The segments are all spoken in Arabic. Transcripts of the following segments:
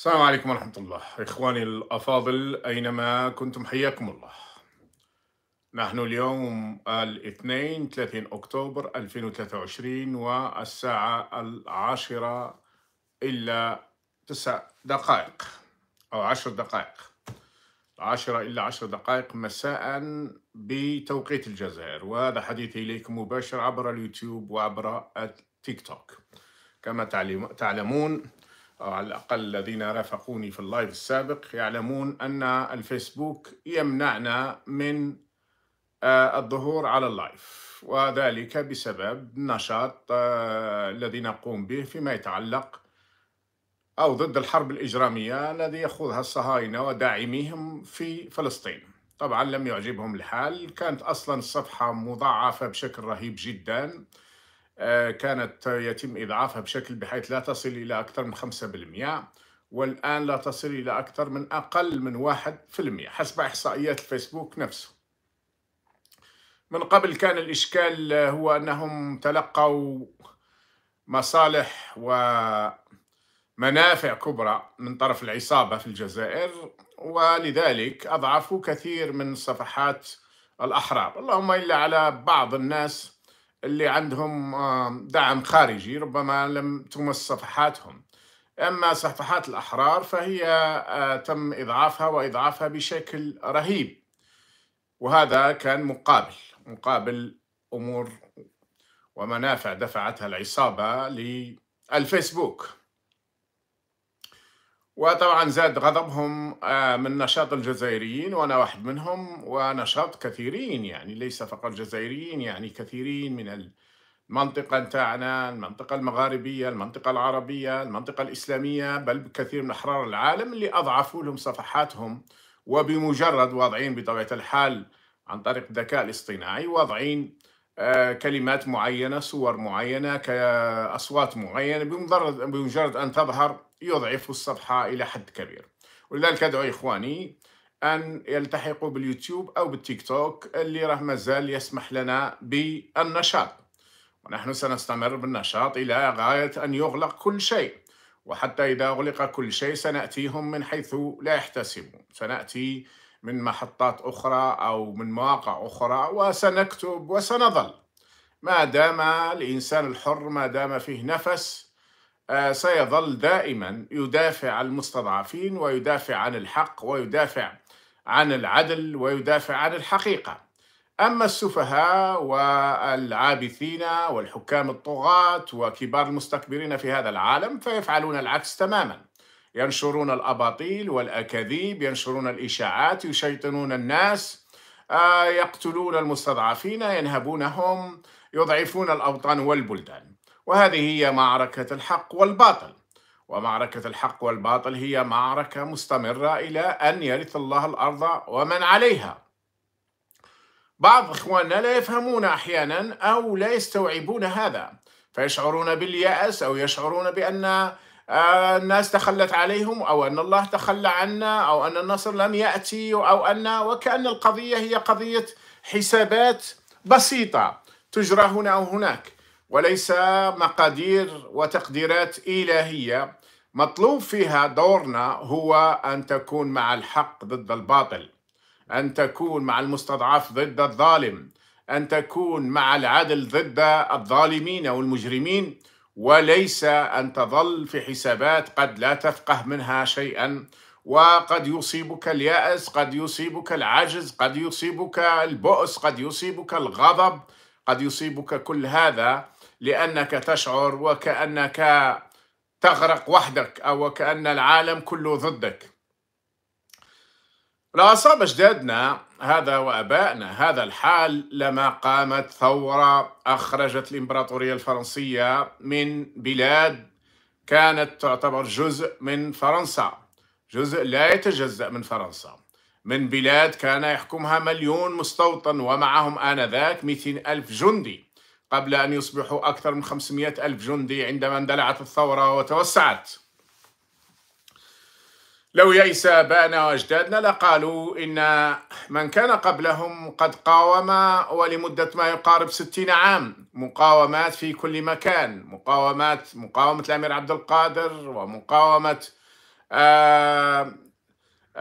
السلام عليكم ورحمة الله إخواني الأفاضل أينما كنتم حياكم الله نحن اليوم الاثنين 30 أكتوبر 2023 والساعة العاشرة إلا تسع دقائق أو عشر دقائق العاشرة إلا عشر دقائق مساء بتوقيت الجزائر وهذا حديثي إليكم مباشر عبر اليوتيوب وعبر التيك توك كما تعلمون أو على الأقل الذين رافقوني في اللايف السابق يعلمون أن الفيسبوك يمنعنا من آه، الظهور على اللايف وذلك بسبب نشاط آه، الذي نقوم به فيما يتعلق أو ضد الحرب الإجرامية الذي يخوضها الصهاينة وداعميهم في فلسطين طبعا لم يعجبهم الحال كانت أصلا الصفحة مضاعفة بشكل رهيب جداً آه، كانت يتم إضعافها بشكل بحيث لا تصل إلى أكثر من 5% والآن لا تصل إلى أكثر من أقل من 1% حسب إحصائيات الفيسبوك نفسه من قبل كان الإشكال هو أنهم تلقوا مصالح ومنافع كبرى من طرف العصابة في الجزائر ولذلك أضعفوا كثير من صفحات الأحرار اللهم إلا على بعض الناس اللي عندهم دعم خارجي ربما لم تمس صفحاتهم أما صفحات الأحرار فهي آه، تم إضعافها وإضعافها بشكل رهيب وهذا كان مقابل مقابل أمور ومنافع دفعتها العصابة للفيسبوك وطبعا زاد غضبهم آه، من نشاط الجزائريين وانا واحد منهم ونشاط كثيرين يعني ليس فقط جزائريين يعني كثيرين من المنطقه نتاعنا المنطقه المغاربيه المنطقه العربيه المنطقه الاسلاميه بل كثير من احرار العالم اللي اضعفوا لهم صفحاتهم وبمجرد واضعين بطبيعه الحال عن طريق الذكاء الاصطناعي واضعين آه، كلمات معينه صور معينه كاصوات معينه بمجرد بمجرد ان تظهر يضعف الصفحة إلى حد كبير ولذلك أدعو إخواني أن يلتحقوا باليوتيوب أو بالتيك توك اللي راه مازال يسمح لنا بالنشاط ونحن سنستمر بالنشاط إلى غاية أن يغلق كل شيء وحتى إذا أغلق كل شيء سنأتيهم من حيث لا يحتسبون سنأتي من محطات أخرى أو من مواقع أخرى وسنكتب وسنظل ما دام الإنسان الحر ما دام فيه نفس آه، سيظل دائما يدافع عن المستضعفين ويدافع عن الحق ويدافع عن العدل ويدافع عن الحقيقه أما السفهاء والعابثين والحكام الطغاة وكبار المستكبرين في هذا العالم فيفعلون العكس تماما ينشرون الأباطيل والأكاذيب ينشرون الإشاعات يشيطنون الناس آه، يقتلون المستضعفين ينهبونهم يضعفون الأوطان والبلدان وهذه هي معركة الحق والباطل ومعركة الحق والباطل هي معركة مستمرة إلى أن يرث الله الأرض ومن عليها بعض إخواننا لا يفهمون أحيانا أو لا يستوعبون هذا فيشعرون باليأس أو يشعرون بأن آه، الناس تخلت عليهم أو أن الله تخلى عنا أو أن النصر لم يأتي أو أن وكأن القضية هي قضية حسابات بسيطة تجرى هنا أو هناك وليس مقادير وتقديرات إلهية مطلوب فيها دورنا هو أن تكون مع الحق ضد الباطل أن تكون مع المستضعف ضد الظالم أن تكون مع العدل ضد الظالمين أو المجرمين وليس أن تظل في حسابات قد لا تفقه منها شيئا وقد يصيبك اليأس قد يصيبك العجز قد يصيبك البؤس قد يصيبك الغضب قد يصيبك كل هذا لأنك تشعر وكأنك تغرق وحدك أو وكأن العالم كله ضدك أصاب أجدادنا هذا وأبائنا هذا الحال لما قامت ثورة أخرجت الإمبراطورية الفرنسية من بلاد كانت تعتبر جزء من فرنسا جزء لا يتجزأ من فرنسا من بلاد كان يحكمها مليون مستوطن ومعهم آنذاك 200 ألف جندي قبل أن يصبحوا أكثر من 500 ألف جندي عندما اندلعت الثورة وتوسعت لو يئس بانا وأجدادنا لقالوا إن من كان قبلهم قد قاوم ولمدة ما يقارب ستين عام مقاومات في كل مكان مقاومات مقاومة الأمير عبد القادر ومقاومة آه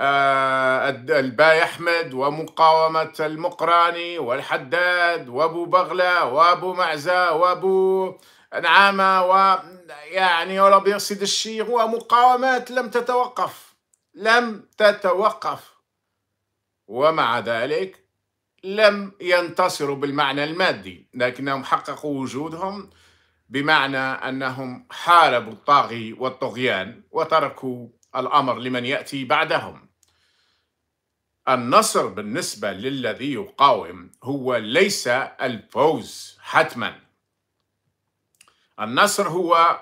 آه، الباي أحمد ومقاومة المقراني والحداد وأبو بغلة وأبو معزة وأبو نعامة ويعني ورب يقصد الشيخ ومقاومات لم تتوقف لم تتوقف ومع ذلك لم ينتصروا بالمعنى المادي لكنهم حققوا وجودهم بمعنى أنهم حاربوا الطاغي والطغيان وتركوا الأمر لمن يأتي بعدهم النصر بالنسبة للذي يقاوم هو ليس الفوز حتما النصر هو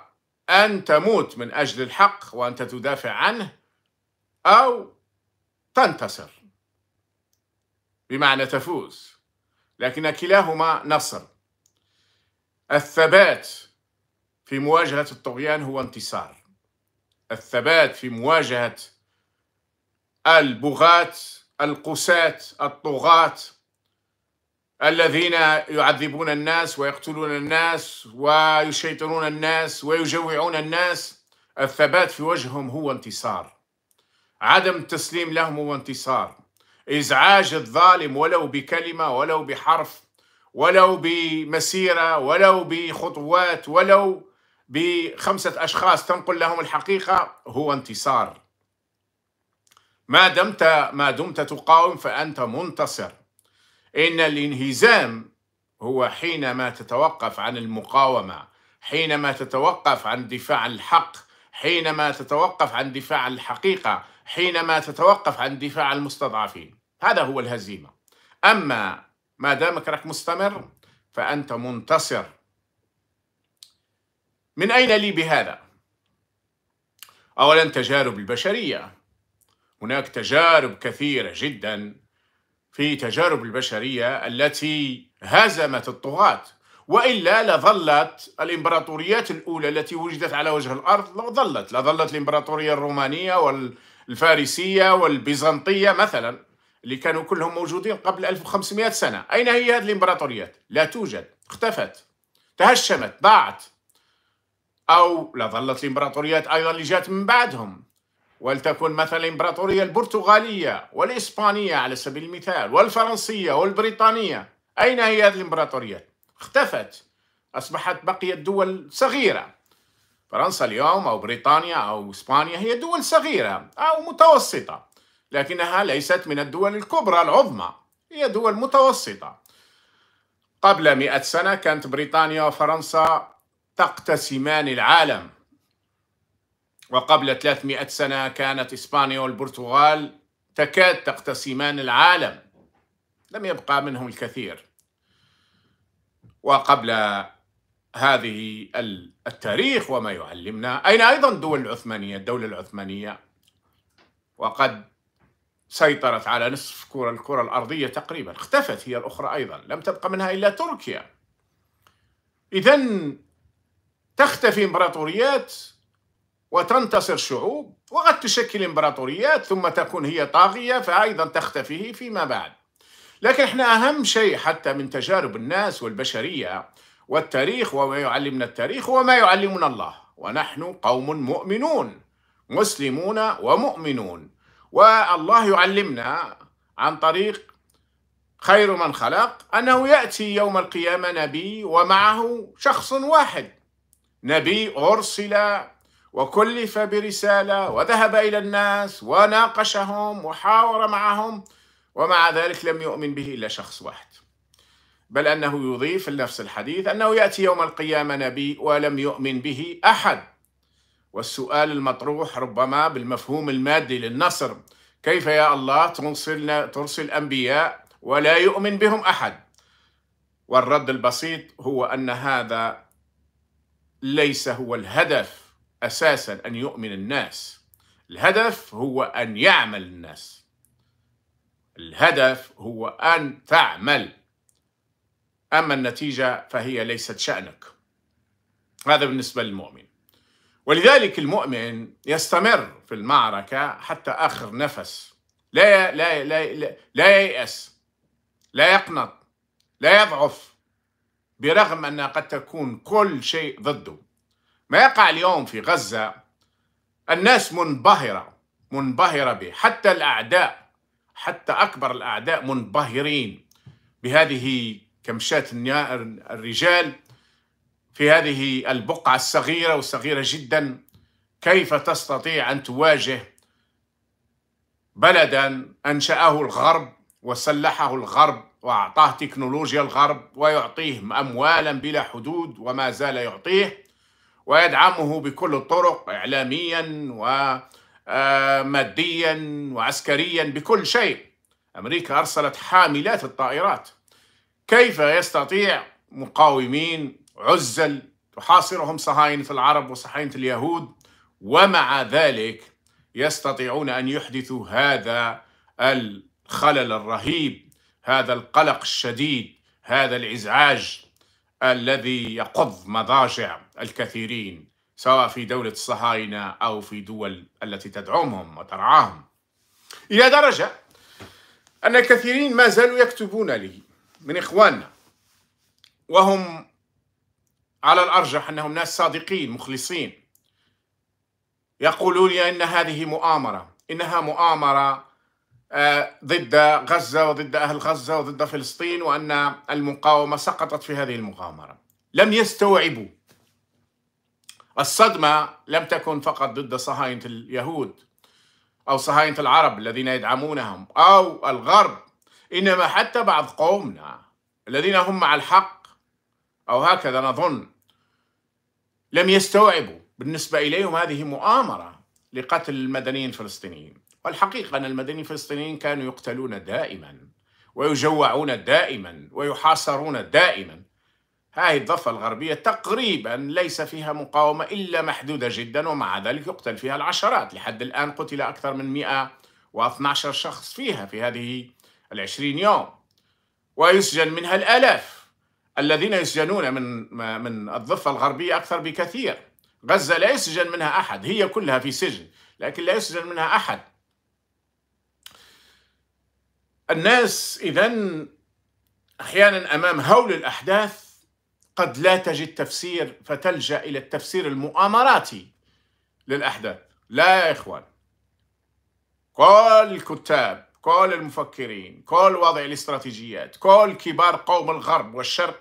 أن تموت من أجل الحق وأنت تدافع عنه أو تنتصر بمعنى تفوز لكن كلاهما نصر الثبات في مواجهة الطغيان هو انتصار الثبات في مواجهة البغات القساة الطغاة الذين يعذبون الناس ويقتلون الناس ويشيطرون الناس ويجوعون الناس الثبات في وجههم هو انتصار عدم التسليم لهم هو انتصار ازعاج الظالم ولو بكلمه ولو بحرف ولو بمسيره ولو بخطوات ولو بخمسه اشخاص تنقل لهم الحقيقه هو انتصار ما دمت ما دمت تقاوم فأنت منتصر إن الانهزام هو حينما تتوقف عن المقاومة حينما تتوقف عن دفاع الحق حينما تتوقف عن دفاع الحقيقة حينما تتوقف عن دفاع المستضعفين هذا هو الهزيمة أما ما دامك راك مستمر فأنت منتصر من أين لي بهذا؟ أولا تجارب البشرية هناك تجارب كثيرة جدا في تجارب البشرية التي هزمت الطغاة والا لظلت الامبراطوريات الاولى التي وجدت على وجه الارض لظلت لظلت الامبراطوريه الرومانيه والفارسيه والبيزنطيه مثلا اللي كانوا كلهم موجودين قبل 1500 سنه اين هي هذه الامبراطوريات لا توجد اختفت تهشمت ضاعت او لظلت الامبراطوريات ايضا اللي جات من بعدهم ولتكن مثلا الإمبراطورية البرتغالية والإسبانية على سبيل المثال والفرنسية والبريطانية أين هي هذه الإمبراطوريات؟ اختفت أصبحت بقيت دول صغيرة فرنسا اليوم أو بريطانيا أو إسبانيا هي دول صغيرة أو متوسطة لكنها ليست من الدول الكبرى العظمى هي دول متوسطة قبل مئة سنة كانت بريطانيا وفرنسا تقتسمان العالم وقبل 300 سنة كانت إسبانيا والبرتغال تكاد تقتسمان العالم لم يبقى منهم الكثير وقبل هذه التاريخ وما يعلمنا أين أيضا الدول العثمانية الدولة العثمانية وقد سيطرت على نصف كرة الكرة الأرضية تقريبا اختفت هي الأخرى أيضا لم تبقى منها إلا تركيا إذا تختفي إمبراطوريات وتنتصر شعوب وقد تشكل امبراطوريات ثم تكون هي طاغية فأيضا تختفي فيما بعد لكن احنا أهم شيء حتى من تجارب الناس والبشرية والتاريخ وما يعلمنا التاريخ وما يعلمنا الله ونحن قوم مؤمنون مسلمون ومؤمنون والله يعلمنا عن طريق خير من خلق أنه يأتي يوم القيامة نبي ومعه شخص واحد نبي أرسل وكلف برسالة وذهب إلى الناس وناقشهم وحاور معهم ومع ذلك لم يؤمن به إلا شخص واحد بل أنه يضيف النفس الحديث أنه يأتي يوم القيامة نبي ولم يؤمن به أحد والسؤال المطروح ربما بالمفهوم المادي للنصر كيف يا الله ترسلنا ترسل أنبياء ولا يؤمن بهم أحد والرد البسيط هو أن هذا ليس هو الهدف اساسا ان يؤمن الناس الهدف هو ان يعمل الناس الهدف هو ان تعمل اما النتيجه فهي ليست شانك هذا بالنسبه للمؤمن ولذلك المؤمن يستمر في المعركه حتى اخر نفس لا لا لا لا, لا ييأس لا يقنط لا يضعف برغم أن قد تكون كل شيء ضده ما يقع اليوم في غزة الناس منبهرة منبهرة به حتى الأعداء حتى أكبر الأعداء منبهرين بهذه كمشات الرجال في هذه البقعة الصغيرة والصغيرة جدا كيف تستطيع أن تواجه بلدا أنشأه الغرب وسلحه الغرب وأعطاه تكنولوجيا الغرب ويعطيه أموالا بلا حدود وما زال يعطيه ويدعمه بكل الطرق إعلاميا وماديا آه، وعسكريا بكل شيء أمريكا أرسلت حاملات الطائرات كيف يستطيع مقاومين عزل تحاصرهم صهاينة العرب وصهاينة اليهود ومع ذلك يستطيعون أن يحدثوا هذا الخلل الرهيب هذا القلق الشديد هذا الإزعاج الذي يقض مضاجع الكثيرين سواء في دولة الصهاينة أو في دول التي تدعمهم وترعاهم إلى درجة أن الكثيرين ما زالوا يكتبون لي من إخواننا وهم على الأرجح أنهم ناس صادقين مخلصين يقولون لي أن هذه مؤامرة إنها مؤامرة آه، ضد غزة وضد أهل غزة وضد فلسطين وأن المقاومة سقطت في هذه المغامرة لم يستوعبوا الصدمة لم تكن فقط ضد صهاينة اليهود أو صهاينة العرب الذين يدعمونهم أو الغرب إنما حتى بعض قومنا الذين هم مع الحق أو هكذا نظن لم يستوعبوا بالنسبة إليهم هذه مؤامرة لقتل المدنيين الفلسطينيين والحقيقة أن المدنيين الفلسطينيين كانوا يقتلون دائما ويجوعون دائما ويحاصرون دائما هذه الضفة الغربية تقريبا ليس فيها مقاومة إلا محدودة جدا ومع ذلك يقتل فيها العشرات لحد الآن قتل أكثر من 112 شخص فيها في هذه العشرين يوم ويسجن منها الآلاف الذين يسجنون من من الضفة الغربية أكثر بكثير غزة لا يسجن منها أحد هي كلها في سجن لكن لا يسجن منها أحد الناس إذا أحيانا أمام هول الأحداث قد لا تجد تفسير فتلجأ إلى التفسير المؤامراتي للأحداث لا يا إخوان كل الكتاب كل المفكرين كل وضع الاستراتيجيات كل كبار قوم الغرب والشرق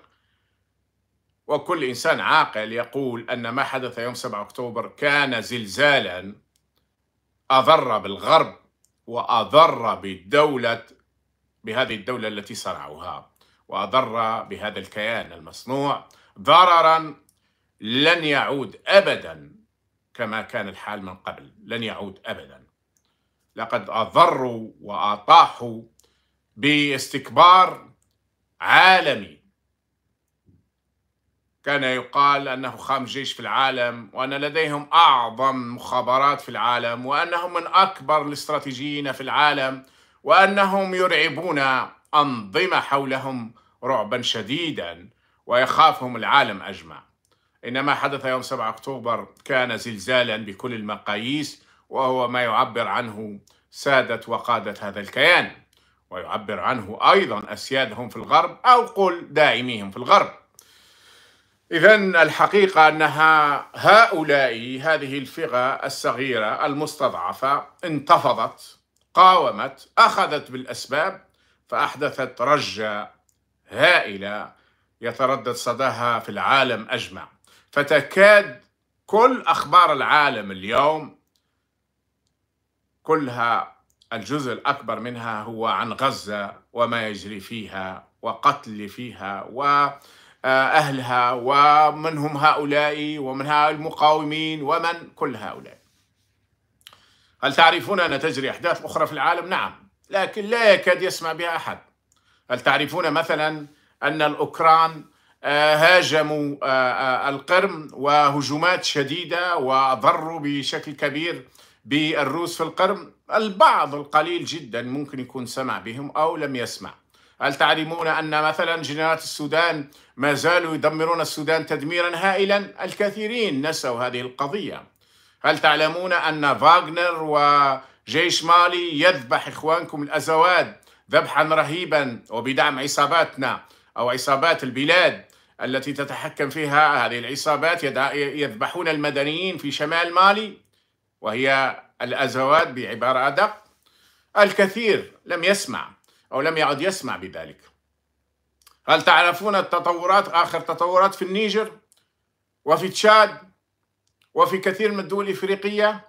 وكل إنسان عاقل يقول أن ما حدث يوم 7 أكتوبر كان زلزالا أضر بالغرب وأضر بدولة بهذه الدولة التي صنعوها وأضر بهذا الكيان المصنوع ضررا لن يعود أبدا كما كان الحال من قبل لن يعود أبدا لقد أضروا وأطاحوا باستكبار عالمي كان يقال أنه خام جيش في العالم وأن لديهم أعظم مخابرات في العالم وأنهم من أكبر الاستراتيجيين في العالم وانهم يرعبون انظمه حولهم رعبا شديدا ويخافهم العالم اجمع انما حدث يوم 7 اكتوبر كان زلزالا بكل المقاييس وهو ما يعبر عنه ساده وقاده هذا الكيان ويعبر عنه ايضا اسيادهم في الغرب او قل داعميهم في الغرب إذا الحقيقة أنها هؤلاء هذه الفئة الصغيرة المستضعفة انتفضت قاومت أخذت بالأسباب فأحدثت رجة هائلة يتردد صداها في العالم أجمع فتكاد كل أخبار العالم اليوم كلها الجزء الأكبر منها هو عن غزة وما يجري فيها وقتل فيها وأهلها ومنهم هؤلاء ومن هؤلاء المقاومين ومن كل هؤلاء هل تعرفون أن تجري أحداث أخرى في العالم؟ نعم لكن لا يكاد يسمع بها أحد هل تعرفون مثلا أن الأوكران آه، هاجموا آه، آه، القرم وهجومات شديدة وأضروا بشكل كبير بالروس في القرم البعض القليل جدا ممكن يكون سمع بهم أو لم يسمع هل تعلمون أن مثلا جنرالات السودان ما زالوا يدمرون السودان تدميرا هائلا الكثيرين نسوا هذه القضية هل تعلمون أن فاغنر وجيش مالي يذبح إخوانكم الأزواد ذبحا رهيبا وبدعم عصاباتنا أو عصابات البلاد التي تتحكم فيها هذه العصابات يذبحون المدنيين في شمال مالي وهي الأزواد بعبارة أدق الكثير لم يسمع أو لم يعد يسمع بذلك هل تعرفون التطورات آخر تطورات في النيجر وفي تشاد وفي كثير من الدول الإفريقية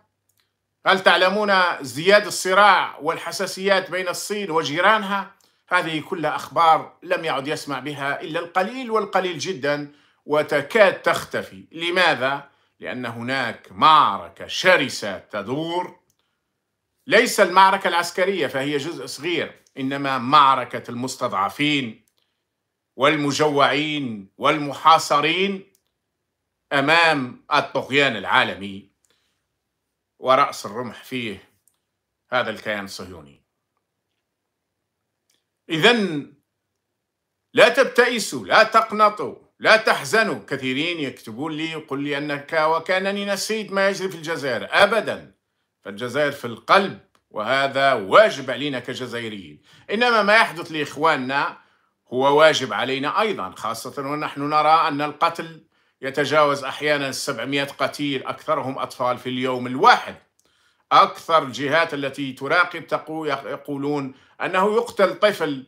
هل تعلمون ازدياد الصراع والحساسيات بين الصين وجيرانها؟ هذه كلها أخبار لم يعد يسمع بها إلا القليل والقليل جدا وتكاد تختفي لماذا؟ لأن هناك معركة شرسة تدور ليس المعركة العسكرية فهي جزء صغير إنما معركة المستضعفين والمجوعين والمحاصرين امام الطغيان العالمي ورأس الرمح فيه هذا الكيان الصهيوني. اذا لا تبتئسوا، لا تقنطوا، لا تحزنوا، كثيرين يكتبون لي يقول لي انك وكانني نسيت ما يجري في الجزائر، ابدا فالجزائر في القلب وهذا واجب علينا كجزائريين، انما ما يحدث لاخواننا هو واجب علينا ايضا خاصه ونحن نرى ان القتل يتجاوز أحيانا 700 قتيل أكثرهم أطفال في اليوم الواحد أكثر الجهات التي تراقب يقولون أنه يقتل طفل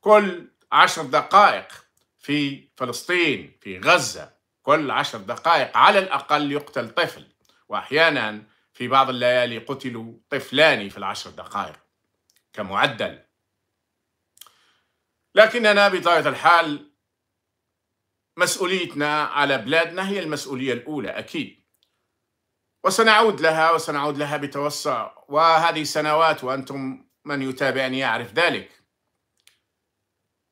كل عشر دقائق في فلسطين في غزة كل عشر دقائق على الأقل يقتل طفل وأحيانا في بعض الليالي قتلوا طفلان في العشر دقائق كمعدل لكننا بطبيعة الحال مسؤوليتنا على بلادنا هي المسؤولية الأولى أكيد وسنعود لها وسنعود لها بتوسع وهذه سنوات وأنتم من يتابعني يعرف ذلك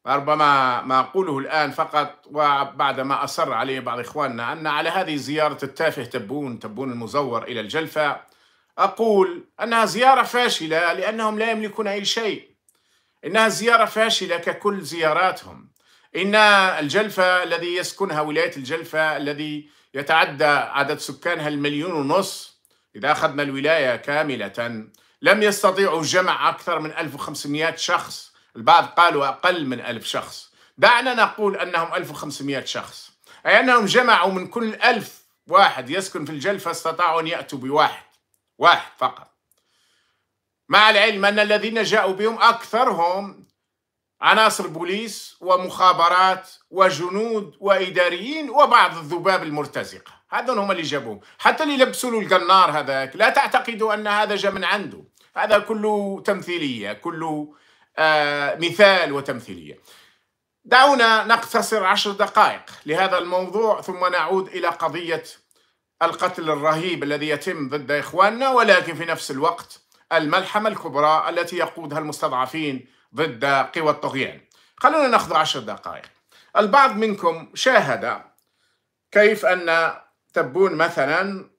ربما ما أقوله الآن فقط وبعد ما أصر عليه بعض إخواننا أن على هذه زيارة التافه تبون تبون المزور إلى الجلفة أقول أنها زيارة فاشلة لأنهم لا يملكون أي شيء إنها زيارة فاشلة ككل زياراتهم إن الجلفة الذي يسكنها ولاية الجلفة الذي يتعدى عدد سكانها المليون ونصف إذا أخذنا الولاية كاملة لم يستطيعوا جمع أكثر من 1500 شخص البعض قالوا أقل من 1000 شخص دعنا نقول أنهم 1500 شخص أي أنهم جمعوا من كل 1000 واحد يسكن في الجلفة استطاعوا أن يأتوا بواحد واحد فقط مع العلم أن الذين جاءوا بهم أكثرهم عناصر بوليس ومخابرات وجنود واداريين وبعض الذباب المرتزقه هذون هما اللي جابوهم حتى اللي لبسوا له القنار هذاك لا تعتقدوا ان هذا جاء من عنده هذا كله تمثيليه كله آه مثال وتمثيليه دعونا نقتصر عشر دقائق لهذا الموضوع ثم نعود الى قضيه القتل الرهيب الذي يتم ضد اخواننا ولكن في نفس الوقت الملحمه الكبرى التي يقودها المستضعفين ضد قوى الطغيان خلونا ناخذ عشر دقائق البعض منكم شاهد كيف أن تبون مثلا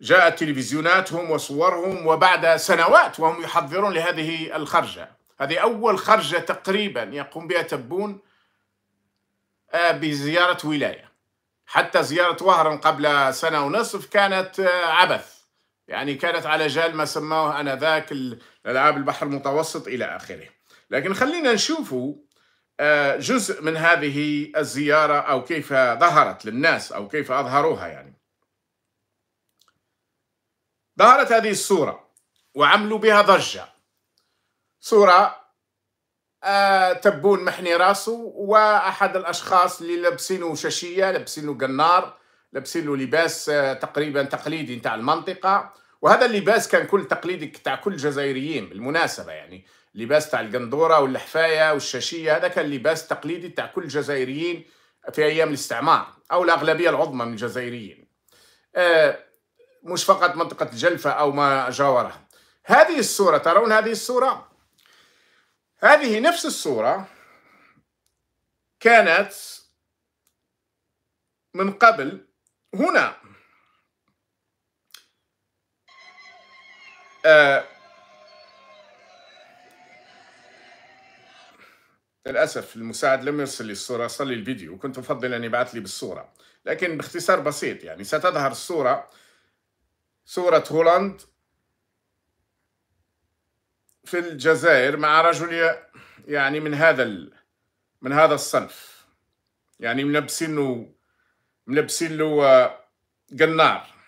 جاءت تلفزيوناتهم وصورهم وبعد سنوات وهم يحضرون لهذه الخرجة هذه أول خرجة تقريبا يقوم بها تبون آه، بزيارة ولاية حتى زيارة وهران قبل سنة ونصف كانت آه، عبث يعني كانت على جال ما سموه انذاك الالعاب البحر المتوسط الى اخره لكن خلينا نشوفوا آه، جزء من هذه الزياره او كيف ظهرت للناس او كيف اظهروها يعني ظهرت هذه الصوره وعملوا بها ضجه صوره آه، تبون محني راسه واحد الاشخاص اللي لابسينه شاشيه لابسينه قنار لابسينه لباس آه، تقريبا تقليدي نتاع المنطقه وهذا اللباس كان كل تقليدي تاع كل الجزائريين بالمناسبه يعني لباس تاع القندوره والحفايه والشاشيه هذا كان لباس تقليدي تاع كل الجزائريين في ايام الاستعمار او الاغلبيه العظمى من الجزائريين آه مش فقط منطقه الجلفه او ما جاورها هذه الصوره ترون هذه الصوره هذه نفس الصوره كانت من قبل هنا آه للأسف المساعد لم يرسل لي الصورة صار لي الفيديو وكنت أفضل أن يبعث لي بالصورة لكن باختصار بسيط يعني ستظهر الصورة صورة هولاند في الجزائر مع رجل يعني من هذا ال... من هذا الصنف يعني ملبسين له ملبسين له قنار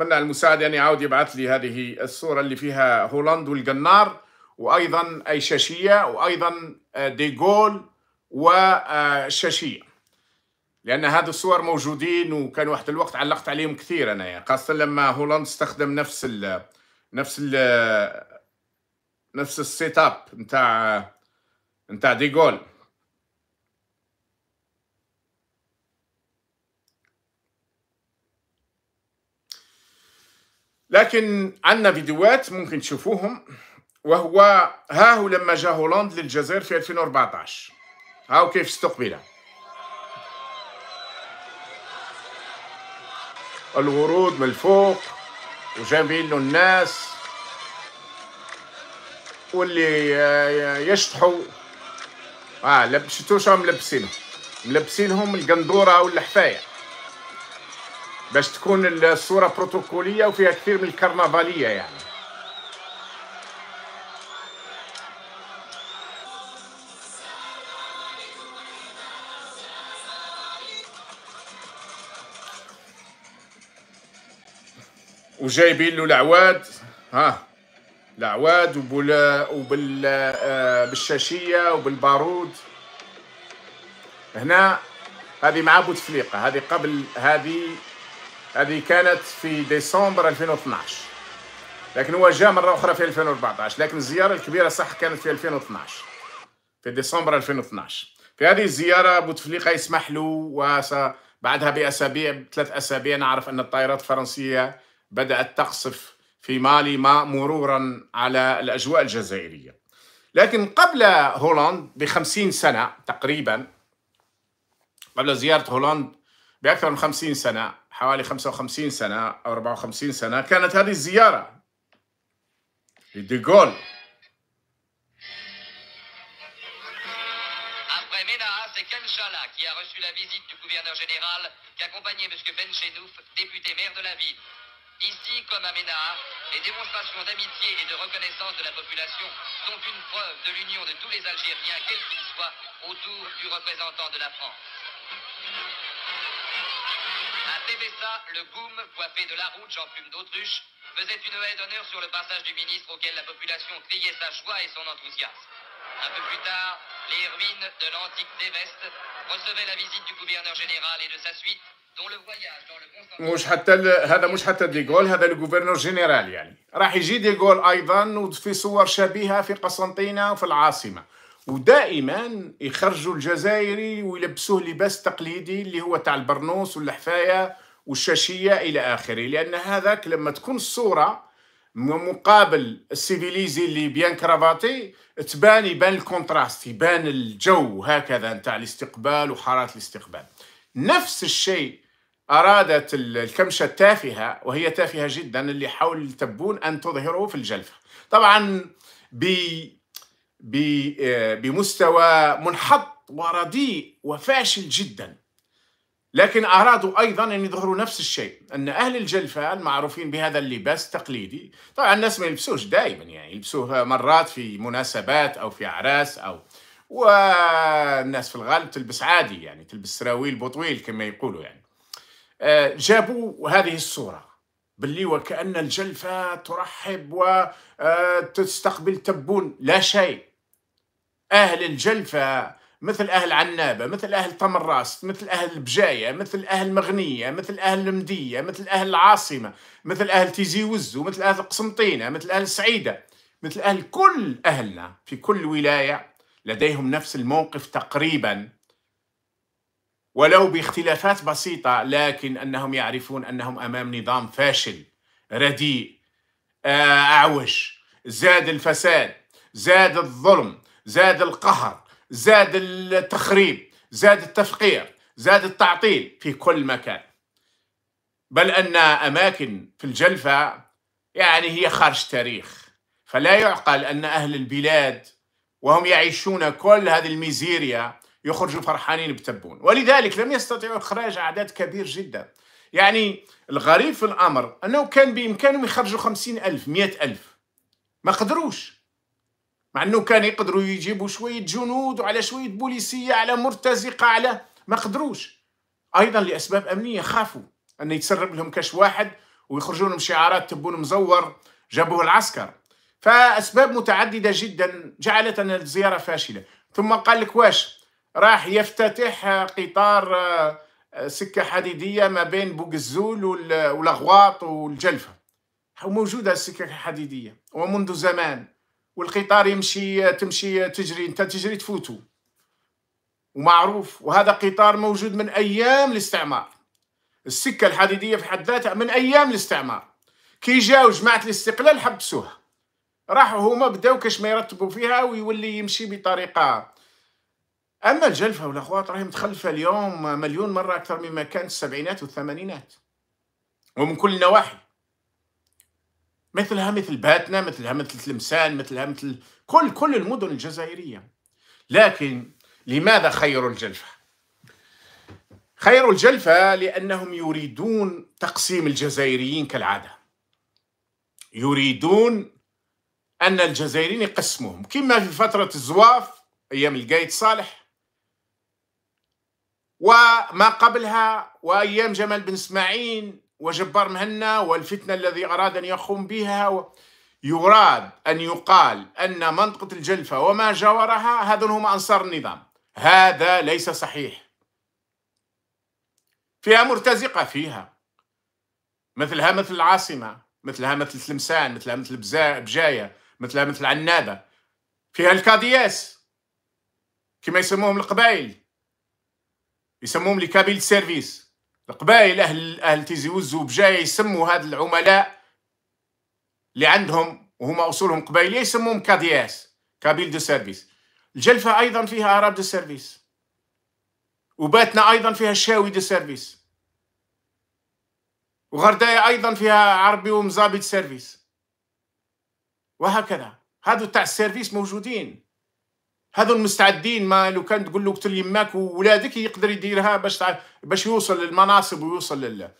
اتمنى المساعد ان يعني يعاود يبعث لي هذه الصوره اللي فيها هولاند والجنار وايضا الشاشيه وايضا آه، ديغول وشاشيه آه، لان هذه الصور موجودين وكان واحد الوقت علقت عليهم كثير انا يعني خاصه لما هولاند استخدم نفس الـ نفس الـ نفس السيت اب نتاع آه، نتاع ديغول لكن عندنا فيديوهات ممكن تشوفوهم وهو هاهو لما جا هولندا للجزائر في 2014 هاو كيف استقبلها الورود من الفوق وجايبين له الناس واللي يشطحوا اه لبشتوشهم ملبسينهم ملبسينهم القندوره والحفايه باش تكون الصورة بروتوكولية وفيها كثير من الكرنفالية يعني وجايبين له العواد ها العواد وبال وبال آه، بالشاشيه وبالبارود هنا هذه مع بوتفليقه هذه قبل هذه هذه كانت في ديسمبر 2012 لكن هو جاء مره اخرى في 2014 لكن الزياره الكبيره صح كانت في 2012 في ديسمبر 2012 في هذه الزياره بوتفليقه يسمح له بعدها باسابيع ثلاث اسابيع نعرف ان الطائرات الفرنسيه بدات تقصف في مالي ما مرورا على الاجواء الجزائريه لكن قبل هولندا بخمسين سنه تقريبا قبل زياره هولندا باكثر من خمسين سنه Après 55 c'est أو qui a reçu la visite du gouverneur général qu'accompagnait M. Benchenouf, député maire de la ville. Ici, comme à Ménard, les démonstrations d'amitié et de reconnaissance de la population sont une preuve de l'union de tous les Algériens, quels qu'ils soient, autour du représentant de la France. Bessa, le goum, coiffé de la route, en plume d'autruche, faisait une haie d'honneur sur le passage du ministre auquel la population criait sa joie et son enthousiasme. Un peu plus tard, les ruines de l'antique Téveste recevaient la visite du gouverneur général et de sa suite, dont le voyage dans le bon مش حتى هذا مش حتى ديغول هذا الجوفرنور جنرال يعني راح يجي ديغول ايضا وفي صور شبيهه في قسنطينه وفي العاصمه ودائما يخرجوا الجزائري ويلبسوه لباس تقليدي اللي هو تاع البرنوس والحفايه والشاشيه الى اخره لان هذاك لما تكون الصوره مقابل السيفيليزي اللي بيان كرافاتي تبان يبان الكونتراست يبان الجو هكذا نتاع الاستقبال وحارات الاستقبال نفس الشيء ارادت الكمشه التافهه وهي تافهه جدا اللي حول تبون ان تظهره في الجلفه طبعا ب آه، بمستوى منحط ورديء وفاشل جدا لكن أرادوا أيضا أن يظهروا نفس الشيء أن أهل الجلفة المعروفين بهذا اللباس التقليدي طبعا الناس ما يلبسوش دائما يعني يلبسوه مرات في مناسبات أو في أعراس أو والناس في الغالب تلبس عادي يعني تلبس سراويل بطويل كما يقولوا يعني آه، جابوا هذه الصورة باللي وكأن الجلفة ترحب وتستقبل آه، تبون لا شيء أهل الجلفة مثل أهل عنابة مثل أهل تمراس مثل أهل بجاية مثل أهل مغنية مثل أهل المدية مثل أهل العاصمة مثل أهل تيزي وزو مثل أهل قسنطينة مثل أهل سعيدة مثل أهل كل أهلنا في كل ولاية لديهم نفس الموقف تقريبا ولو باختلافات بسيطة لكن أنهم يعرفون أنهم أمام نظام فاشل رديء أعوج زاد الفساد زاد الظلم زاد القهر زاد التخريب زاد التفقير زاد التعطيل في كل مكان بل أن أماكن في الجلفة يعني هي خارج تاريخ فلا يعقل أن أهل البلاد وهم يعيشون كل هذه الميزيريا يخرجوا فرحانين بتبون ولذلك لم يستطيعوا إخراج أعداد كبير جدا يعني الغريب في الأمر أنه كان بإمكانهم يخرجوا خمسين ألف مئة ألف ما قدروش مع انه كان يقدروا يجيبوا شويه جنود وعلى شويه بوليسيه على مرتزقه على ما قدروش ايضا لاسباب امنيه خافوا ان يتسرب لهم كاش واحد ويخرجوا لهم شعارات تبون مزور جابوه العسكر فاسباب متعدده جدا جعلت ان الزياره فاشله ثم قال لك واش راح يفتتح قطار آه، سكه حديديه ما بين بوكزول والاغواط والجلفه موجوده السكه الحديديه ومنذ زمان والقطار يمشي تمشي تجري انت تجري تفوتو ومعروف وهذا قطار موجود من ايام الاستعمار السكه الحديديه في حد ذاتها من ايام الاستعمار كي جاو جماعه الاستقلال حبسوها راحوا هما بداو كاش ما يرتبوا فيها ويولي يمشي بطريقه اما الجلفه والاخوات راهي متخلفه اليوم مليون مره اكثر مما كانت السبعينات والثمانينات ومن كل النواحي مثلها مثل باتنا مثلها مثل تلمسان مثلها مثل كل كل المدن الجزائرية لكن لماذا خير الجلفة؟ خير الجلفة لأنهم يريدون تقسيم الجزائريين كالعادة يريدون أن الجزائريين يقسموهم كما في فترة الزواف أيام القايد صالح وما قبلها وأيام جمال بن إسماعيل وجبار مهنا والفتنة الذي أراد أن يقوم بها يراد أن يقال أن منطقة الجلفة وما جاورها هذون هم أنصار النظام هذا ليس صحيح فيها مرتزقة فيها مثلها مثل العاصمة مثلها مثل تلمسان مثلها مثل بجاية مثلها مثل عنابة فيها الكادياس كما يسموهم القبائل يسموهم لكابيل سيرفيس القبائل اهل اهل تيزي وزو بجاي يسموا هاد العملاء اللي عندهم وهما اصولهم قبائليه يسموهم كادياس كابيل دو سيرفيس الجلفه ايضا فيها عرب دو سيرفيس وباتنا ايضا فيها الشاوي دو سيرفيس وغردايا ايضا فيها عربي ومزابط سيرفيس وهكذا هادو تاع السيرفيس موجودين هذول مستعدين ما لو كان تقول له قتل يماك وولادك يقدر يديرها باش باش يوصل للمناصب ويوصل لل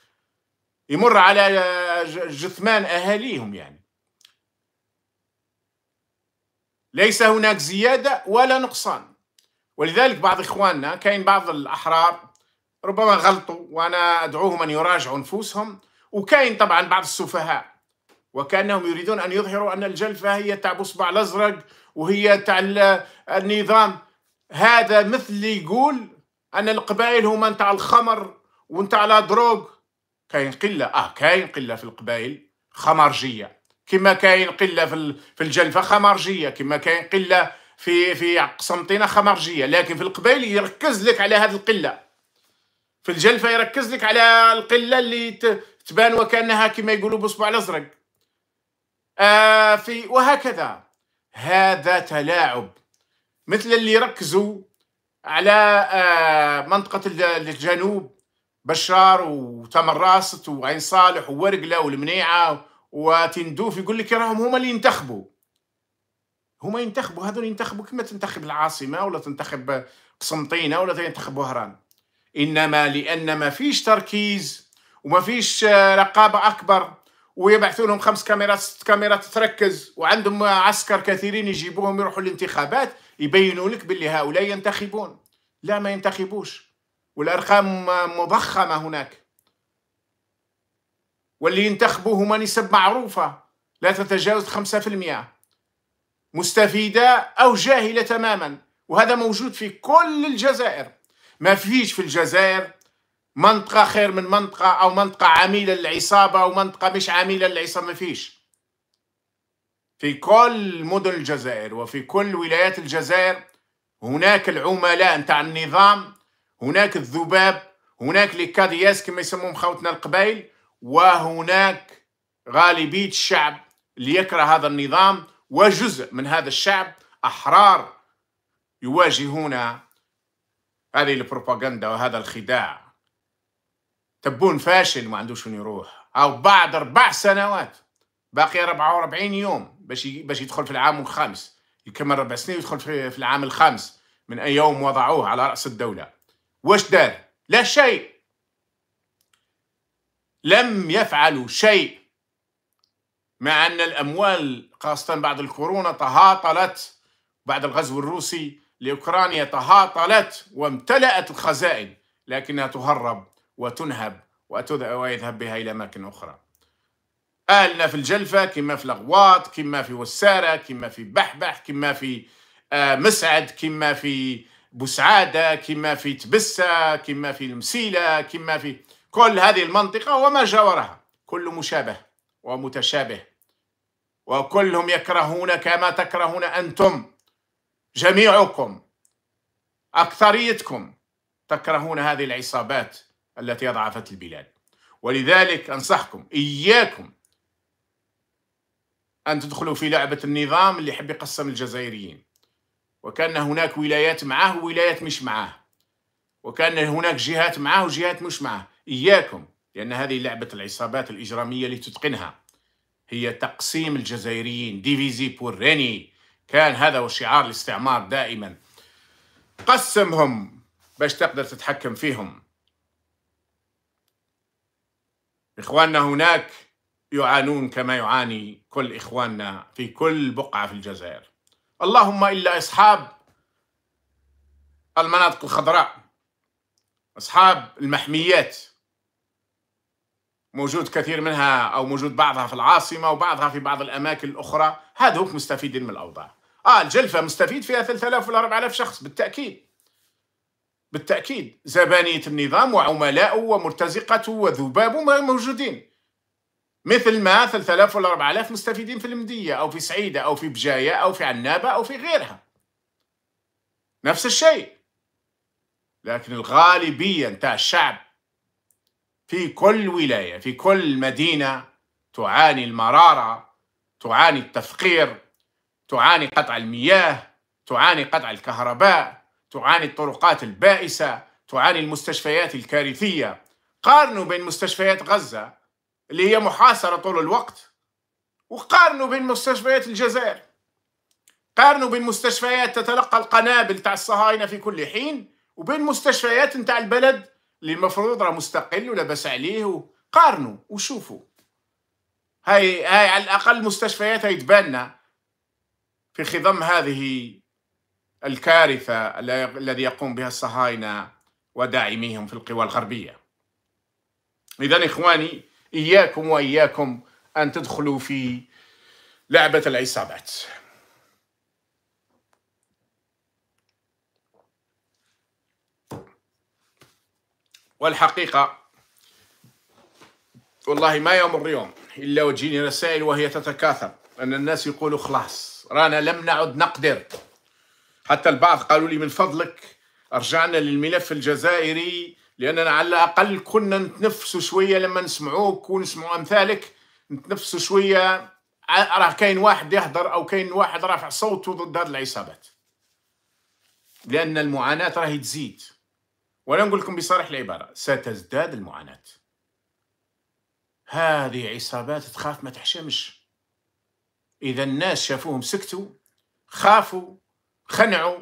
يمر على جثمان اهاليهم يعني ليس هناك زياده ولا نقصان ولذلك بعض اخواننا كاين بعض الاحرار ربما غلطوا وانا ادعوهم ان يراجعوا نفوسهم وكاين طبعا بعض السفهاء وكانهم يريدون ان يظهروا ان الجلفه هي تعب اصبع الازرق وهي تاع النظام هذا مثل اللي يقول ان القبائل هما نتاع الخمر ونتاع لا دروغ كاين قله اه كاين قله في القبائل خمرجيه كما كاين قله في في الجلفه خمرجيه كما كاين قله في في قسنطينه خمرجيه لكن في القبائل يركز لك على هذه القله في الجلفه يركز لك على القله اللي تبان وكانها كما يقولوا بصبع الازرق آه في وهكذا هذا تلاعب مثل اللي ركزوا على آه، منطقة الجنوب بشار وتمر راست وعين صالح وورقلة والمنيعة وتندوف يقول لك راهم هما اللي ينتخبوا هما ينتخبوا هذول ينتخبوا كما تنتخب العاصمة ولا تنتخب قسنطينة ولا تنتخب وهران إنما لأن ما فيش تركيز وما فيش آه، رقابة أكبر ويبعثوا لهم خمس كاميرات ست كاميرات تركز وعندهم عسكر كثيرين يجيبوهم يروحوا الانتخابات يبينوا لك باللي هؤلاء ينتخبون لا ما ينتخبوش والارقام مضخمه هناك واللي ينتخبوا هما نسب معروفه لا تتجاوز 5% مستفيده او جاهله تماما وهذا موجود في كل الجزائر ما فيش في الجزائر منطقة خير من منطقة أو منطقة عميلة للعصابة أو منطقة مش عميلة للعصابة ما فيش في كل مدن الجزائر وفي كل ولايات الجزائر هناك العملاء نتاع النظام هناك الذباب هناك لي كادياس كما يسموهم خوتنا القبايل وهناك غالبية الشعب اللي يكره هذا النظام وجزء من هذا الشعب أحرار يواجهون هذه البروباغندا وهذا الخداع تبون فاشل ما عندوش وين يروح او بعد اربع سنوات باقي 44 يوم باش باش يدخل في العام الخامس يكمل ربع سنين ويدخل في, في العام الخامس من اي يوم وضعوه على راس الدوله واش دار لا شيء لم يفعلوا شيء مع ان الاموال خاصه بعد الكورونا تهاطلت بعد الغزو الروسي لاوكرانيا تهاطلت وامتلأت الخزائن لكنها تهرب وتنهب ويذهب بها إلى أماكن أخرى أهلنا في الجلفة كما في الأغواط كما في وسارة كما في بحبح كما في آه، مسعد كما في بوسعادة كما في تبسة كما في المسيلة كما في كل هذه المنطقة وما جاورها كل مشابه ومتشابه وكلهم يكرهون كما تكرهون أنتم جميعكم أكثريتكم تكرهون هذه العصابات التي أضعفت البلاد ولذلك أنصحكم إياكم أن تدخلوا في لعبة النظام اللي يحب يقسم الجزائريين وكان هناك ولايات معاه وولايات مش معاه وكان هناك جهات معاه وجهات مش معاه إياكم لأن هذه لعبة العصابات الإجرامية اللي تتقنها هي تقسيم الجزائريين ديفيزي بوريني كان هذا هو شعار الاستعمار دائما قسمهم باش تقدر تتحكم فيهم إخواننا هناك يعانون كما يعاني كل إخواننا في كل بقعة في الجزائر اللهم إلا أصحاب المناطق الخضراء أصحاب المحميات موجود كثير منها أو موجود بعضها في العاصمة وبعضها في بعض الأماكن الأخرى هذوك مستفيدين من الأوضاع آه الجلفة مستفيد فيها 3000 ولا 4000 شخص بالتأكيد بالتأكيد زبانية النظام وعملاؤه ومرتزقته وذبابه موجودين مثل ما 3000 ولا 4000 مستفيدين في المدية أو في سعيدة أو في بجاية أو في عنابة أو في غيرها نفس الشيء لكن الغالبية نتاع الشعب في كل ولاية في كل مدينة تعاني المرارة تعاني التفقير تعاني قطع المياه تعاني قطع الكهرباء تعاني الطرقات البائسة تعاني المستشفيات الكارثية قارنوا بين مستشفيات غزة اللي هي محاصرة طول الوقت وقارنوا بين مستشفيات الجزائر قارنوا بين مستشفيات تتلقى القنابل تاع الصهاينة في كل حين وبين مستشفيات نتاع البلد اللي المفروض راه مستقل ولاباس عليه قارنوا وشوفوا هاي هاي على الاقل مستشفيات هاي في خضم هذه الكارثة الذي يقوم بها الصهاينة وداعميهم في القوى الغربية إذا إخواني إياكم وإياكم أن تدخلوا في لعبة العصابات والحقيقة والله ما يمر يوم إلا وجيني رسائل وهي تتكاثر أن الناس يقولوا خلاص رانا لم نعد نقدر حتى البعض قالوا لي من فضلك رجعنا للملف الجزائري لأننا على الأقل كنا نتنفسوا شوية لما نسمعوك ونسمعوا أمثالك نتنفسوا شوية راه كاين واحد يهدر أو كاين واحد رافع صوته ضد هذه العصابات لأن المعاناة راهي تزيد وأنا نقول لكم بصريح العبارة ستزداد المعاناة هذه عصابات تخاف ما تحشمش إذا الناس شافوهم سكتوا خافوا خنعوا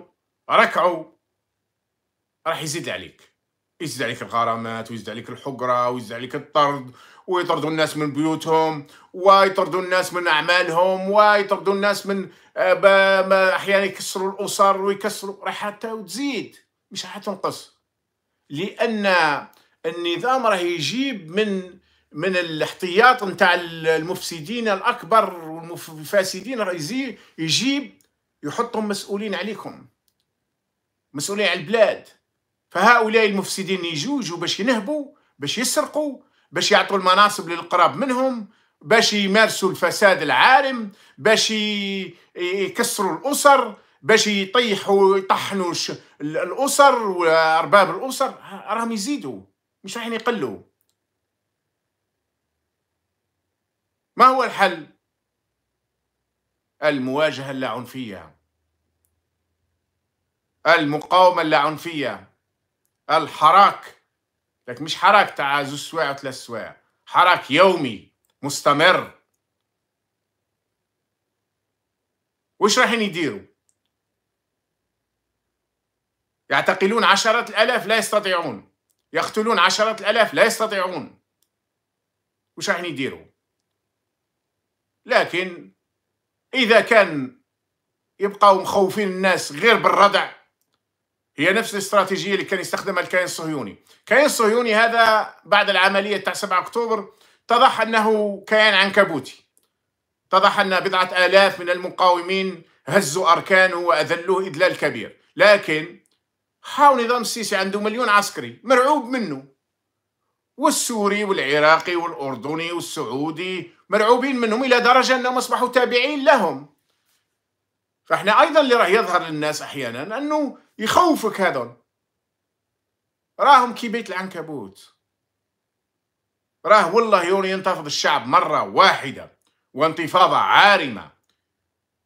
ركعوا راح يزيد عليك يزيد عليك الغرامات ويزيد عليك الحقرة ويزيد عليك الطرد ويطردوا الناس من بيوتهم ويطردوا الناس من أعمالهم ويطردوا الناس من آه، أحيانا يكسروا الأسر ويكسروا راح حتى تزيد مش راح تنقص لأن النظام راه يجيب من من الاحتياط نتاع المفسدين الأكبر والفاسدين راه يجيب يحطهم مسؤولين عليكم مسؤولين على البلاد فهؤلاء المفسدين يجوجوا باش ينهبوا باش يسرقوا باش يعطوا المناصب للقراب منهم باش يمارسوا الفساد العارم باش يكسروا الاسر باش يطيحوا يطحنوا الاسر وارباب الاسر راهم يزيدوا مش رايحين يقلوا ما هو الحل المواجهه اللاعنفيه المقاومة اللاعنفية الحراك لك مش حراك تاع زوج سوايع وثلاث سوايع حراك يومي مستمر وش رايحين يديروا يعتقلون عشرة الآلاف لا يستطيعون يقتلون عشرة الآلاف لا يستطيعون وش رايحين يديروا لكن إذا كان يبقوا مخوفين الناس غير بالردع هي نفس الاستراتيجية اللي كان يستخدمها الكيان الصهيوني الكيان الصهيوني هذا بعد العملية تاع 7 أكتوبر اتضح أنه كيان عنكبوتي اتضح أن بضعة آلاف من المقاومين هزوا أركانه وأذلوه إذلال كبير لكن حاول نظام السيسي عنده مليون عسكري مرعوب منه والسوري والعراقي والأردني والسعودي مرعوبين منهم إلى درجة أنهم أصبحوا تابعين لهم فإحنا أيضا اللي راه يظهر للناس أحيانا أنه يخوفك هذول راهم كي بيت العنكبوت راه والله يوم ينتفض الشعب مرة واحدة وانتفاضة عارمة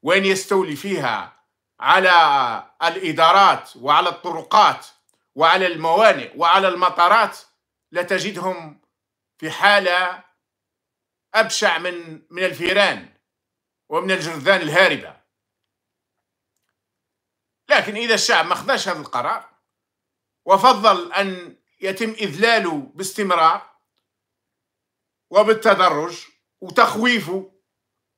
وين يستولي فيها على الإدارات وعلى الطرقات وعلى الموانئ وعلى المطارات لتجدهم في حالة أبشع من من الفيران ومن الجرذان الهاربة لكن إذا الشعب ما خذاش هذا القرار وفضل أن يتم إذلاله باستمرار وبالتدرج وتخويفه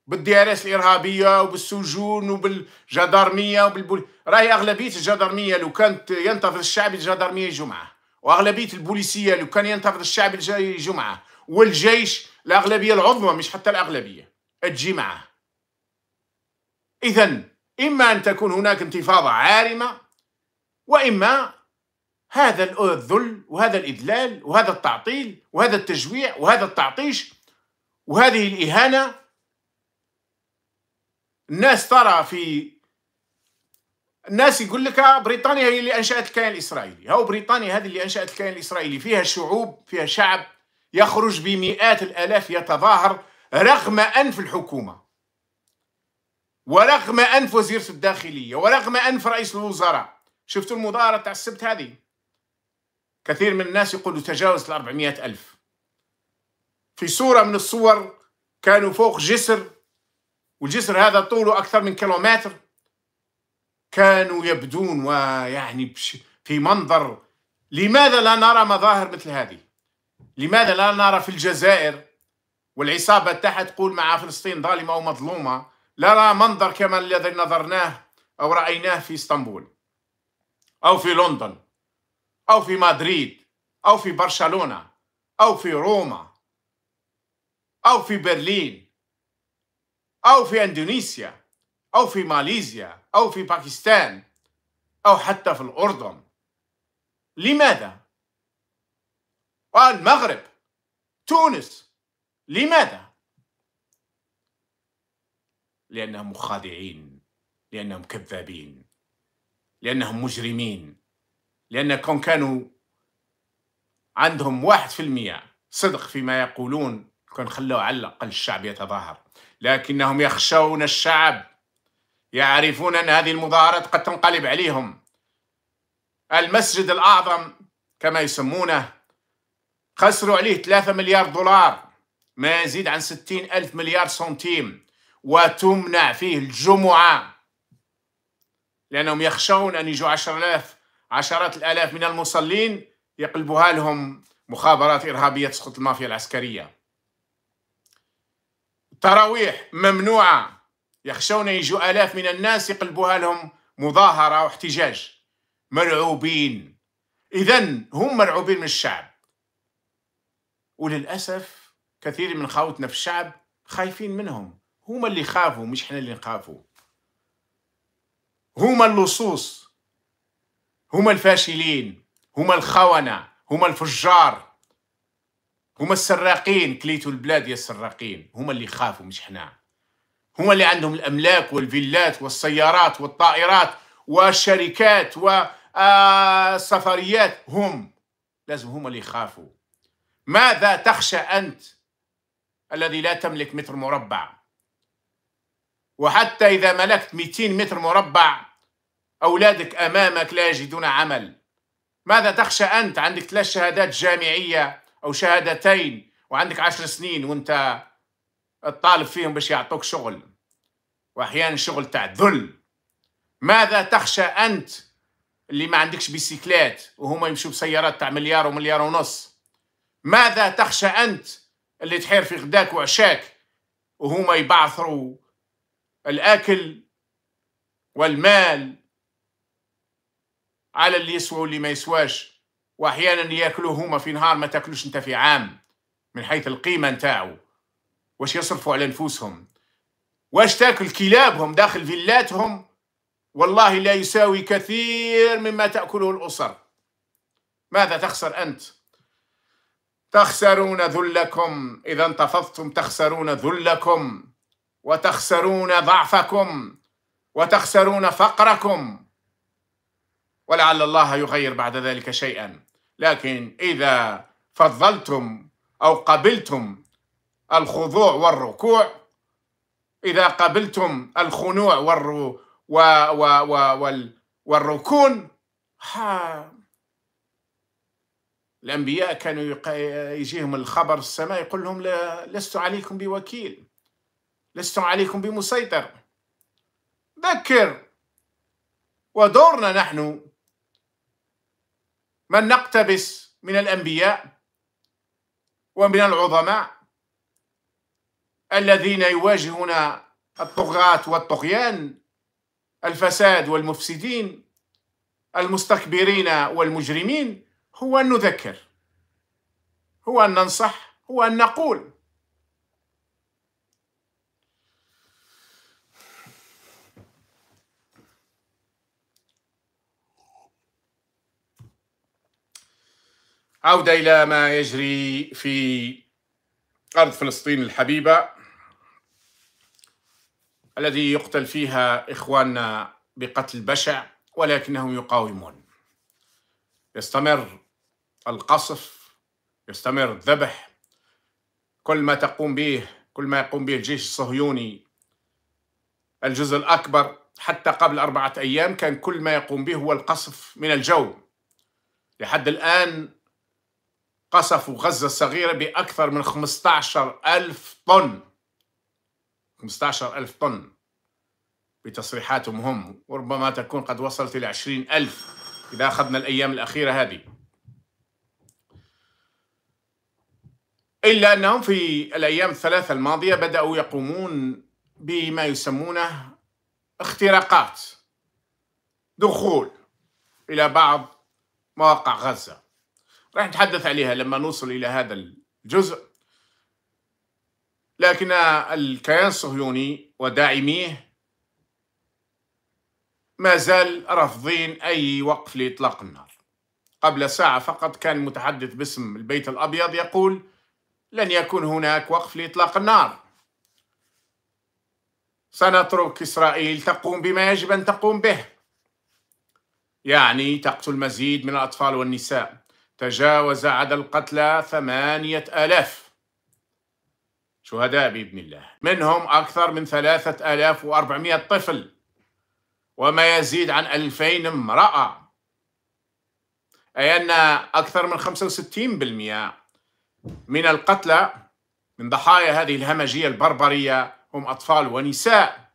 بالديارات الارهابيه وبالسجون وبالجدارميه وبالبول راهي اغلبيه الجدارميه لو كانت ينتفض الشعب الجدارميه يجوا واغلبيه البوليسيه لو كان ينتفض الشعب الجمعة والجيش الاغلبيه العظمى مش حتى الاغلبيه تجي إذن اذا إما أن تكون هناك انتفاضة عارمة وإما هذا الذل وهذا الإذلال وهذا التعطيل وهذا التجويع وهذا التعطيش وهذه الإهانة الناس ترى في الناس يقول لك آه، بريطانيا هي اللي أنشأت الكيان الإسرائيلي أو بريطانيا هذه اللي أنشأت الكيان الإسرائيلي فيها شعوب فيها شعب يخرج بمئات الآلاف يتظاهر رغم أنف الحكومة ورغم انف وزيره الداخليه ورغم انف رئيس الوزراء شفتوا المظاهره تاع السبت هذه كثير من الناس يقولوا تجاوز ال ألف في صورة من الصور كانوا فوق جسر والجسر هذا طوله أكثر من كيلومتر كانوا يبدون ويعني في منظر لماذا لا نرى مظاهر مثل هذه لماذا لا نرى في الجزائر والعصابة تحت تقول مع فلسطين ظالمة ومظلومة لا لا منظر كما الذي نظرناه أو رأيناه في اسطنبول أو في لندن أو في مدريد أو في برشلونة أو في روما أو في برلين أو في إندونيسيا أو في ماليزيا أو في باكستان أو حتى في الأردن لماذا؟ والمغرب تونس لماذا؟ لأنهم خادعين لأنهم كذابين لأنهم مجرمين لأنكم كانوا عندهم واحد في المية صدق فيما يقولون كان خلوا على الأقل الشعب يتظاهر لكنهم يخشون الشعب يعرفون أن هذه المظاهرات قد تنقلب عليهم المسجد الأعظم كما يسمونه خسروا عليه 3 مليار دولار ما يزيد عن 60 ألف مليار سنتيم وتمنع فيه الجمعة لأنهم يخشون أن يجوا عشر آلاف عشرات الآلاف من المصلين يقلبها لهم مخابرات إرهابية تسقط المافيا العسكرية التراويح ممنوعة يخشون يجوا آلاف من الناس يقلبوها لهم مظاهرة واحتجاج مرعوبين إذا هم مرعوبين من الشعب وللأسف كثير من خاوتنا في الشعب خايفين منهم هما اللي خافوا مش حنا اللي نخافوا هما اللصوص هما الفاشلين هما الخونة هما الفجار هما السراقين كليتوا البلاد يا السراقين هما اللي خافوا مش حنا هما اللي عندهم الأملاك والفيلات والسيارات والطائرات والشركات والسفريات آه، هم لازم هما اللي يخافوا ماذا تخشى أنت الذي لا تملك متر مربع وحتى إذا ملكت 200 متر مربع أولادك أمامك لا يجدون عمل ماذا تخشى أنت عندك ثلاث شهادات جامعية أو شهادتين وعندك عشر سنين وأنت تطالب فيهم باش يعطوك شغل وأحيانا شغل تاع ذل ماذا تخشى أنت اللي ما عندكش بيسيكلات وهما يمشوا بسيارات تاع مليار ومليار ونص ماذا تخشى أنت اللي تحير في غداك وعشاك وهما يبعثروا الأكل والمال على اللي يسوى واللي ما يسواش وأحيانا ياكلوه هما في نهار ما تاكلوش أنت في عام من حيث القيمة نتاعو واش يصرفوا على نفوسهم واش تاكل كلابهم داخل فيلاتهم والله لا يساوي كثير مما تأكله الأسر ماذا تخسر أنت؟ تخسرون ذلكم إذا انتفضتم تخسرون ذلكم وتخسرون ضعفكم وتخسرون فقركم ولعل الله يغير بعد ذلك شيئا لكن اذا فضلتم او قبلتم الخضوع والركوع اذا قبلتم الخنوع والرو و و و وال والركون ها الانبياء كانوا يجيهم الخبر السماء يقول لهم لست عليكم بوكيل لستم عليكم بمسيطر ذكر ودورنا نحن من نقتبس من الأنبياء ومن العظماء الذين يواجهون الطغاة والطغيان الفساد والمفسدين المستكبرين والمجرمين هو أن نذكر هو أن ننصح هو أن نقول عودة إلى ما يجري في أرض فلسطين الحبيبة الذي يقتل فيها إخواننا بقتل بشع ولكنهم يقاومون يستمر القصف يستمر الذبح كل ما تقوم به كل ما يقوم به الجيش الصهيوني الجزء الأكبر حتى قبل أربعة أيام كان كل ما يقوم به هو القصف من الجو لحد الآن قصفوا غزة الصغيرة بأكثر من 15 ألف طن 15 ألف طن بتصريحاتهم هم وربما تكون قد وصلت إلى 20 ألف إذا أخذنا الأيام الأخيرة هذه إلا أنهم في الأيام الثلاثة الماضية بدأوا يقومون بما يسمونه اختراقات دخول إلى بعض مواقع غزة راح نتحدث عليها لما نوصل إلى هذا الجزء لكن الكيان الصهيوني وداعميه ما زال رافضين أي وقف لإطلاق النار قبل ساعة فقط كان متحدث باسم البيت الأبيض يقول لن يكون هناك وقف لإطلاق النار سنترك إسرائيل تقوم بما يجب أن تقوم به يعني تقتل مزيد من الأطفال والنساء تجاوز عدد القتلى ثمانية ألاف شهداء بإذن الله منهم أكثر من ثلاثة ألاف وأربعمائة طفل وما يزيد عن ألفين امرأة أي أن أكثر من 65% من القتلى من ضحايا هذه الهمجية البربرية هم أطفال ونساء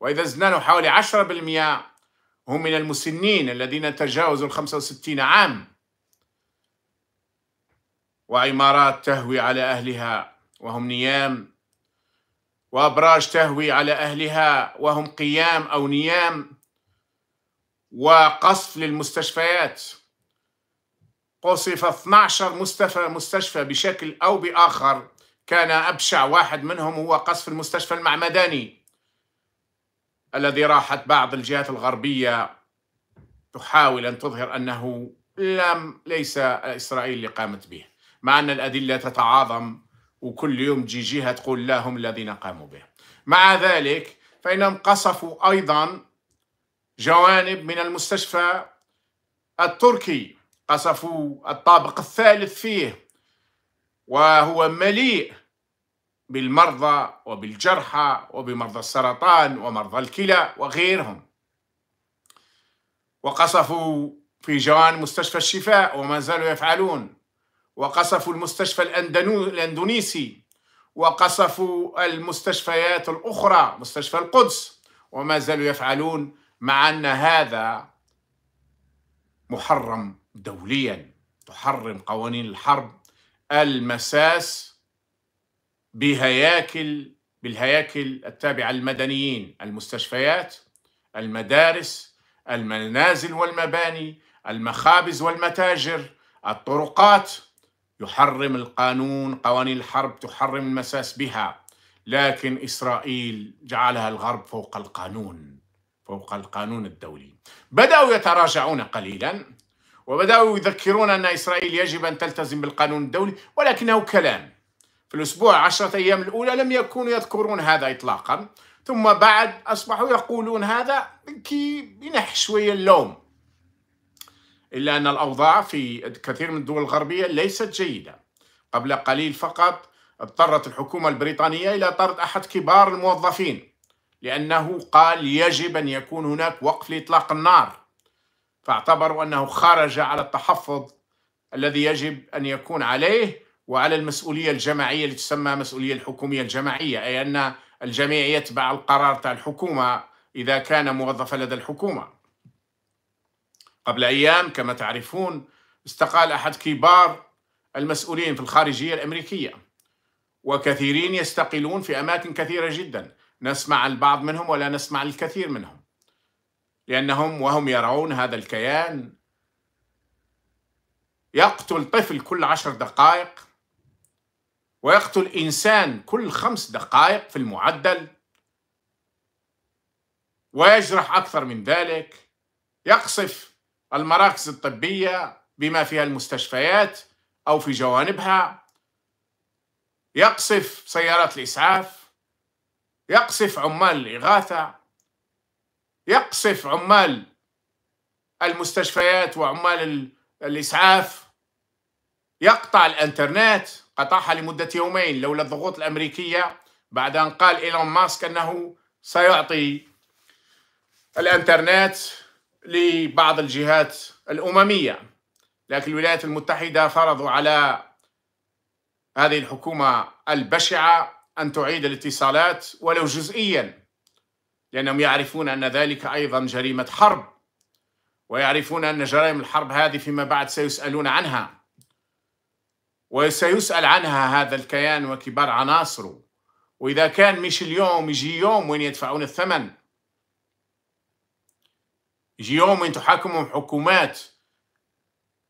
وإذا زنانوا حوالي 10% هم من المسنين الذين تجاوزوا ال 65 عام وعمارات تهوي على أهلها وهم نيام وأبراج تهوي على أهلها وهم قيام أو نيام وقصف للمستشفيات قصف 12 مستشفى مستشفى بشكل أو بآخر كان أبشع واحد منهم هو قصف المستشفى المعمداني الذي راحت بعض الجهات الغربية تحاول أن تظهر أنه لم ليس إسرائيل اللي قامت به مع أن الأدلة تتعاظم وكل يوم تجي جهة تقول لا هم الذين قاموا به مع ذلك فإنهم قصفوا أيضا جوانب من المستشفى التركي قصفوا الطابق الثالث فيه وهو مليء بالمرضى وبالجرحى وبمرضى السرطان ومرضى الكلى وغيرهم وقصفوا في جوانب مستشفى الشفاء وما زالوا يفعلون وقصفوا المستشفى الأندونيسي وقصفوا المستشفيات الأخرى مستشفى القدس وما زالوا يفعلون مع أن هذا محرم دوليا تحرم قوانين الحرب المساس بهياكل بالهياكل التابعة للمدنيين المستشفيات المدارس المنازل والمباني المخابز والمتاجر الطرقات يحرم القانون قوانين الحرب تحرم المساس بها لكن إسرائيل جعلها الغرب فوق القانون فوق القانون الدولي بدأوا يتراجعون قليلا وبدأوا يذكرون أن إسرائيل يجب أن تلتزم بالقانون الدولي ولكنه كلام في الأسبوع عشرة أيام الأولى لم يكونوا يذكرون هذا إطلاقا ثم بعد أصبحوا يقولون هذا كي ينح شوية اللوم إلا أن الأوضاع في كثير من الدول الغربية ليست جيدة قبل قليل فقط اضطرت الحكومة البريطانية إلى طرد أحد كبار الموظفين لأنه قال يجب أن يكون هناك وقف لإطلاق النار فاعتبروا أنه خرج على التحفظ الذي يجب أن يكون عليه وعلى المسؤولية الجماعية التي تسمى مسؤولية الحكومية الجماعية أي أن الجميع يتبع القرار تاع الحكومة إذا كان موظفا لدى الحكومة قبل أيام كما تعرفون استقال أحد كبار المسؤولين في الخارجية الأمريكية وكثيرين يستقيلون في أماكن كثيرة جدا نسمع البعض منهم ولا نسمع الكثير منهم لأنهم وهم يرون هذا الكيان يقتل طفل كل عشر دقائق ويقتل إنسان كل خمس دقائق في المعدل ويجرح أكثر من ذلك يقصف المراكز الطبية بما فيها المستشفيات أو في جوانبها يقصف سيارات الإسعاف يقصف عمال الإغاثة يقصف عمال المستشفيات وعمال الإسعاف يقطع الانترنت قطعها لمدة يومين لولا الضغوط الأمريكية بعد أن قال إيلون ماسك أنه سيعطي الانترنت لبعض الجهات الأممية لكن الولايات المتحدة فرضوا على هذه الحكومة البشعة أن تعيد الاتصالات ولو جزئيا لأنهم يعرفون أن ذلك أيضا جريمة حرب ويعرفون أن جرائم الحرب هذه فيما بعد سيسألون عنها وسيسأل عنها هذا الكيان وكبار عناصره وإذا كان مش اليوم يجي يوم وين يدفعون الثمن يجي يوم وين تحاكمهم حكومات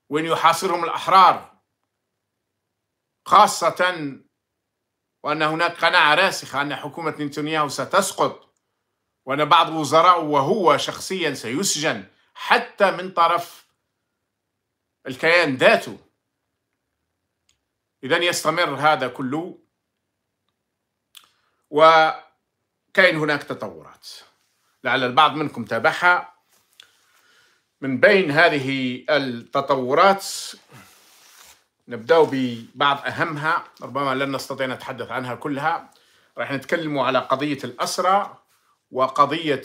وين يحاصرهم الأحرار خاصة وأن هناك قناعة راسخة أن حكومة نتنياهو ستسقط وأن بعض وزراء وهو شخصيا سيسجن حتى من طرف الكيان ذاته إذا يستمر هذا كله وكاين هناك تطورات لعل البعض منكم تابعها من بين هذه التطورات نبدأ ببعض أهمها ربما لن نستطيع نتحدث عنها كلها راح نتكلم على قضية الأسرى وقضية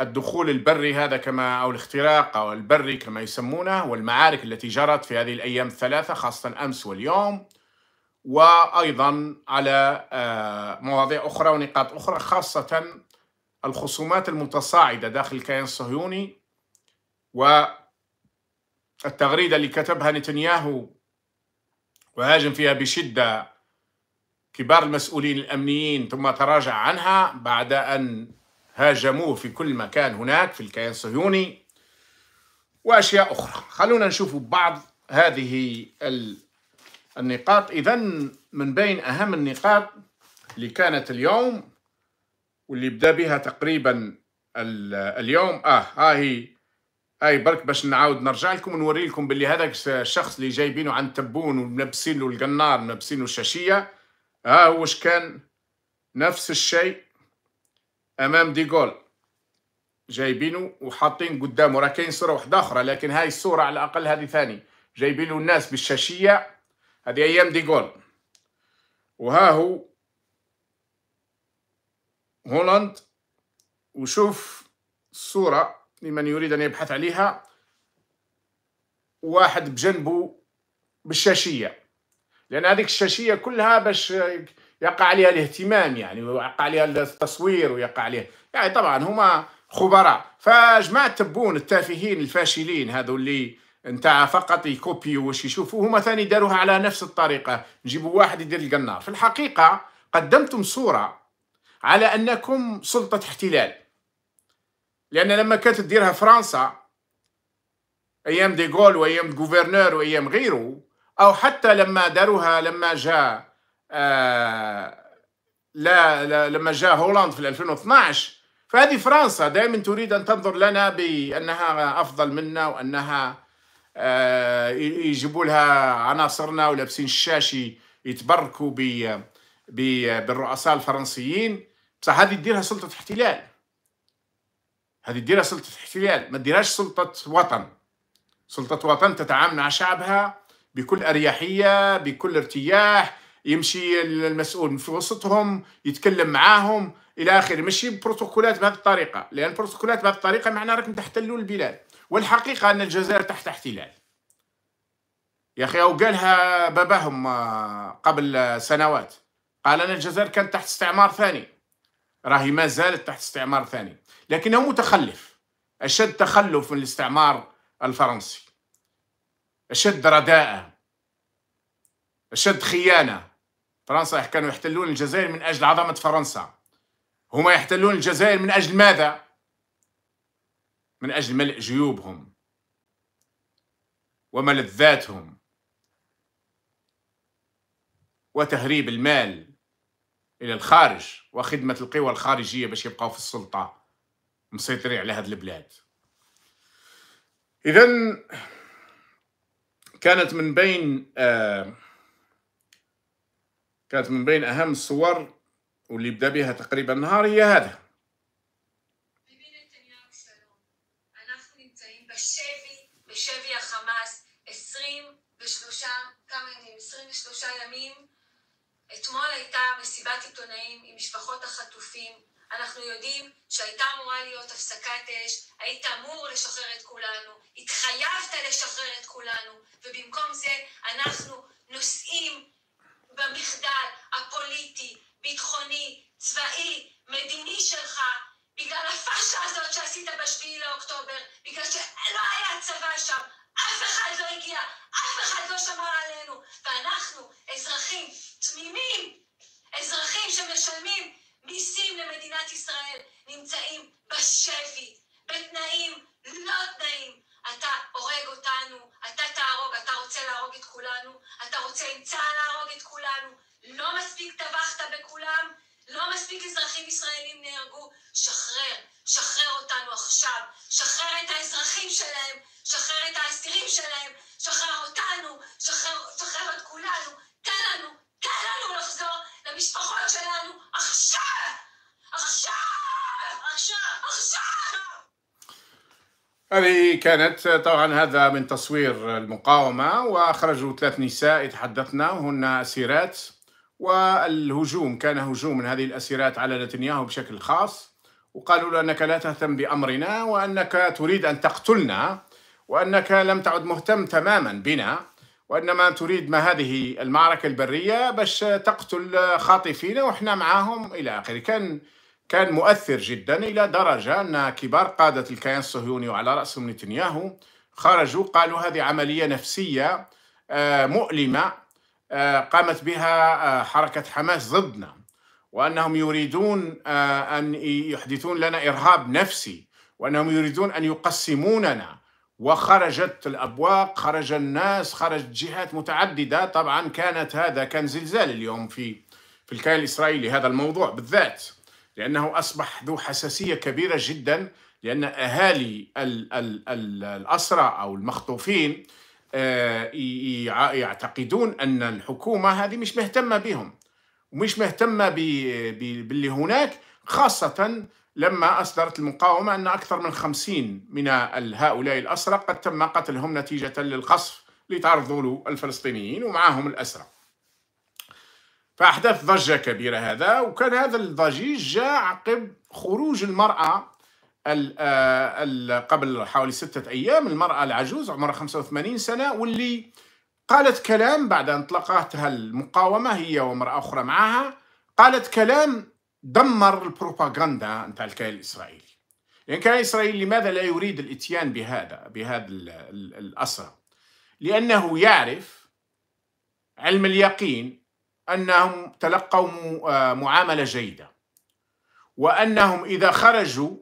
الدخول البري هذا كما أو الاختراق أو البري كما يسمونه والمعارك التي جرت في هذه الأيام الثلاثة خاصة أمس واليوم وأيضا على آه، مواضيع أخرى ونقاط أخرى خاصة الخصومات المتصاعدة داخل الكيان الصهيوني والتغريدة اللي كتبها نتنياهو وهاجم فيها بشدة كبار المسؤولين الأمنيين ثم تراجع عنها بعد أن هاجموه في كل مكان هناك في الكيان الصهيوني وأشياء أخرى خلونا نشوف بعض هذه النقاط إذا من بين أهم النقاط اللي كانت اليوم واللي بدا بها تقريبا اليوم اه هاي اي برك باش نعاود نرجع لكم ونوري لكم باللي هذاك الشخص اللي جايبينه عند تبون وملبسين له القنار ملبسين له الشاشيه ها هو واش كان نفس الشيء امام ديغول جايبينه وحاطين قدامه راه كاين صوره واحده اخرى لكن هاي الصوره على الاقل هذه ثاني جايبينه الناس بالشاشيه هذه ايام ديغول وها هو هولند وشوف الصوره لمن يريد أن يبحث عليها واحد بجنبه بالشاشية لأن هذه الشاشية كلها باش يقع عليها الاهتمام يعني ويقع عليها التصوير ويقع عليها يعني طبعا هما خبراء فجماعة تبون التافهين الفاشلين هذو اللي نتاع فقط يكوبيو واش يشوفوا هما ثاني داروها على نفس الطريقة نجيبوا واحد يدير القنار في الحقيقة قدمتم صورة على أنكم سلطة احتلال لان لما كانت تديرها فرنسا ايام ديغول وايام غوفرنور وايام غيره او حتى لما داروها لما جاء آه لا, لا لما جاء هولندا في 2012 فهذه فرنسا دائما تريد ان تنظر لنا بانها افضل منا وانها آه يجيبوا لها عناصرنا ولابسين الشاشي يتبركوا بالرؤساء الفرنسيين بصح هذه تديرها سلطه احتلال هذه تديرها سلطة احتلال ما ديرهاش سلطة وطن سلطة وطن تتعامل مع شعبها بكل أريحية بكل ارتياح يمشي المسؤول في وسطهم يتكلم معاهم إلى آخره ماشي بروتوكولات بهذه الطريقة لأن بروتوكولات بهذه الطريقة معناها راكم تحتلوا البلاد والحقيقة أن الجزائر تحت احتلال يا أخي أو قالها باباهم آه، قبل سنوات قال أن الجزائر كانت تحت استعمار ثاني راهي ما زالت تحت استعمار ثاني لكنه متخلف أشد تخلف من الاستعمار الفرنسي أشد رداءة أشد خيانة فرنسا كانوا يحتلون الجزائر من أجل عظمة فرنسا هما يحتلون الجزائر من أجل ماذا؟ من أجل ملء جيوبهم وملذاتهم وتهريب المال إلى الخارج وخدمة القوى الخارجية باش يبقوا في السلطة مسيطرين على هذه البلاد اذا كانت من بين آه، كانت من بين اهم الصور واللي بدا بها تقريبا النهار هي هذا אתמול הייתה מסיבת עיתונאים עם משפחות החטופים, אנחנו יודעים שהייתה אמורה להיות הפסקת אש, היית אמור לשחרר את כולנו, התחייבת לשחרר את כולנו, ובמקום זה אנחנו נושאים במחדל הפוליטי, ביטחוני, צבאי, מדיני שלך, בגלל הפאשה הזאת שעשית בשביעי לאוקטובר, בגלל שלא היה צבא שם, אף אחד לא הגיע, אף אחד לא שמר עלינו, ואנחנו, אזרחים תמימים, אזרחים שמשלמים מיסים למדינת ישראל, נמצאים בשבי, בתנאים לא תנאים. אתה הורג אותנו, אתה תהרוג, אתה רוצה להרוג את כולנו, אתה רוצה עם צה"ל להרוג את כולנו, לא מספיק טבחת בכולם, לא מספיק אזרחים ישראלים נהרגו, שחרר, שחרר אותנו עכשיו, שחרר את האזרחים שלהם, שחרר את האסירים שלהם, שחרר אותנו, שחרר, שחרר את כולנו, תן לנו, תן לנו לחזור למשפחות שלנו עכשיו! עכשיו! עכשיו! עכשיו! هذه كانت طبعا هذا من تصوير المقاومة وأخرجوا ثلاث نساء يتحدثنا هن أسيرات والهجوم كان هجوم من هذه الأسيرات على نتنياهو بشكل خاص وقالوا له أنك لا تهتم بأمرنا وأنك تريد أن تقتلنا وأنك لم تعد مهتم تماما بنا وانما تريد ما هذه المعركه البريه باش تقتل خاطفينا واحنا معاهم الى اخره كان كان مؤثر جدا الى درجه ان كبار قاده الكيان الصهيوني وعلى راسهم نتنياهو خرجوا قالوا هذه عمليه نفسيه آه، مؤلمه آه، قامت بها آه، حركه حماس ضدنا وانهم يريدون ان يحدثون لنا ارهاب نفسي وانهم يريدون ان يقسموننا وخرجت الأبواق خرج الناس خرجت جهات متعددة طبعا كانت هذا كان زلزال اليوم في في الكيان الإسرائيلي هذا الموضوع بالذات لأنه أصبح ذو حساسية كبيرة جدا لأن أهالي الأسرى أو المخطوفين آه، يعتقدون أن الحكومة هذه مش مهتمة بهم ومش مهتمة باللي هناك خاصة لما أصدرت المقاومة أن أكثر من خمسين من هؤلاء الأسرى قد تم قتلهم نتيجة للقصف له الفلسطينيين ومعهم الأسرى فأحدث ضجة كبيرة هذا وكان هذا الضجيج جاء عقب خروج المرأة آه، قبل حوالي ستة أيام المرأة العجوز عمرها 85 سنة واللي قالت كلام بعد أن طلقتها المقاومة هي ومرأة أخرى معها قالت كلام دمر البروباغندا نتاع الكيان الاسرائيلي يعني الكيان الاسرائيلي لماذا لا يريد الاتيان بهذا بهذا الاسرى لانه يعرف علم اليقين انهم تلقوا آه، معامله جيده وانهم اذا خرجوا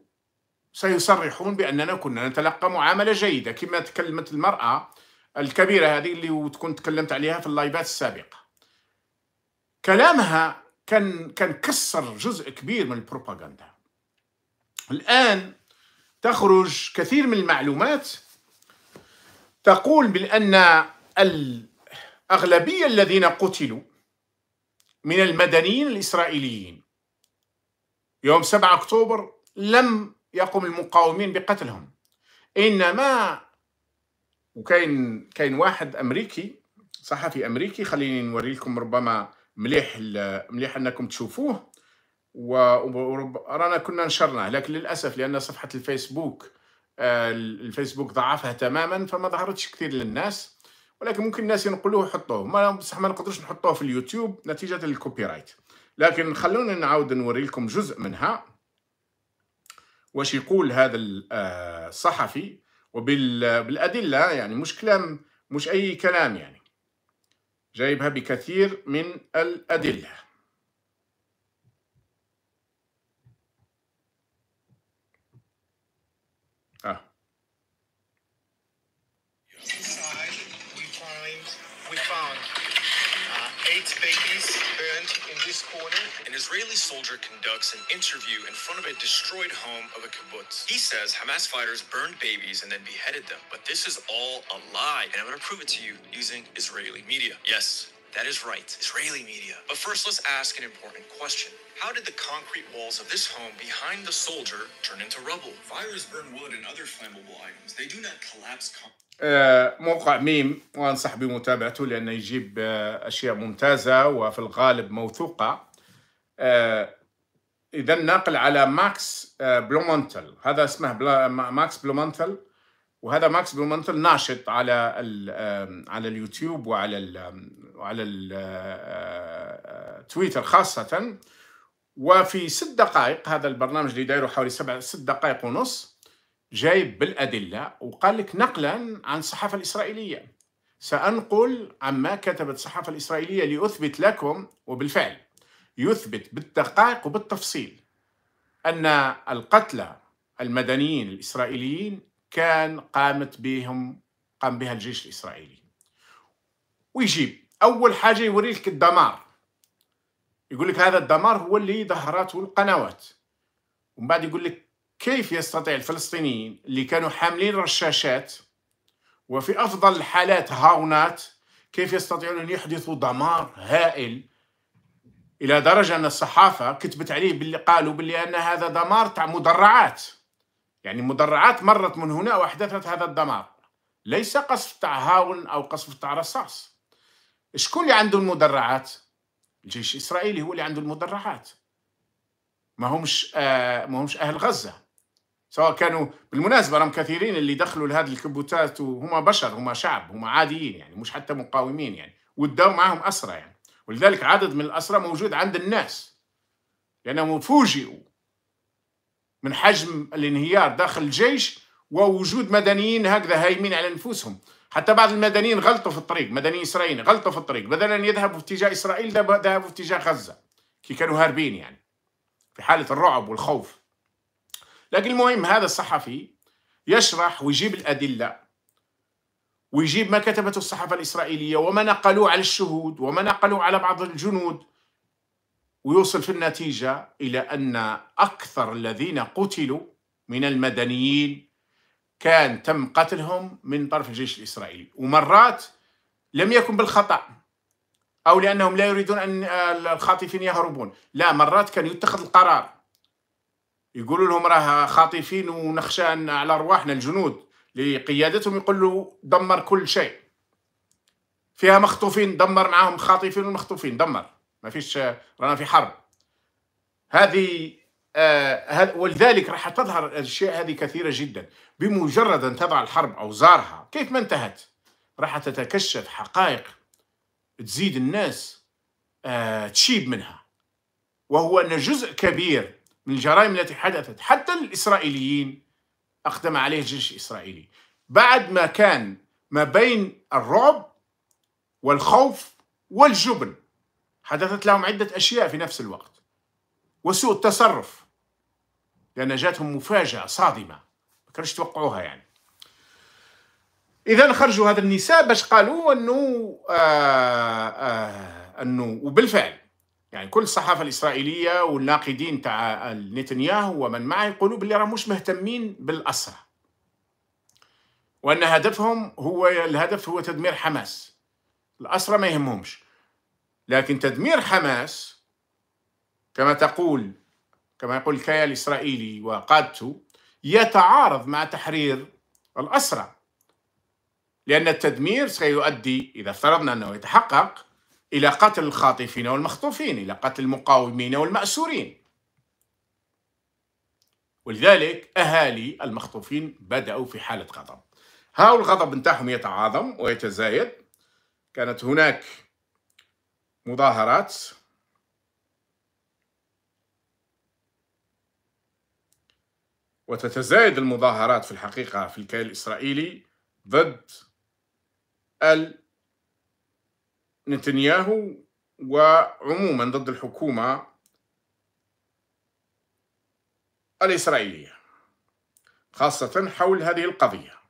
سيصرحون باننا كنا نتلقى معامله جيده كما تكلمت المراه الكبيره هذه اللي كنت تكلمت عليها في اللايفات السابقه كلامها كان كان كسر جزء كبير من البروباغندا الآن تخرج كثير من المعلومات تقول بأن الأغلبية الذين قتلوا من المدنيين الإسرائيليين يوم 7 أكتوبر لم يقم المقاومين بقتلهم إنما وكاين كاين واحد أمريكي صحفي أمريكي خليني نوري لكم ربما مليح مليح انكم تشوفوه ورانا كنا نشرناه لكن للاسف لان صفحه الفيسبوك آه، الفيسبوك ضعفها تماما فما ظهرتش كثير للناس ولكن ممكن الناس ينقلوه ويحطوه ما بصح ما نقدرش نحطوه في اليوتيوب نتيجه الكوبي رايت لكن خلونا نعاود نوري لكم جزء منها واش يقول هذا آه، الصحفي وبالادله يعني مش كلام مش اي كلام يعني جايبها بكثير من الأدلة this corner, an Israeli soldier conducts an interview in front of a destroyed home of a kibbutz. He says Hamas fighters burned babies and then beheaded them, but this is all a lie, and I'm gonna prove it to you using Israeli media. Yes, That is right, Israeli media. But first, let's ask an important question. How did the concrete walls of this home behind the soldier turn into rubble? Fires burn wood and other flammable items. They do not collapse. آه موقع ميم وانصح بمتابعته لانه يجيب اشياء ممتازه وفي الغالب موثوقه اذا ناقل على ماكس بلومنتل هذا اسمه بلا ماكس بلومنتل وهذا ماكس بلومنتل ناشط على على اليوتيوب وعلى وعلى آه، آه، تويتر خاصة وفي ست دقائق هذا البرنامج اللي دايره حوالي سبع ست دقائق ونص جايب بالأدلة وقال لك نقلا عن الصحافة الإسرائيلية سأنقل عما كتبت الصحافة الإسرائيلية لأثبت لكم وبالفعل يثبت بالدقائق وبالتفصيل أن القتلى المدنيين الإسرائيليين كان قامت بهم قام بها الجيش الإسرائيلي ويجيب اول حاجه يوريك الدمار يقول لك هذا الدمار هو اللي ظهرته القنوات ومن بعد يقول لك كيف يستطيع الفلسطينيين اللي كانوا حاملين رشاشات وفي افضل الحالات هاونات كيف يستطيعون ان يحدثوا دمار هائل الى درجه ان الصحافه كتبت عليه باللي قالوا باللي ان هذا دمار تاع مدرعات يعني مدرعات مرت من هنا واحدثت هذا الدمار ليس قصف تاع هاون او قصف تاع رصاص شكون اللي عنده المدرعات الجيش الاسرائيلي هو اللي عنده المدرعات ما همش آه ما همش اهل غزه سواء كانوا بالمناسبه راهم كثيرين اللي دخلوا لهذه الكبوتات وهما بشر هما شعب هما عاديين يعني مش حتى مقاومين يعني وداو معاهم اسرى يعني ولذلك عدد من الاسرى موجود عند الناس لانهم فوجئوا من حجم الانهيار داخل الجيش ووجود مدنيين هكذا هايمين على نفوسهم حتى بعض المدنيين غلطوا في الطريق مدنيين إسرائيليين غلطوا في الطريق بدلا أن يذهبوا في اتجاه إسرائيل ذهبوا في اتجاه غزة كي كانوا هاربين يعني في حالة الرعب والخوف لكن المهم هذا الصحفي يشرح ويجيب الأدلة ويجيب ما كتبته الصحافة الإسرائيلية وما نقلوه على الشهود وما نقلوه على بعض الجنود ويوصل في النتيجة إلى أن أكثر الذين قتلوا من المدنيين كان تم قتلهم من طرف الجيش الإسرائيلي ومرات لم يكن بالخطأ أو لأنهم لا يريدون أن آه، الخاطفين يهربون لا مرات كان يتخذ القرار يقولوا لهم راه خاطفين ونخشى على أرواحنا الجنود لقيادتهم يقولوا دمر كل شيء فيها مخطوفين دمر معاهم خاطفين ومخطوفين دمر ما فيش آه، رانا في حرب هذه آه، ولذلك راح تظهر الاشياء هذه كثيره جدا بمجرد ان تضع الحرب اوزارها كيف ما انتهت راح تتكشف حقائق تزيد الناس آه، تشيب منها وهو ان جزء كبير من الجرائم التي حدثت حتى الاسرائيليين اقدم عليه الجيش الاسرائيلي بعد ما كان ما بين الرعب والخوف والجبن حدثت لهم عده اشياء في نفس الوقت وسوء التصرف لأن جاتهم مفاجأة صادمة ما كانوش توقعوها يعني إذا خرجوا هذا النساء باش قالوا أنه آه آه أنه وبالفعل يعني كل الصحافة الإسرائيلية والناقدين تاع نتنياهو ومن معه يقولوا باللي راه مش مهتمين بالأسرة وأن هدفهم هو الهدف هو تدمير حماس الأسرة ما يهمهمش لكن تدمير حماس كما تقول كما يقول الكيان الإسرائيلي وقادته يتعارض مع تحرير الأسرى لأن التدمير سيؤدي إذا افترضنا أنه يتحقق إلى قتل الخاطفين والمخطوفين إلى قتل المقاومين والمأسورين ولذلك أهالي المخطوفين بدأوا في حالة غضب ها الغضب نتاعهم يتعاظم ويتزايد كانت هناك مظاهرات وتتزايد المظاهرات في الحقيقة في الكيان الإسرائيلي ضد نتنياهو وعموما ضد الحكومة الإسرائيلية خاصة حول هذه القضية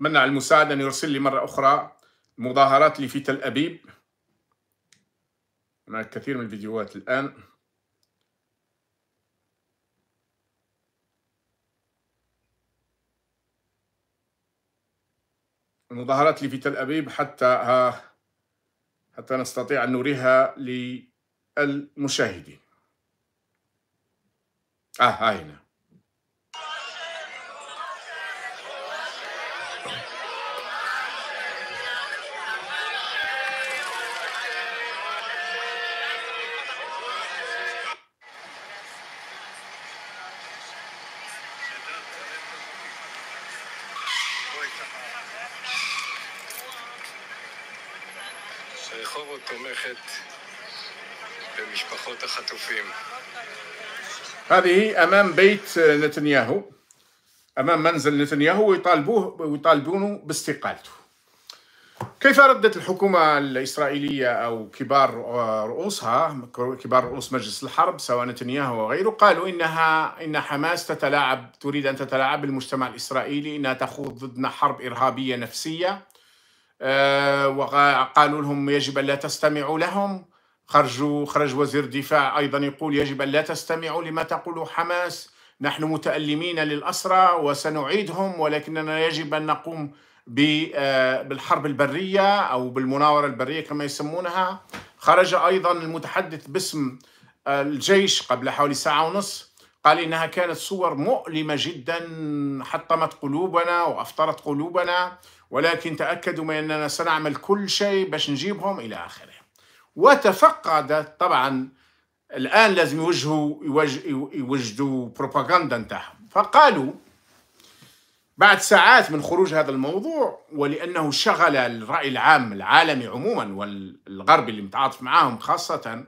منع المساعد أن يرسل لي مرة أخرى مظاهرات اللي في تل أبيب هناك كثير من الفيديوهات الآن المظاهرات اللي في تل أبيب حتى حتى نستطيع أن نريها للمشاهدين آه هاي هنا תומכת במשפחות החטופים. هذه أمام بيت نتنياهو أمام منزل نتنياهو ويطالبوه ويطالبونه باستقالته كيف ردت الحكومة الإسرائيلية أو كبار رؤوسها كبار رؤوس مجلس الحرب سواء نتنياهو وغيره قالوا إنها إن حماس تتلاعب تريد أن تتلاعب بالمجتمع الإسرائيلي إنها تخوض ضدنا حرب إرهابية نفسية آه، وقالوا لهم يجب أن لا تستمعوا لهم خرجوا خرج وزير دفاع أيضا يقول يجب أن لا تستمعوا لما تقول حماس نحن متألمين للأسرى وسنعيدهم ولكننا يجب أن نقوم آه، بالحرب البرية أو بالمناورة البرية كما يسمونها خرج أيضا المتحدث باسم آه، الجيش قبل حوالي ساعة ونصف قال إنها كانت صور مؤلمة جدا حطمت قلوبنا وأفطرت قلوبنا ولكن تأكدوا من أننا سنعمل كل شيء باش نجيبهم إلى آخره وتفقد طبعا الآن لازم يوجهوا يوجدوا بروباغندا نتاعهم فقالوا بعد ساعات من خروج هذا الموضوع ولأنه شغل الرأي العام العالمي عموما والغربي اللي متعاطف معاهم خاصة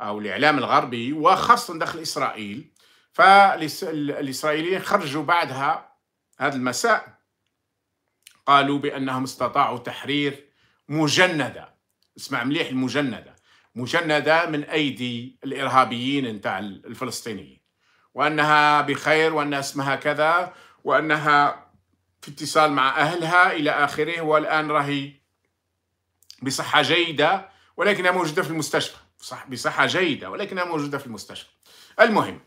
أو الإعلام الغربي وخاصة داخل إسرائيل فالإسرائيليين خرجوا بعدها هذا المساء قالوا بأنهم استطاعوا تحرير مجندة اسمع مليح المجندة مجندة من أيدي الإرهابيين نتاع الفلسطينيين وأنها بخير وأن اسمها كذا وأنها في اتصال مع أهلها إلى آخره والآن راهي بصحة جيدة ولكنها موجودة في المستشفى صح بصحة جيدة ولكنها موجودة في المستشفى المهم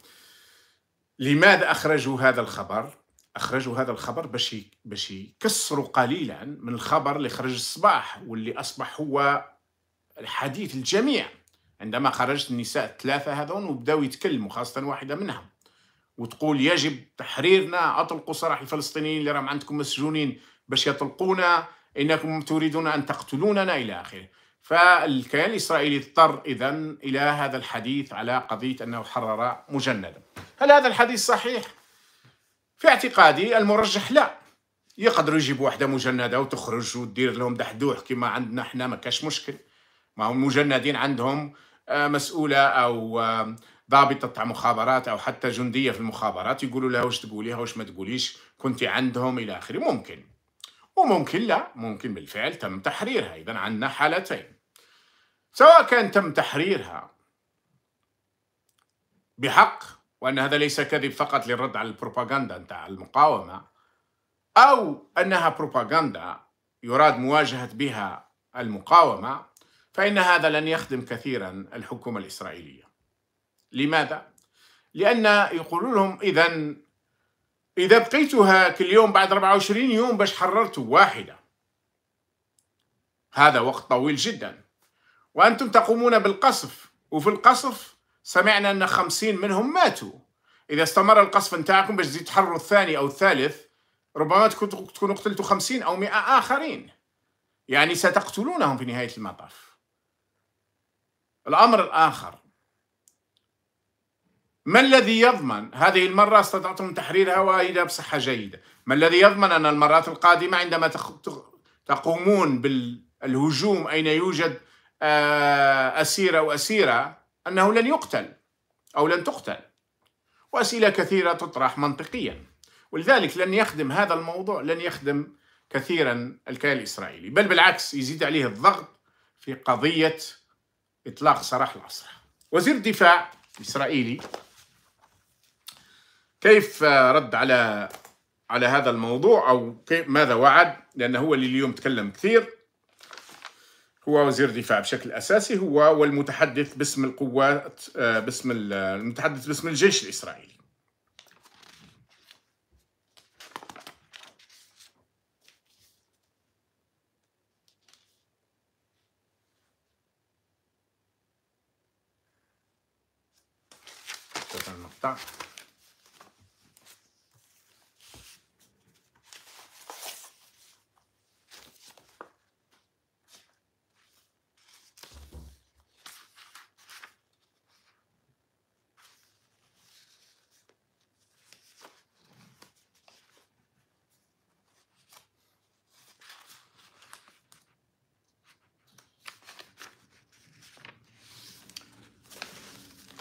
لماذا أخرجوا هذا الخبر اخرجوا هذا الخبر باش باش يكسروا قليلا من الخبر اللي خرج الصباح واللي اصبح هو الحديث الجميع عندما خرجت النساء الثلاثه هذون وبداو يتكلموا خاصه واحده منهم وتقول يجب تحريرنا اطلقوا سراح الفلسطينيين اللي راهم عندكم مسجونين باش يطلقونا انكم تريدون ان تقتلوننا الى اخره فالكيان الاسرائيلي اضطر اذا الى هذا الحديث على قضيه انه حرر مجندا هل هذا الحديث صحيح في اعتقادي المرجح لا يقدروا يجيبوا وحده مجنده وتخرج وتدير لهم دحدوح كما عندنا احنا ما كاش مشكل ما هم المجندين عندهم آه، مسؤوله او آه، ضابطه تاع مخابرات او حتى جنديه في المخابرات يقولوا لها واش تقوليها واش ما تقوليش كنت عندهم الى اخره ممكن وممكن لا ممكن بالفعل تم تحريرها اذا عندنا حالتين سواء كان تم تحريرها بحق وأن هذا ليس كذب فقط للرد على البروباغندا نتاع المقاومة أو أنها بروباغندا يراد مواجهة بها المقاومة فإن هذا لن يخدم كثيرا الحكومة الإسرائيلية لماذا؟ لأن يقولوا لهم إذا إذا بقيتوا هاك اليوم بعد 24 يوم باش حررتوا واحدة هذا وقت طويل جدا وأنتم تقومون بالقصف وفي القصف سمعنا أن خمسين منهم ماتوا إذا استمر القصف نتاعكم باش تزيد تحرروا الثاني أو الثالث ربما تكونوا قتلتوا خمسين أو مئة آخرين يعني ستقتلونهم في نهاية المطاف الأمر الآخر ما الذي يضمن هذه المرة استطعتم تحريرها وإذا بصحة جيدة ما الذي يضمن أن المرات القادمة عندما تقومون بالهجوم أين يوجد أسير آه، أو أسيرة أنه لن يقتل أو لن تقتل وأسئلة كثيرة تطرح منطقيا ولذلك لن يخدم هذا الموضوع لن يخدم كثيرا الكيان الإسرائيلي بل بالعكس يزيد عليه الضغط في قضية إطلاق سراح الأسرى وزير الدفاع الإسرائيلي كيف رد على على هذا الموضوع أو ماذا وعد لأنه هو اللي اليوم تكلم كثير هو وزير الدفاع بشكل اساسي هو والمتحدث باسم القوات آه، باسم المتحدث باسم الجيش الاسرائيلي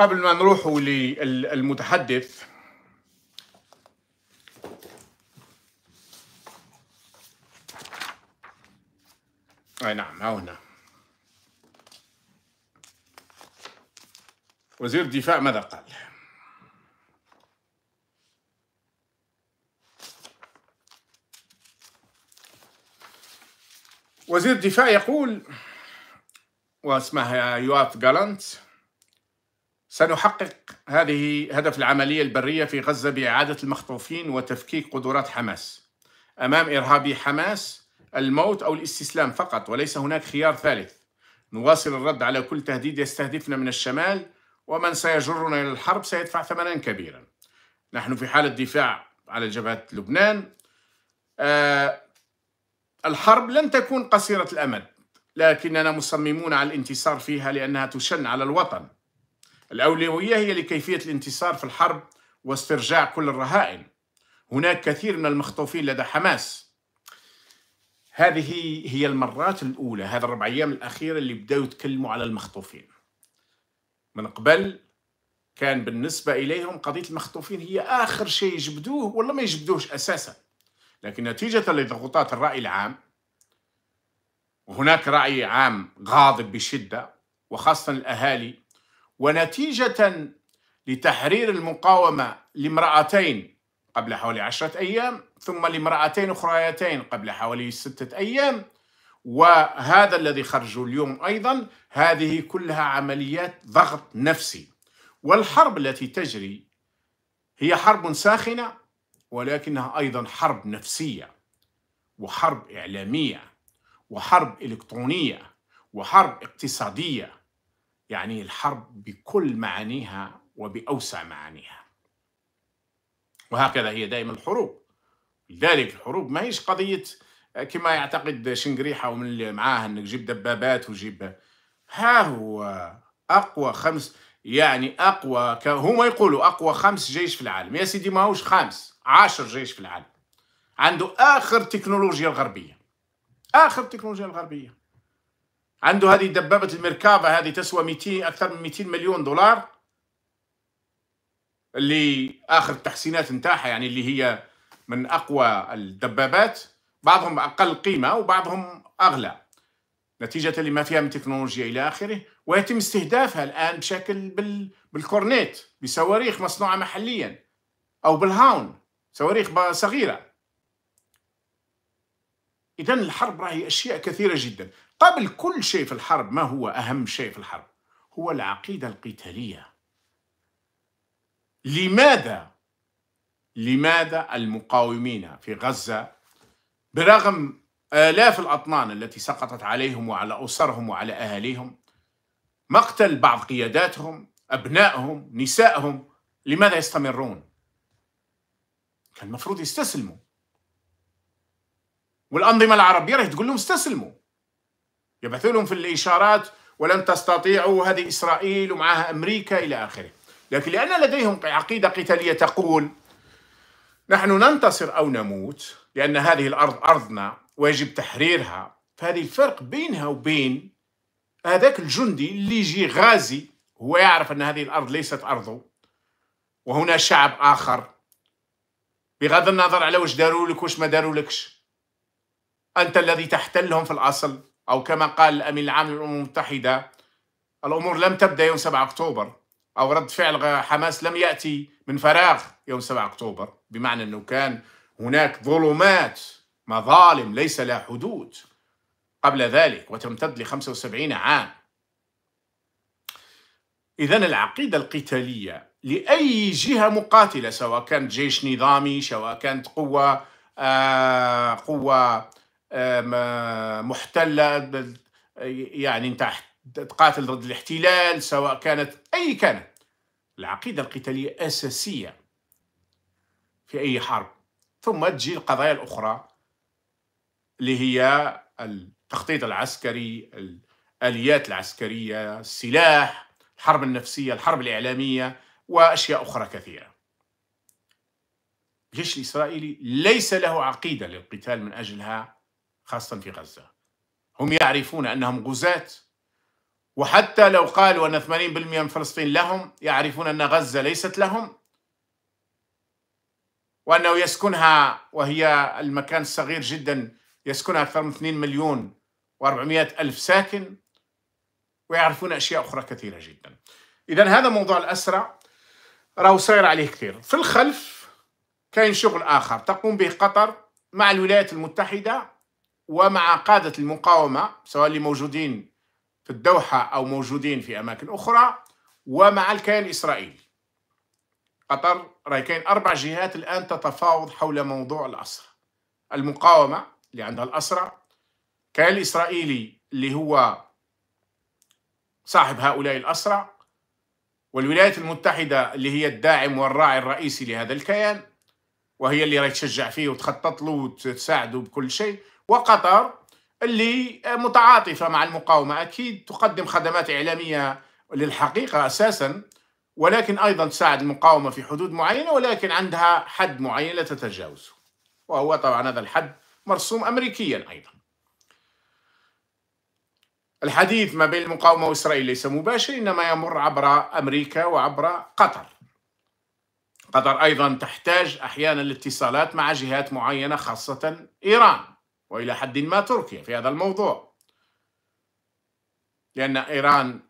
قبل ما نروح للمتحدث اي نعم ها هنا وزير الدفاع ماذا قال؟ وزير الدفاع يقول واسمها يواف جالانت سنحقق هذه هدف العملية البرية في غزة بإعادة المخطوفين وتفكيك قدرات حماس أمام إرهابي حماس الموت أو الاستسلام فقط وليس هناك خيار ثالث نواصل الرد على كل تهديد يستهدفنا من الشمال ومن سيجرنا إلى الحرب سيدفع ثمنا كبيرا نحن في حالة دفاع على جبهة لبنان آه الحرب لن تكون قصيرة الأمد لكننا مصممون على الانتصار فيها لأنها تشن على الوطن الأولوية هي لكيفية الانتصار في الحرب واسترجاع كل الرهائن هناك كثير من المخطوفين لدى حماس هذه هي المرات الأولى هذا الربع أيام الأخيرة اللي بدأوا يتكلموا على المخطوفين من قبل كان بالنسبة إليهم قضية المخطوفين هي آخر شيء يجبدوه ولا ما يجبدوهش أساسا لكن نتيجة لضغوطات الرأي العام وهناك رأي عام غاضب بشدة وخاصة الأهالي ونتيجة لتحرير المقاومة لامرأتين قبل حوالي عشرة أيام ثم لامرأتين أخريتين قبل حوالي ستة أيام وهذا الذي خرجوا اليوم أيضا هذه كلها عمليات ضغط نفسي والحرب التي تجري هي حرب ساخنة ولكنها أيضا حرب نفسية وحرب إعلامية وحرب إلكترونية وحرب اقتصادية يعني الحرب بكل معانيها وبأوسع معانيها وهكذا هي دائما الحروب لذلك الحروب ماهيش قضية كما يعتقد شنقريحة ومن اللي معاه أنك جيب دبابات وجيب ها هو أقوى خمس يعني أقوى ك... هما يقولوا أقوى خمس جيش في العالم يا سيدي ماهوش خمس عشر جيش في العالم عنده آخر تكنولوجيا الغربية آخر تكنولوجيا الغربية عنده هذه دبابة الميركافا هذه تسوى 200 أكثر من 200 مليون دولار اللي آخر التحسينات نتاعها يعني اللي هي من أقوى الدبابات بعضهم أقل قيمة وبعضهم أغلى نتيجة لما فيها من تكنولوجيا إلى آخره ويتم استهدافها الآن بشكل بال... بالكورنيت بصواريخ مصنوعة محليا أو بالهاون صواريخ صغيرة إذا الحرب راهي أشياء كثيرة جدا قبل كل شيء في الحرب ما هو أهم شيء في الحرب هو العقيدة القتالية لماذا لماذا المقاومين في غزة برغم آلاف الأطنان التي سقطت عليهم وعلى أسرهم وعلى أهاليهم مقتل بعض قياداتهم أبنائهم نسائهم لماذا يستمرون كان المفروض يستسلموا والأنظمة العربية راح تقول لهم استسلموا يبعثوا لهم في الإشارات ولن تستطيعوا هذه إسرائيل ومعها أمريكا إلى آخره لكن لأن لديهم عقيدة قتالية تقول نحن ننتصر أو نموت لأن هذه الأرض أرضنا ويجب تحريرها فهذه الفرق بينها وبين هذاك الجندي اللي يجي غازي هو يعرف أن هذه الأرض ليست أرضه وهنا شعب آخر بغض النظر على واش داروا لك واش ما داروا لكش أنت الذي تحتلهم في الأصل أو كما قال الأمين العام للأمم المتحدة الأمور لم تبدأ يوم 7 أكتوبر أو رد فعل حماس لم يأتي من فراغ يوم 7 أكتوبر بمعنى أنه كان هناك ظلمات مظالم ليس لها حدود قبل ذلك وتمتد ل 75 عام إذا العقيدة القتالية لأي جهة مقاتلة سواء كانت جيش نظامي سواء كانت قوة آه قوة محتله يعني انت تقاتل ضد الاحتلال سواء كانت اي كانت العقيده القتاليه اساسيه في اي حرب ثم تجي القضايا الاخرى اللي هي التخطيط العسكري الاليات العسكريه السلاح الحرب النفسيه الحرب الاعلاميه واشياء اخرى كثيره الجيش الاسرائيلي ليس له عقيده للقتال من اجلها خاصة في غزة هم يعرفون أنهم غزاة وحتى لو قالوا أن 80% من فلسطين لهم يعرفون أن غزة ليست لهم وأنه يسكنها وهي المكان الصغير جدا يسكنها أكثر من 2 مليون و400 ألف ساكن ويعرفون أشياء أخرى كثيرة جدا إذا هذا موضوع الأسرى راهو صاير عليه كثير في الخلف كاين شغل آخر تقوم به قطر مع الولايات المتحدة ومع قادة المقاومة سواء اللي موجودين في الدوحة أو موجودين في أماكن أخرى ومع الكيان الإسرائيلي قطر راهي كاين أربع جهات الآن تتفاوض حول موضوع الأسرة المقاومة اللي عندها الأسرة الكيان الإسرائيلي اللي هو صاحب هؤلاء الأسرى والولايات المتحدة اللي هي الداعم والراعي الرئيسي لهذا الكيان وهي اللي راهي تشجع فيه وتخطط له وتساعده بكل شيء وقطر اللي متعاطفة مع المقاومة أكيد تقدم خدمات إعلامية للحقيقة أساسا ولكن أيضا تساعد المقاومة في حدود معينة ولكن عندها حد معين لا تتجاوزه وهو طبعا هذا الحد مرسوم أمريكيا أيضا الحديث ما بين المقاومة وإسرائيل ليس مباشر إنما يمر عبر أمريكا وعبر قطر قطر أيضا تحتاج أحيانا الاتصالات مع جهات معينة خاصة إيران والى حد ما تركيا في هذا الموضوع لان ايران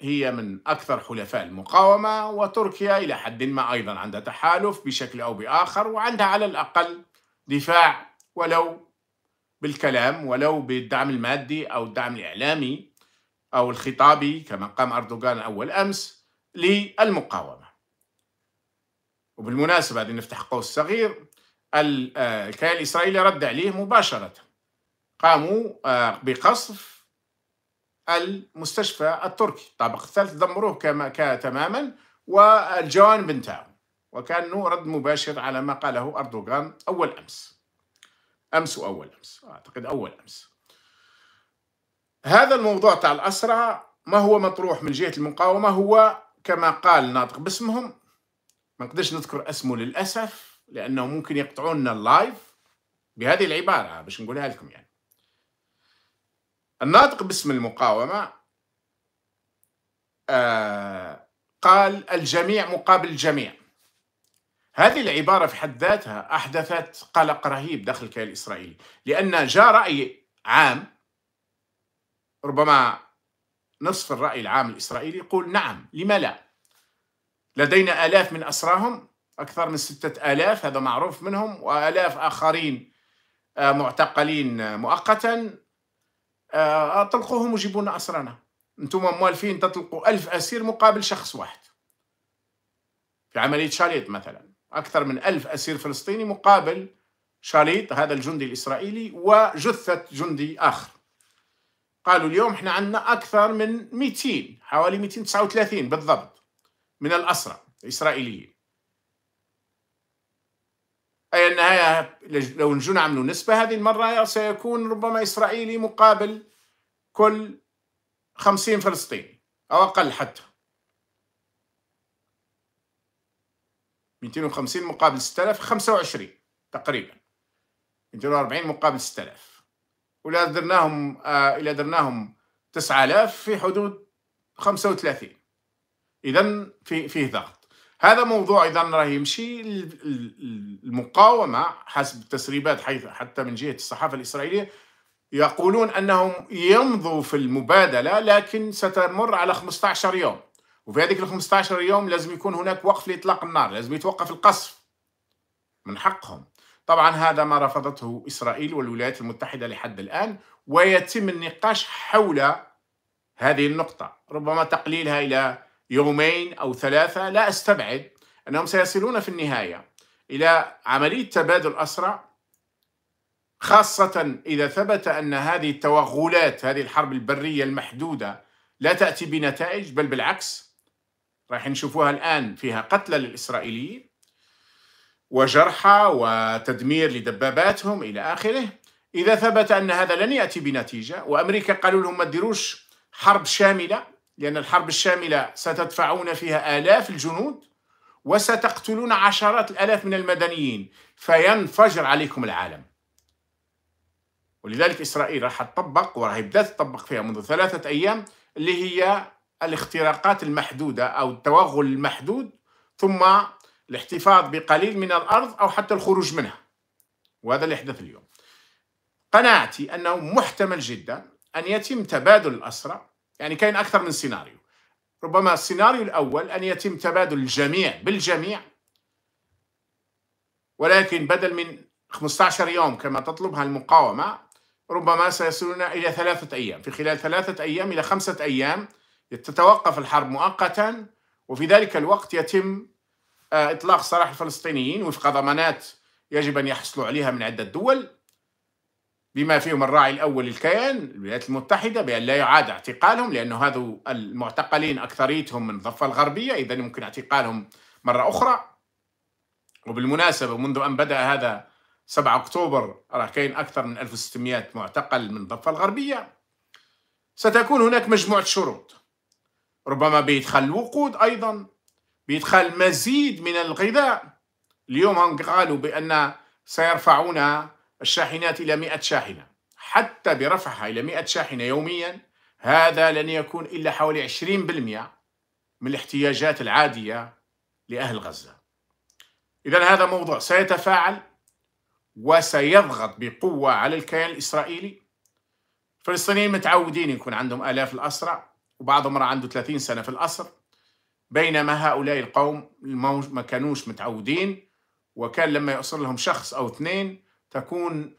هي من اكثر حلفاء المقاومه وتركيا الى حد ما ايضا عندها تحالف بشكل او باخر وعندها على الاقل دفاع ولو بالكلام ولو بالدعم المادي او الدعم الاعلامي او الخطابي كما قام اردوغان اول امس للمقاومه. وبالمناسبه هذه نفتح قوس صغير آه، الكيان الاسرائيلي رد عليه مباشره قاموا آه، بقصف المستشفى التركي الطابق الثالث دمروه كما تماما والجوانب انتهوا وكانه رد مباشر على ما قاله أردوغان أول أمس أمس وأول أمس أعتقد أول أمس هذا الموضوع تاع الأسرى ما هو مطروح من جهة المقاومة هو كما قال ناطق باسمهم ما نقدرش نذكر اسمه للأسف لأنه ممكن يقطعوننا اللايف بهذه العبارة باش نقولها لكم يعني الناطق باسم المقاومة آه، قال الجميع مقابل الجميع هذه العبارة في حد ذاتها أحدثت قلق رهيب داخل الكيان الإسرائيلي لأن جاء رأي عام ربما نصف الرأي العام الإسرائيلي يقول نعم لما لا لدينا آلاف من أسراهم أكثر من ستة آلاف هذا معروف منهم وآلاف آخرين آه، معتقلين آه، مؤقتا آه، اطلقوهم وجيبونا اسرانا انتم موالفين تطلقوا ألف اسير مقابل شخص واحد في عمليه شاليت مثلا اكثر من ألف اسير فلسطيني مقابل شاليت هذا الجندي الاسرائيلي وجثه جندي اخر قالوا اليوم احنا عندنا اكثر من 200 حوالي 239 بالضبط من الاسرى الاسرائيليين أي أنها لو نجون عملوا نسبة هذه المرة سيكون ربما إسرائيلي مقابل كل خمسين فلسطيني أو أقل حتى 250 مقابل 6000 25 تقريبا 240 مقابل 6000 ولا درناهم آه إلى درناهم 9000 في حدود 35 إذا في فيه ضغط هذا موضوع اذا راه يمشي المقاومه حسب التسريبات حيث حتى من جهه الصحافه الاسرائيليه يقولون انهم يمضوا في المبادله لكن ستمر على 15 يوم وفي هذيك ال 15 يوم لازم يكون هناك وقف لاطلاق النار لازم يتوقف القصف من حقهم طبعا هذا ما رفضته اسرائيل والولايات المتحده لحد الان ويتم النقاش حول هذه النقطه ربما تقليلها الى يومين أو ثلاثة لا أستبعد أنهم سيصلون في النهاية إلى عملية تبادل أسرع خاصة إذا ثبت أن هذه التوغلات هذه الحرب البرية المحدودة لا تأتي بنتائج بل بالعكس راح نشوفوها الآن فيها قتلى للإسرائيليين وجرحى وتدمير لدباباتهم إلى آخره إذا ثبت أن هذا لن يأتي بنتيجة وأمريكا قالوا لهم ما تديروش حرب شاملة لأن الحرب الشاملة ستدفعون فيها آلاف الجنود وستقتلون عشرات الآلاف من المدنيين فينفجر عليكم العالم ولذلك إسرائيل راح تطبق وراح بدأت تطبق فيها منذ ثلاثة أيام اللي هي الاختراقات المحدودة أو التوغل المحدود ثم الاحتفاظ بقليل من الأرض أو حتى الخروج منها وهذا اللي يحدث اليوم قناعتي أنه محتمل جدا أن يتم تبادل الأسرى يعني كاين أكثر من سيناريو ربما السيناريو الأول أن يتم تبادل الجميع بالجميع ولكن بدل من 15 يوم كما تطلبها المقاومة ربما سيصلون إلى ثلاثة أيام في خلال ثلاثة أيام إلى خمسة أيام تتوقف الحرب مؤقتا وفي ذلك الوقت يتم آه، إطلاق سراح الفلسطينيين وفق ضمانات يجب أن يحصلوا عليها من عدة دول بما فيهم الراعي الأول للكيان الولايات المتحدة بأن لا يعاد اعتقالهم لأنه هذو المعتقلين أكثريتهم من الضفة الغربية إذا يمكن اعتقالهم مرة أخرى وبالمناسبة منذ أن بدأ هذا 7 أكتوبر راه كاين أكثر من 1600 معتقل من الضفة الغربية ستكون هناك مجموعة شروط ربما بإدخال الوقود أيضا بإدخال مزيد من الغذاء اليوم هم قالوا بأن سيرفعون الشاحنات إلى 100 شاحنة حتى برفعها إلى 100 شاحنة يوميا هذا لن يكون إلا حوالي 20% من الاحتياجات العادية لأهل غزة إذا هذا موضوع سيتفاعل وسيضغط بقوة على الكيان الإسرائيلي الفلسطينيين متعودين يكون عندهم آلاف الأسرى وبعضهم راه عنده 30 سنة في الأسر بينما هؤلاء القوم ما كانوش متعودين وكان لما يأسر لهم شخص أو اثنين تكون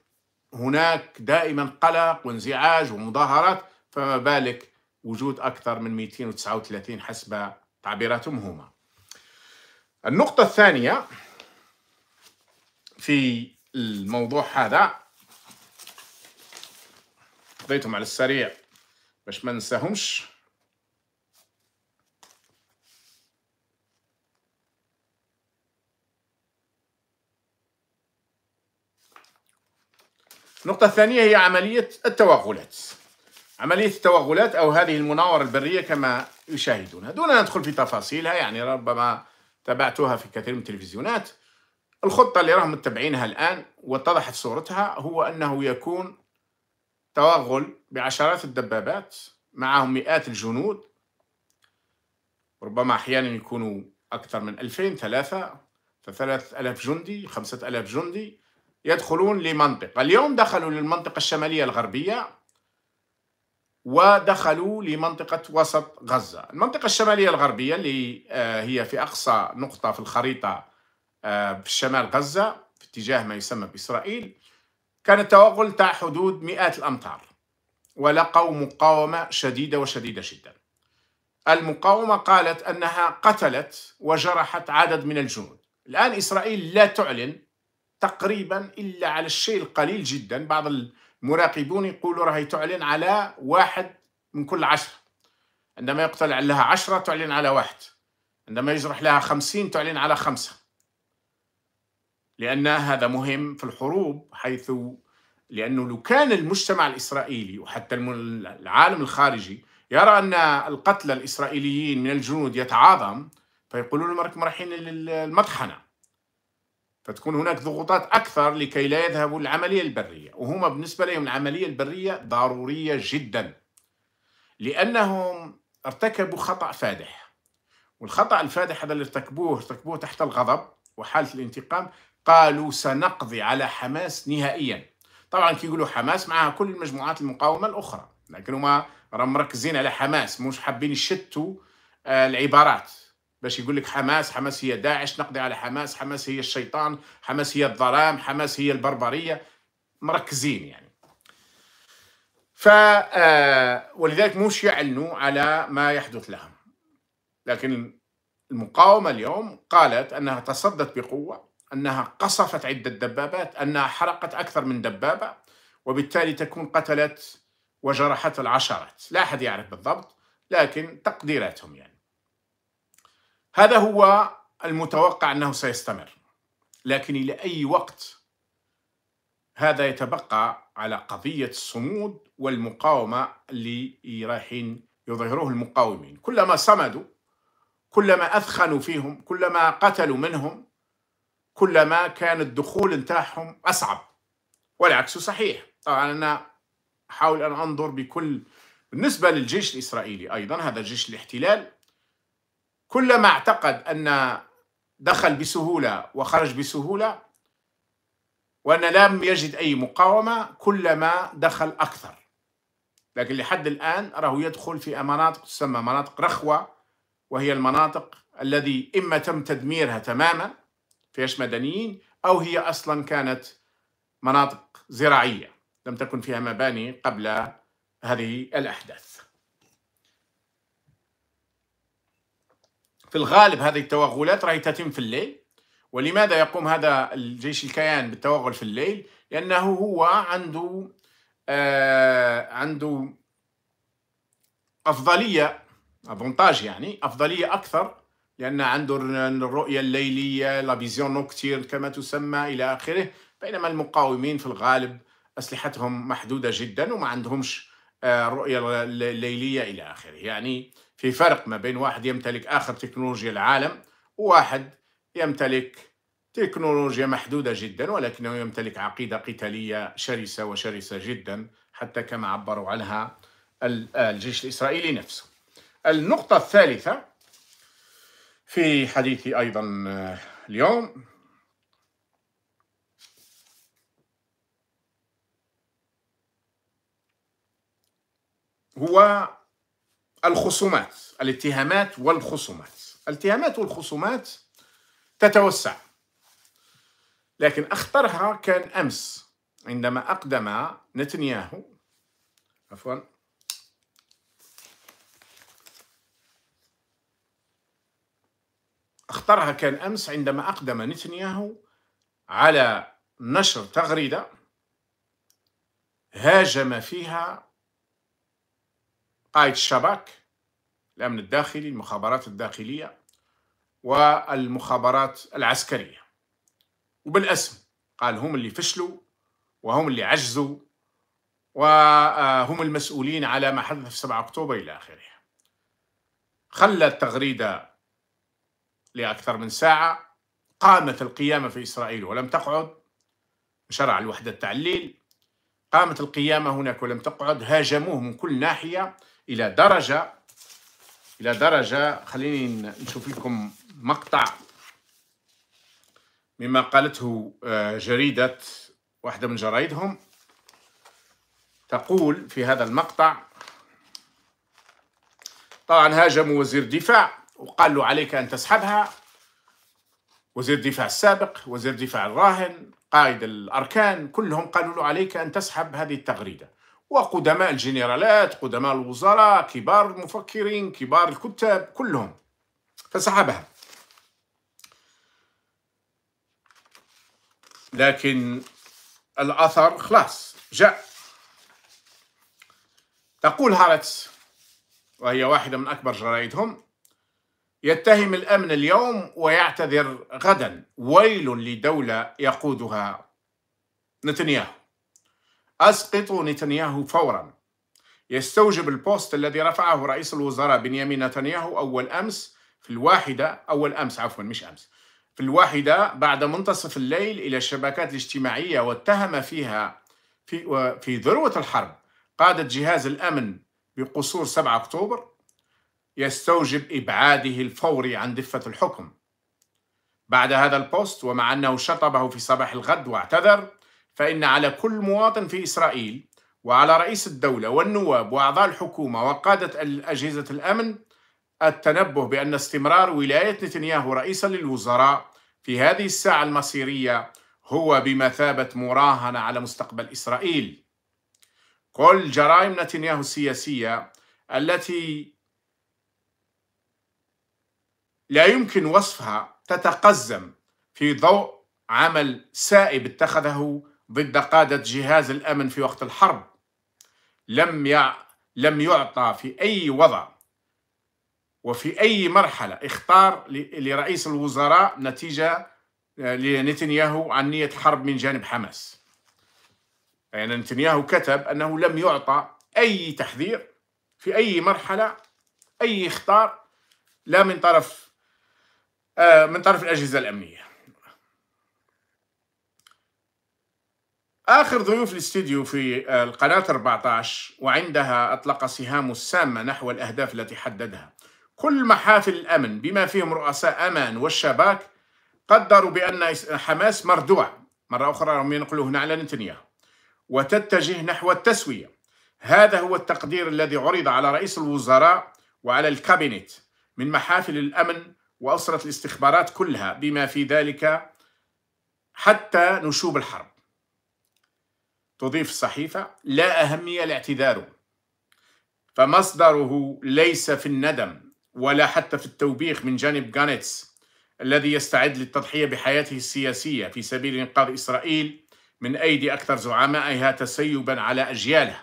هناك دائما قلق وانزعاج ومظاهرات فما بالك وجود أكثر من 239 حسب تعبيراتهم هما النقطة الثانية في الموضوع هذا قضيتهم على السريع باش ما ننساهمش النقطة الثانية هي عملية التوغلات عملية التوغلات أو هذه المناورة البرية كما يشاهدونها دون أن أدخل في تفاصيلها يعني ربما تابعتوها في كثير من التلفزيونات الخطة اللي راهم متبعينها الآن واتضحت صورتها هو أنه يكون توغل بعشرات الدبابات معهم مئات الجنود ربما أحيانا يكونوا أكثر من ألفين ثلاثة فثلاث ألاف جندي خمسة ألاف جندي يدخلون لمنطقة اليوم دخلوا للمنطقة الشمالية الغربية ودخلوا لمنطقة وسط غزة المنطقة الشمالية الغربية اللي آه، هي في أقصى نقطة في الخريطة آه، في شمال غزة في اتجاه ما يسمى بإسرائيل كان التوغل تاع حدود مئات الأمتار ولقوا مقاومة شديدة وشديدة جدا المقاومة قالت أنها قتلت وجرحت عدد من الجنود الآن إسرائيل لا تعلن تقريبا إلا على الشيء القليل جدا بعض المراقبون يقولوا راهي تعلن على واحد من كل عشرة عندما يقتل لها عشرة تعلن على واحد عندما يجرح لها خمسين تعلن على خمسة لأن هذا مهم في الحروب حيث لأنه لو كان المجتمع الإسرائيلي وحتى العالم الخارجي يرى أن القتلى الإسرائيليين من الجنود يتعاظم فيقولون لهم رايحين للمطحنة فتكون هناك ضغوطات أكثر لكي لا يذهبوا للعملية البرية وهما بالنسبة لهم العملية البرية ضرورية جدا لأنهم ارتكبوا خطأ فادح والخطأ الفادح هذا اللي ارتكبوه ارتكبوه تحت الغضب وحالة الانتقام قالوا سنقضي على حماس نهائيا طبعا كي يقولوا حماس معها كل المجموعات المقاومة الأخرى لكن هما راهم مركزين على حماس مش حابين يشتوا آه، العبارات باش يقول لك حماس حماس هي داعش نقضي على حماس حماس هي الشيطان حماس هي الظلام حماس هي البربرية مركزين يعني ف آه، ولذلك مش يعلنوا على ما يحدث لهم لكن المقاومة اليوم قالت أنها تصدت بقوة أنها قصفت عدة دبابات أنها حرقت أكثر من دبابة وبالتالي تكون قتلت وجرحت العشرات لا أحد يعرف بالضبط لكن تقديراتهم يعني هذا هو المتوقع أنه سيستمر لكن إلى أي وقت هذا يتبقى على قضية الصمود والمقاومة اللي رايحين يظهروه المقاومين كلما صمدوا كلما أثخنوا فيهم كلما قتلوا منهم كلما كان الدخول نتاعهم أصعب والعكس صحيح طبعا أنا أحاول أن أنظر بكل بالنسبة للجيش الإسرائيلي أيضا هذا جيش الاحتلال كلما اعتقد أن دخل بسهولة وخرج بسهولة وأن لم يجد أي مقاومة كلما دخل أكثر لكن لحد الآن راه يدخل في مناطق تسمى مناطق رخوة وهي المناطق الذي إما تم تدميرها تماما فيهاش مدنيين أو هي أصلا كانت مناطق زراعية لم تكن فيها مباني قبل هذه الأحداث في الغالب هذه التوغلات راهي تتم في الليل ولماذا يقوم هذا الجيش الكيان بالتوغل في الليل لأنه هو عنده آه عنده أفضلية أفونتاج يعني أفضلية أكثر لأن عنده الرؤية الليلية لا فيزيون نوكتير كما تسمى إلى آخره بينما المقاومين في الغالب أسلحتهم محدودة جدا وما عندهمش الرؤية آه، الليلية إلى آخره يعني في فرق ما بين واحد يمتلك آخر تكنولوجيا العالم وواحد يمتلك تكنولوجيا محدودة جدا ولكنه يمتلك عقيدة قتالية شرسة وشرسة جدا حتى كما عبروا عنها الجيش الإسرائيلي نفسه النقطة الثالثة في حديثي أيضا آه، اليوم هو الخصومات الاتهامات والخصومات الاتهامات والخصومات تتوسع لكن أخطرها كان أمس عندما أقدم نتنياهو عفوا أخطرها كان أمس عندما أقدم نتنياهو على نشر تغريدة هاجم فيها قائد الشباك الأمن الداخلي المخابرات الداخلية والمخابرات العسكرية وبالاسم قال هم اللي فشلوا وهم اللي عجزوا وهم آه، المسؤولين على ما حدث في 7 أكتوبر إلى آخره خلى التغريدة لأكثر من ساعة قامت القيامة في إسرائيل ولم تقعد شرع الوحدة التعليل قامت القيامة هناك ولم تقعد هاجموه من كل ناحية الى درجه الى درجه خليني نشوف لكم مقطع مما قالته آه، جريده واحده من جرايدهم تقول في هذا المقطع طبعا هاجموا وزير الدفاع وقال له عليك ان تسحبها وزير الدفاع السابق وزير الدفاع الراهن قائد الاركان كلهم قالوا له عليك ان تسحب هذه التغريده وقدماء الجنرالات قدماء الوزراء كبار المفكرين كبار الكتاب كلهم فسحبها لكن الأثر خلاص جاء تقول هارتس وهي واحدة من أكبر جرائدهم يتهم الأمن اليوم ويعتذر غدا ويل لدولة يقودها نتنياهو أسقط نتنياهو فورا يستوجب البوست الذي رفعه رئيس الوزراء بنيامين نتنياهو أول أمس في الواحدة أول أمس عفوا مش أمس في الواحدة بعد منتصف الليل إلى الشبكات الاجتماعية واتهم فيها في, في ذروة الحرب قادة جهاز الأمن بقصور 7 أكتوبر يستوجب إبعاده الفوري عن دفة الحكم بعد هذا البوست ومع أنه شطبه في صباح الغد واعتذر فإن على كل مواطن في إسرائيل وعلى رئيس الدولة والنواب وأعضاء الحكومة وقادة أجهزة الأمن التنبه بأن استمرار ولاية نتنياهو رئيسا للوزراء في هذه الساعة المصيرية هو بمثابة مراهنة على مستقبل إسرائيل. كل جرائم نتنياهو السياسية التي لا يمكن وصفها تتقزم في ضوء عمل سائب اتخذه ضد قادة جهاز الأمن في وقت الحرب لم ي... لم يعطى في أي وضع وفي أي مرحلة اختار ل... لرئيس الوزراء نتيجة آه، لنتنياهو عن نية حرب من جانب حماس يعني نتنياهو كتب أنه لم يعطى أي تحذير في أي مرحلة أي اختار لا من طرف آه، من طرف الأجهزة الأمنية آخر ضيوف الاستديو في آه، القناة 14 وعندها أطلق سهام السامة نحو الأهداف التي حددها كل محافل الأمن بما فيهم رؤساء أمان والشباك قدروا بأن حماس مردوع مرة أخرى هم ينقلوا هنا على نتنياهو وتتجه نحو التسوية هذا هو التقدير الذي عرض على رئيس الوزراء وعلى الكابينت من محافل الأمن وأسرة الاستخبارات كلها بما في ذلك حتى نشوب الحرب تضيف الصحيفة لا أهمية لاعتذاره فمصدره ليس في الندم ولا حتى في التوبيخ من جانب غانيتس الذي يستعد للتضحية بحياته السياسية في سبيل إنقاذ إسرائيل من أيدي أكثر زعمائها تسيبا على أجياله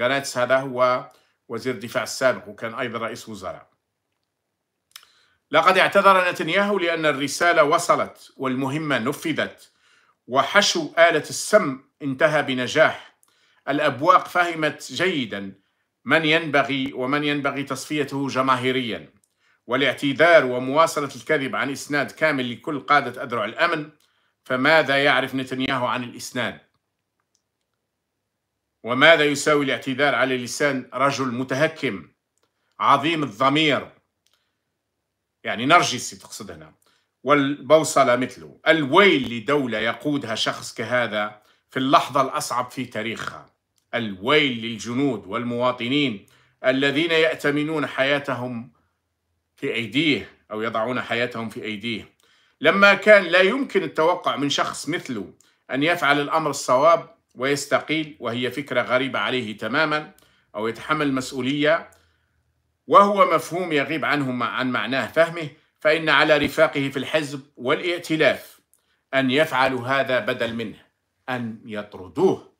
غانيتس هذا هو وزير الدفاع السابق وكان أيضا رئيس وزراء لقد اعتذر نتنياهو لأن الرسالة وصلت والمهمة نفذت وحشو آلة السم انتهى بنجاح الأبواق فهمت جيدا من ينبغي ومن ينبغي تصفيته جماهيريا والاعتذار ومواصلة الكذب عن إسناد كامل لكل قادة أذرع الأمن فماذا يعرف نتنياهو عن الإسناد وماذا يساوي الاعتذار على لسان رجل متهكم عظيم الضمير يعني نرجسي تقصد هنا والبوصلة مثله الويل لدولة يقودها شخص كهذا في اللحظة الأصعب في تاريخها الويل للجنود والمواطنين الذين يأتمنون حياتهم في أيديه أو يضعون حياتهم في أيديه لما كان لا يمكن التوقع من شخص مثله أن يفعل الأمر الصواب ويستقيل وهي فكرة غريبة عليه تماما أو يتحمل المسؤولية وهو مفهوم يغيب عنه عن معناه فهمه فإن على رفاقه في الحزب والائتلاف أن يفعلوا هذا بدل منه أن يطردوه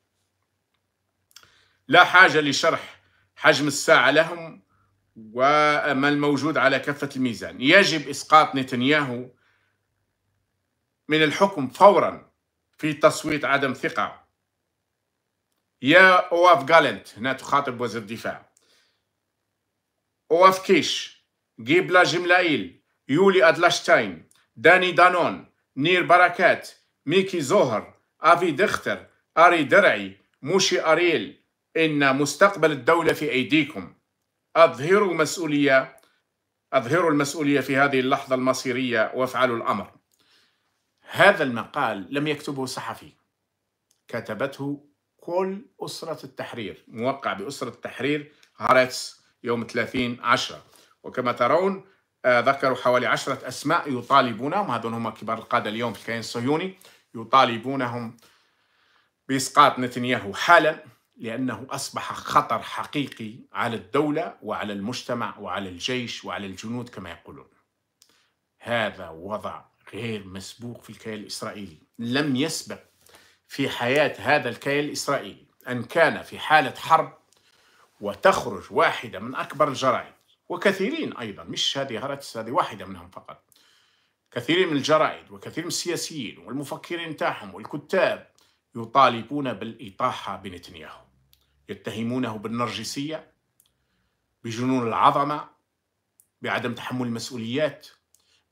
لا حاجة لشرح حجم الساعة لهم وما الموجود على كفة الميزان يجب إسقاط نتنياهو من الحكم فورا في تصويت عدم ثقة يا أواف غالنت هنا تخاطب وزير الدفاع أواف كيش جيبلا جملائيل يولي أدلاشتاين داني دانون نير بركات ميكي زوهر أفي دختر أري درعي موشي أريل إن مستقبل الدولة في أيديكم أظهروا مسؤولية أظهروا المسؤولية في هذه اللحظة المصيرية وافعلوا الأمر هذا المقال لم يكتبه صحفي كتبته كل أسرة التحرير موقع بأسرة التحرير هارتس يوم 30 10 وكما ترون آه، ذكروا حوالي عشرة أسماء يطالبونهم هذون هم كبار القادة اليوم في الكيان الصهيوني يطالبونهم بإسقاط نتنياهو حالا لأنه أصبح خطر حقيقي على الدولة وعلى المجتمع وعلى الجيش وعلى الجنود كما يقولون هذا وضع غير مسبوق في الكيان الإسرائيلي لم يسبق في حياة هذا الكيان الإسرائيلي أن كان في حالة حرب وتخرج واحدة من أكبر الجرائم وكثيرين أيضا مش هذه هرتس هذه واحدة منهم فقط كثير من الجرائد وكثير من السياسيين والمفكرين تاعهم والكتاب يطالبون بالإطاحة بنتنياهو يتهمونه بالنرجسية بجنون العظمة بعدم تحمل المسؤوليات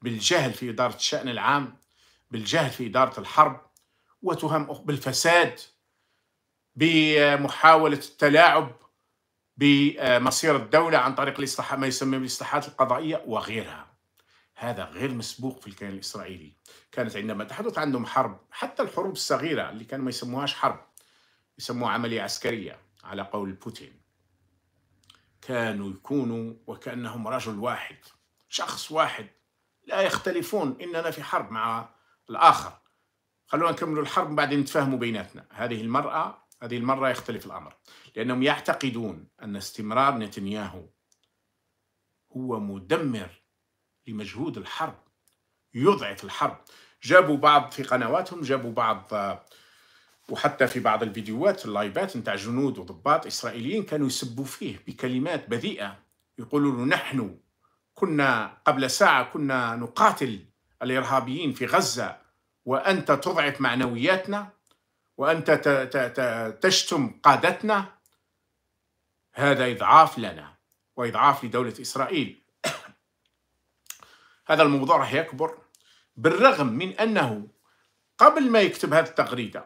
بالجهل في إدارة الشأن العام بالجهل في إدارة الحرب وتهم بالفساد بمحاولة التلاعب بمصير الدولة عن طريق ما يسمى بالاصلاحات القضائية وغيرها هذا غير مسبوق في الكيان الإسرائيلي كانت عندما تحدث عندهم حرب حتى الحروب الصغيرة اللي كانوا ما يسموهاش حرب يسموها عملية عسكرية على قول بوتين كانوا يكونوا وكأنهم رجل واحد شخص واحد لا يختلفون إننا في حرب مع الآخر خلونا نكملوا الحرب بعدين نتفاهموا بيناتنا هذه المرأة هذه المرة يختلف الأمر لأنهم يعتقدون أن استمرار نتنياهو هو مدمر لمجهود الحرب يضعف الحرب جابوا بعض في قنواتهم جابوا بعض آه، وحتى في بعض الفيديوهات اللايفات نتاع جنود وضباط إسرائيليين كانوا يسبوا فيه بكلمات بذيئة يقولوا له نحن كنا قبل ساعة كنا نقاتل الإرهابيين في غزة وأنت تضعف معنوياتنا وأنت تشتم قادتنا هذا إضعاف لنا وإضعاف لدولة إسرائيل هذا الموضوع راح يكبر بالرغم من أنه قبل ما يكتب هذه التغريدة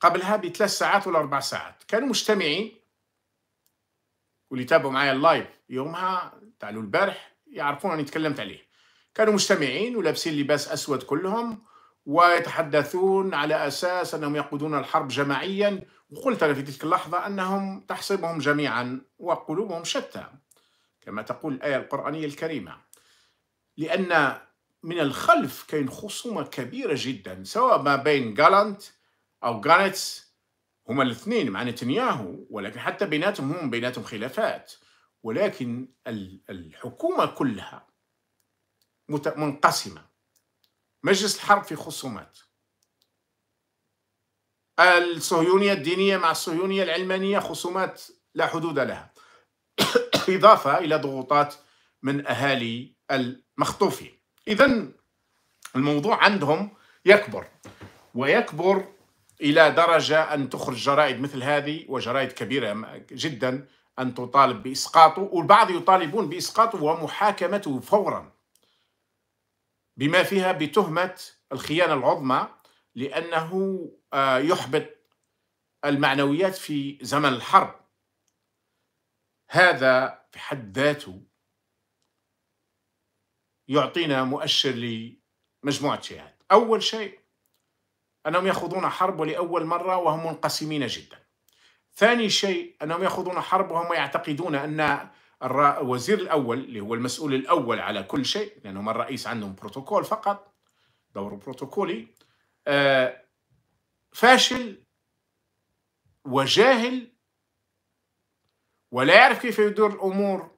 قبلها بثلاث ساعات ولا أربع ساعات كانوا مجتمعين واللي تابعوا معايا اللايف يومها تعالوا البارح يعرفون أني تكلمت عليه كانوا مجتمعين ولابسين لباس أسود كلهم ويتحدثون على أساس أنهم يقودون الحرب جماعيا وقلت أنا في تلك اللحظة أنهم تحسبهم جميعا وقلوبهم شتى كما تقول الآية القرآنية الكريمة لأن من الخلف كاين خصومة كبيرة جدا سواء ما بين جالانت أو جانتس هما الاثنين مع نتنياهو ولكن حتى بيناتهم هم بيناتهم خلافات ولكن الحكومة كلها منقسمة مجلس الحرب في خصومات الصهيونية الدينية مع الصهيونية العلمانية خصومات لا حدود لها إضافة إلى ضغوطات من أهالي المخطوفين إذا الموضوع عندهم يكبر ويكبر إلى درجة أن تخرج جرائد مثل هذه وجرائد كبيرة جدا أن تطالب بإسقاطه والبعض يطالبون بإسقاطه ومحاكمته فورا بما فيها بتهمة الخيانة العظمى لأنه آه، يحبط المعنويات في زمن الحرب هذا في حد ذاته يعطينا مؤشر لمجموعة شيئات أول شيء أنهم يخوضون حرب ولأول مرة وهم منقسمين جدا ثاني شيء أنهم يخوضون حرب وهم يعتقدون أن الوزير الأول اللي هو المسؤول الأول على كل شيء لأنهم الرئيس عندهم بروتوكول فقط دور بروتوكولي آه، فاشل وجاهل ولا يعرف كيف يدور الأمور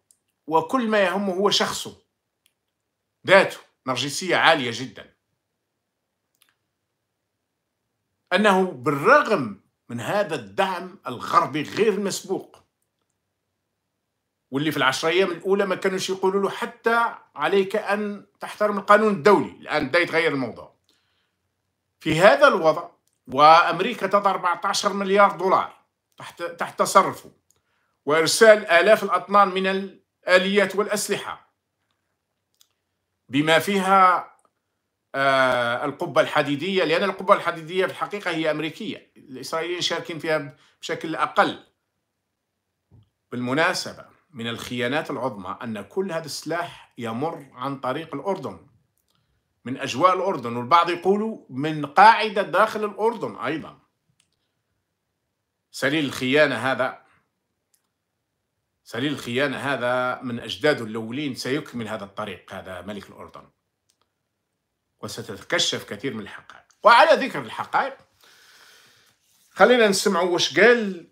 وكل ما يهمه هو شخصه ذاته نرجسية عالية جدا أنه بالرغم من هذا الدعم الغربي غير المسبوق واللي في العشر أيام الأولى ما كانوش يقولوا له حتى عليك أن تحترم القانون الدولي الآن بدأ يتغير الموضوع في هذا الوضع وأمريكا تضع 14 مليار دولار تحت, تحت تصرفه وإرسال آلاف الأطنان من الآليات والأسلحة بما فيها آه، القبة الحديدية لأن القبة الحديدية في الحقيقة هي أمريكية الإسرائيليين شاركين فيها بشكل أقل بالمناسبة من الخيانات العظمى أن كل هذا السلاح يمر عن طريق الأردن من أجواء الأردن والبعض يقولوا من قاعدة داخل الأردن أيضا سليل الخيانة هذا سليل الخيانة هذا من أجداده الأولين سيكمل هذا الطريق هذا ملك الأردن وستتكشف كثير من الحقائق وعلى ذكر الحقائق خلينا نسمع وش قال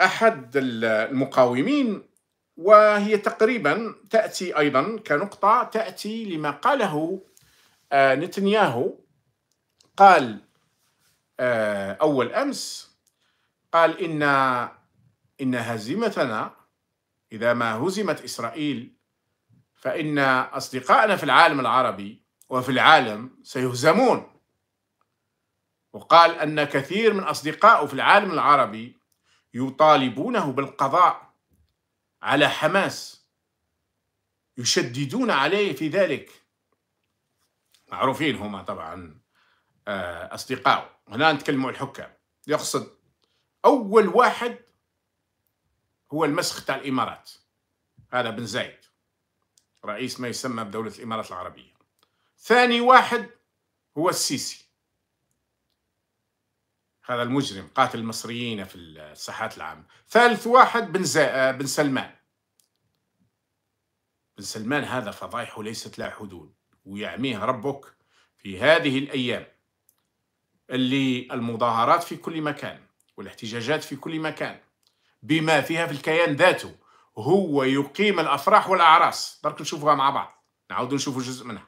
أحد المقاومين وهي تقريبا تأتي أيضا كنقطة تأتي لما قاله آه، نتنياهو قال آه، أول أمس قال إن إن هزيمتنا إذا ما هزمت إسرائيل فإن أصدقائنا في العالم العربي وفي العالم سيهزمون وقال أن كثير من أصدقائه في العالم العربي يطالبونه بالقضاء على حماس يشددون عليه في ذلك معروفين هما طبعا آه، أصدقائه هنا نتكلموا الحكام يقصد أول واحد هو المسخ تاع الامارات هذا بن زايد رئيس ما يسمى بدوله الامارات العربيه ثاني واحد هو السيسي هذا المجرم قاتل المصريين في الساحات العامة ثالث واحد بن, زا... بن سلمان بن سلمان هذا فضايحه ليست لها حدود ويعميه ربك في هذه الأيام اللي المظاهرات في كل مكان والاحتجاجات في كل مكان بما فيها في الكيان ذاته هو يقيم الافراح والاعراس درك نشوفوها مع بعض نعود نشوفوا جزء منها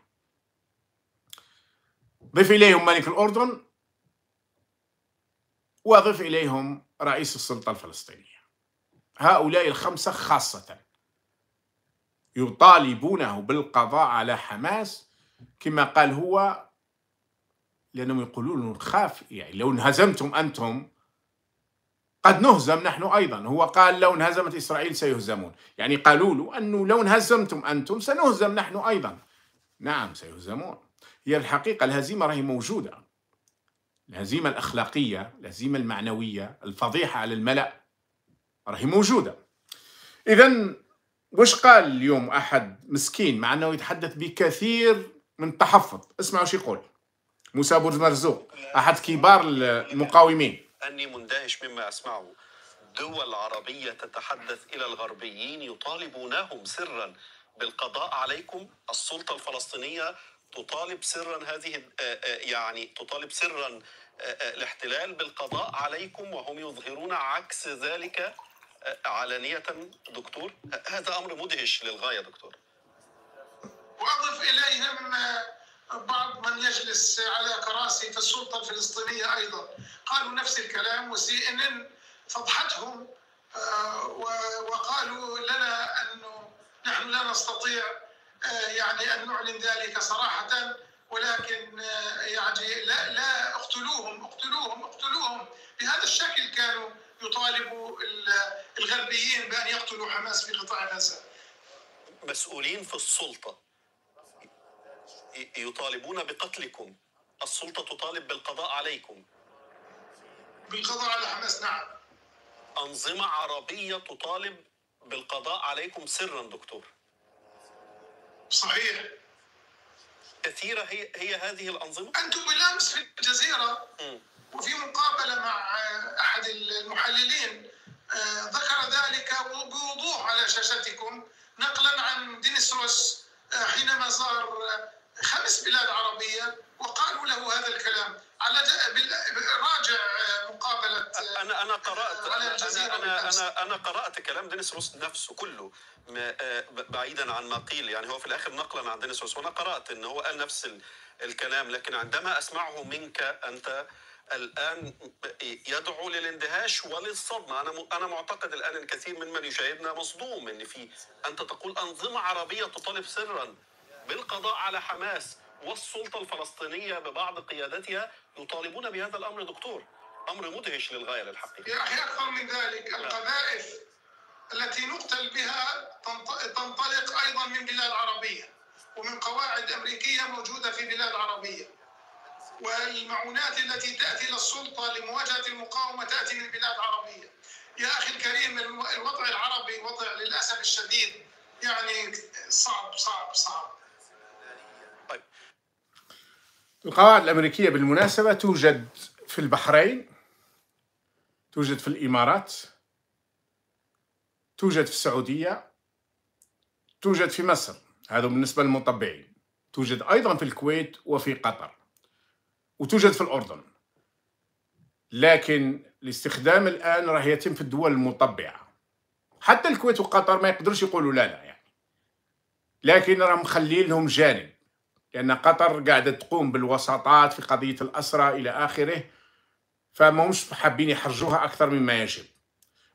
ضيف اليهم ملك الاردن واضيف اليهم رئيس السلطه الفلسطينيه هؤلاء الخمسه خاصه يطالبونه بالقضاء على حماس كما قال هو لانهم يقولون نخاف يعني لو انهزمتم انتم قد نهزم نحن أيضا هو قال لو انهزمت إسرائيل سيهزمون يعني قالوا له أنه لو انهزمتم أنتم سنهزم نحن أيضا نعم سيهزمون هي الحقيقة الهزيمة راهي موجودة الهزيمة الأخلاقية الهزيمة المعنوية الفضيحة على الملأ راهي موجودة إذا وش قال اليوم أحد مسكين مع أنه يتحدث بكثير من التحفظ اسمعوا شو يقول موسى برج مرزوق أحد كبار المقاومين أني مندهش مما أسمعه دول عربية تتحدث إلى الغربيين يطالبونهم سرا بالقضاء عليكم السلطة الفلسطينية تطالب سرا هذه آه، آه، يعني تطالب سرا آه، الاحتلال بالقضاء عليكم وهم يظهرون عكس ذلك علانية دكتور هذا أمر مدهش للغاية دكتور وأضف إليهم بعض من يجلس على كراسي في السلطه الفلسطينيه ايضا قالوا نفس الكلام وسي ان ان فضحتهم آه، وقالوا لنا انه نحن لا نستطيع آه، يعني ان نعلن ذلك صراحه ولكن آه، يعني لا لا اقتلوهم اقتلوهم اقتلوهم بهذا الشكل كانوا يطالبوا الغربيين بان يقتلوا حماس في قطاع غزه مسؤولين في السلطه يطالبون بقتلكم السلطة تطالب بالقضاء عليكم بالقضاء على حماس نعم أنظمة عربية تطالب بالقضاء عليكم سرا دكتور صحيح كثيرة هي, هي هذه الأنظمة أنتم بالأمس في الجزيرة م. وفي مقابلة مع أحد المحللين آه، ذكر ذلك بوضوح على شاشتكم نقلا عن روس آه، حينما زار خمس بلاد عربية وقالوا له هذا الكلام على راجع آه، مقابلة آه، أنا أنا قرأت آه، على أنا أنا, أنا أنا قرأت كلام دينيس روس نفسه كله بعيدا عن ما قيل يعني هو في الآخر نقلا عن دينيس روس وأنا قرأت إن هو قال نفس الكلام لكن عندما أسمعه منك أنت الان يدعو للاندهاش وللصدمه انا انا معتقد الان الكثير ممن يشاهدنا مصدوم ان في انت تقول انظمه عربيه تطالب سرا بالقضاء على حماس والسلطه الفلسطينيه ببعض قيادتها يطالبون بهذا الامر دكتور امر مدهش للغايه للحقيقه راح اكثر من ذلك نعم. القذائف التي نقتل بها تنطلق ايضا من بلاد عربيه ومن قواعد امريكيه موجوده في بلاد عربيه والمعونات التي تاتي للسلطه لمواجهه المقاومه تاتي من بلاد عربيه يا اخي الكريم الوضع العربي وضع للاسف الشديد يعني صعب صعب صعب طيب القواعد الأمريكية بالمناسبة توجد في البحرين توجد في الإمارات توجد في السعودية توجد في مصر هذا بالنسبة للمطبعين توجد أيضا في الكويت وفي قطر وتوجد في الأردن لكن الاستخدام الآن راه يتم في الدول المطبعة حتى الكويت وقطر ما يقدرش يقولوا لا لا يعني لكن راه مخلي لهم جانب لأن قطر قاعدة تقوم بالوساطات في قضية الأسرة إلى آخره فما حابين يحرجوها أكثر مما يجب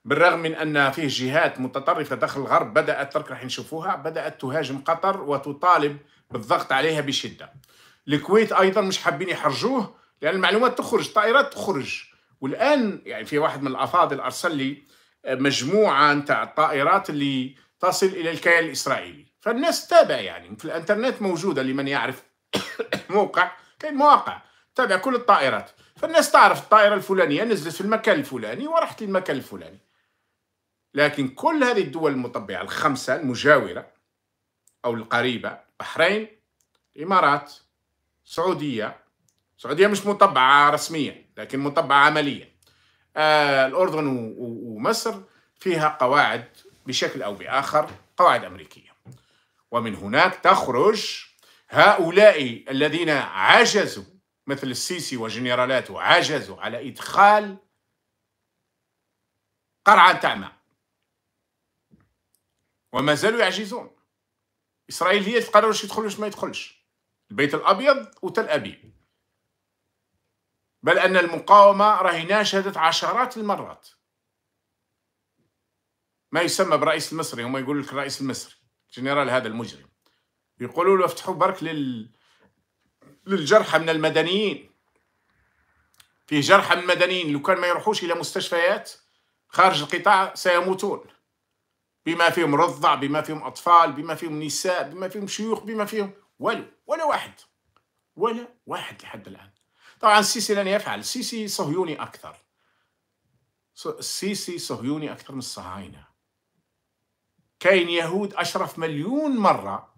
بالرغم من أن فيه جهات متطرفة داخل الغرب بدأت ترك راح نشوفوها بدأت تهاجم قطر وتطالب بالضغط عليها بشدة الكويت أيضا مش حابين يحرجوه لأن المعلومات تخرج طائرات تخرج والآن يعني في واحد من الأفاضل أرسل لي مجموعة نتاع الطائرات اللي تصل إلى الكيان الإسرائيلي فالناس تتابع يعني في الانترنت موجوده لمن يعرف موقع كاين مواقع تابع كل الطائرات فالناس تعرف الطائره الفلانيه نزلت في المكان الفلاني ورحت للمكان الفلاني لكن كل هذه الدول المطبعه الخمسه المجاوره او القريبه بحرين الامارات السعوديه السعوديه مش مطبعه رسميا لكن مطبعه عمليا آه الاردن ومصر فيها قواعد بشكل او باخر قواعد امريكيه ومن هناك تخرج هؤلاء الذين عجزوا مثل السيسي وجنرالاته عجزوا على إدخال قرعة تعمى وما زالوا يعجزون إسرائيل هي تقرر واش يدخل واش ما يدخلش البيت الأبيض وتل أبيب بل أن المقاومة راهي ناشدت عشرات المرات ما يسمى برئيس المصري هما يقول لك الرئيس المصري جنرال هذا المجرم يقولوا له افتحوا برك لل للجرحى من المدنيين في جرحى من المدنيين لو كان ما يروحوش الى مستشفيات خارج القطاع سيموتون بما فيهم رضع بما فيهم اطفال بما فيهم نساء بما فيهم شيوخ بما فيهم ولو ولا واحد ولا واحد لحد الان طبعا السيسي لن يفعل السيسي صهيوني اكثر السيسي صهيوني اكثر من الصهاينه كاين يهود أشرف مليون مرة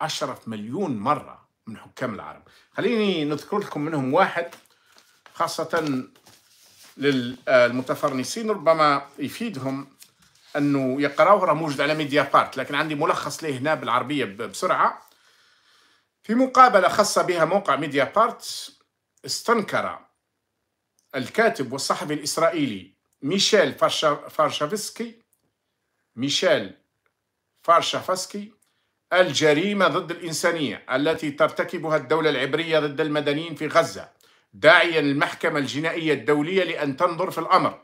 أشرف مليون مرة من حكام العرب خليني نذكر لكم منهم واحد خاصة للمتفرنسين ربما يفيدهم انه يقراوه راه موجود على ميديا بارت لكن عندي ملخص ليه هنا بالعربيه بسرعه في مقابله خاصه بها موقع ميديا بارت استنكر الكاتب والصحفي الاسرائيلي ميشيل فارشافسكي ميشيل فارشافسكي الجريمة ضد الإنسانية التي ترتكبها الدولة العبرية ضد المدنيين في غزة داعيا المحكمة الجنائية الدولية لأن تنظر في الأمر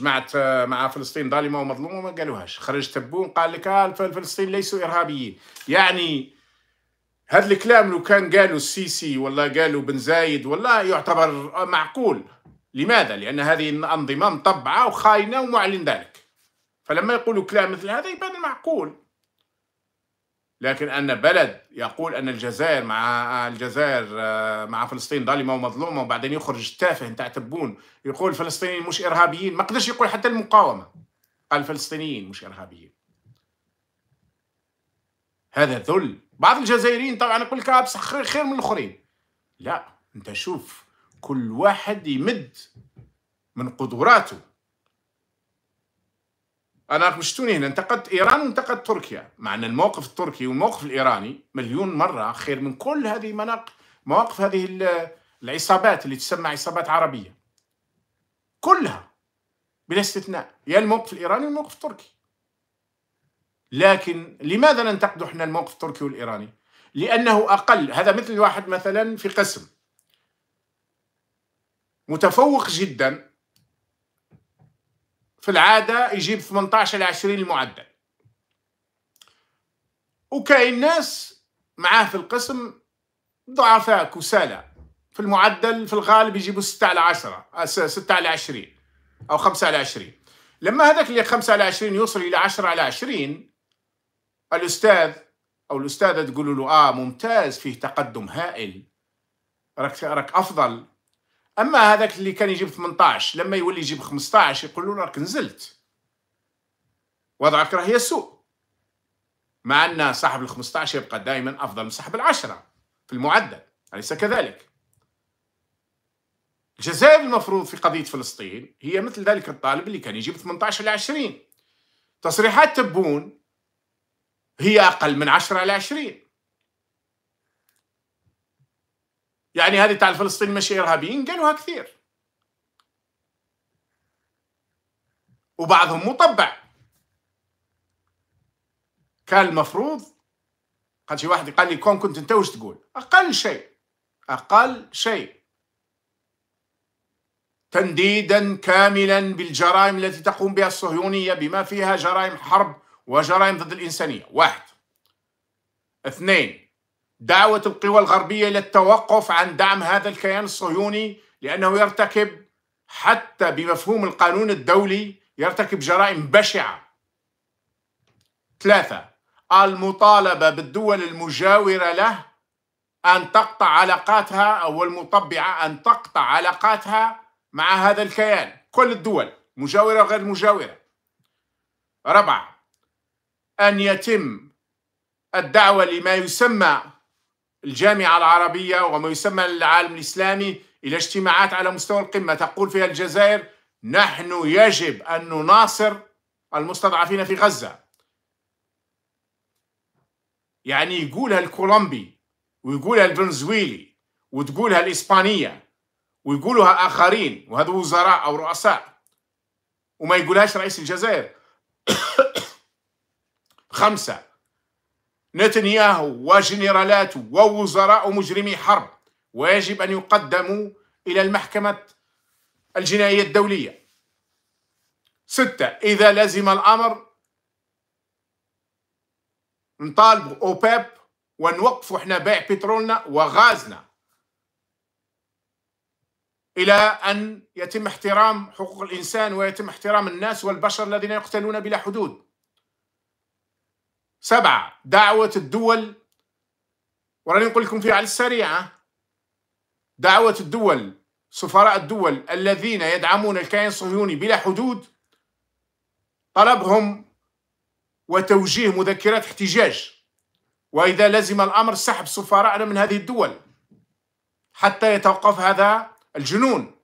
جمعت مع فلسطين ظالمة ومظلومة وما قالوهاش خرج تبون قال لك آه فلسطين ليسوا إرهابيين يعني هذا الكلام لو كان قالوا السيسي ولا قالوا بن زايد ولا يعتبر معقول لماذا؟ لأن هذه الأنظمة مطبعة وخاينة ومعلن ذلك فلما يقولوا كلام مثل هذا يبان المعقول لكن أن بلد يقول أن الجزائر مع الجزائر آه، مع فلسطين ظالمة ومظلومة وبعدين يخرج تافه نتاع تبون يقول الفلسطينيين مش إرهابيين ما قدرش يقول حتى المقاومة قال الفلسطينيين مش إرهابيين هذا ذل بعض الجزائريين طبعا يقول لك أبصح آه، خير من الآخرين لا أنت شوف كل واحد يمد من قدراته انا راكم شفتوني هنا انتقدت ايران وانتقدت تركيا مع ان الموقف التركي والموقف الايراني مليون مره خير من كل هذه مناق مواقف هذه العصابات اللي تسمى عصابات عربيه كلها بلا استثناء يا الموقف الايراني والموقف التركي لكن لماذا ننتقد احنا الموقف التركي والايراني لانه اقل هذا مثل واحد مثلا في قسم متفوق جدا في العاده يجيب 18 ل 20 المعدل وكاين ناس معاه في القسم ضعفاء كسالى في المعدل في الغالب يجيبوا 6 على 10 6 على 20 او 5 على 20 لما هذاك اللي 5 على 20 يوصل الى 10 على 20 الاستاذ او الاستاذه تقول له اه ممتاز فيه تقدم هائل راك راك افضل اما هذاك اللي كان يجيب 18 لما يولي يجيب 15 يقول له راك نزلت وضعك راه يسوء مع ان صاحب ال 15 يبقى دائما افضل من صاحب العشره في المعدل اليس كذلك؟ الجزائر المفروض في قضيه فلسطين هي مثل ذلك الطالب اللي كان يجيب 18 الى 20 تصريحات تبون هي اقل من 10 الى 20 يعني هذه تاع الفلسطينيين ماشي ارهابيين قالوها كثير وبعضهم مطبع كان المفروض قال شي واحد قال لي كون كنت انت واش تقول اقل شيء اقل شيء تنديدا كاملا بالجرائم التي تقوم بها الصهيونيه بما فيها جرائم حرب وجرائم ضد الانسانيه واحد اثنين دعوة القوى الغربية للتوقف عن دعم هذا الكيان الصهيوني لأنه يرتكب حتى بمفهوم القانون الدولي يرتكب جرائم بشعة ثلاثة المطالبة بالدول المجاورة له أن تقطع علاقاتها أو المطبعة أن تقطع علاقاتها مع هذا الكيان كل الدول مجاورة وغير مجاورة رابعة أن يتم الدعوة لما يسمى الجامعة العربية وما يسمى العالم الإسلامي إلى اجتماعات على مستوى القمة تقول فيها الجزائر نحن يجب أن نناصر المستضعفين في غزة يعني يقولها الكولومبي ويقولها الفنزويلي وتقولها الإسبانية ويقولها آخرين وهذا وزراء أو رؤساء وما يقولهاش رئيس الجزائر خمسة نتنياهو وجنرالاته ووزراء مجرمي حرب ويجب أن يقدموا إلى المحكمة الجنائية الدولية ستة إذا لزم الأمر نطالب أوباب ونوقف احنا بيع بترولنا وغازنا إلى أن يتم احترام حقوق الإنسان ويتم احترام الناس والبشر الذين يقتلون بلا حدود سبعة دعوة الدول وراني نقول لكم فيها على السريعة دعوة الدول سفراء الدول الذين يدعمون الكيان الصهيوني بلا حدود طلبهم وتوجيه مذكرات احتجاج وإذا لزم الأمر سحب سفراءنا من هذه الدول حتى يتوقف هذا الجنون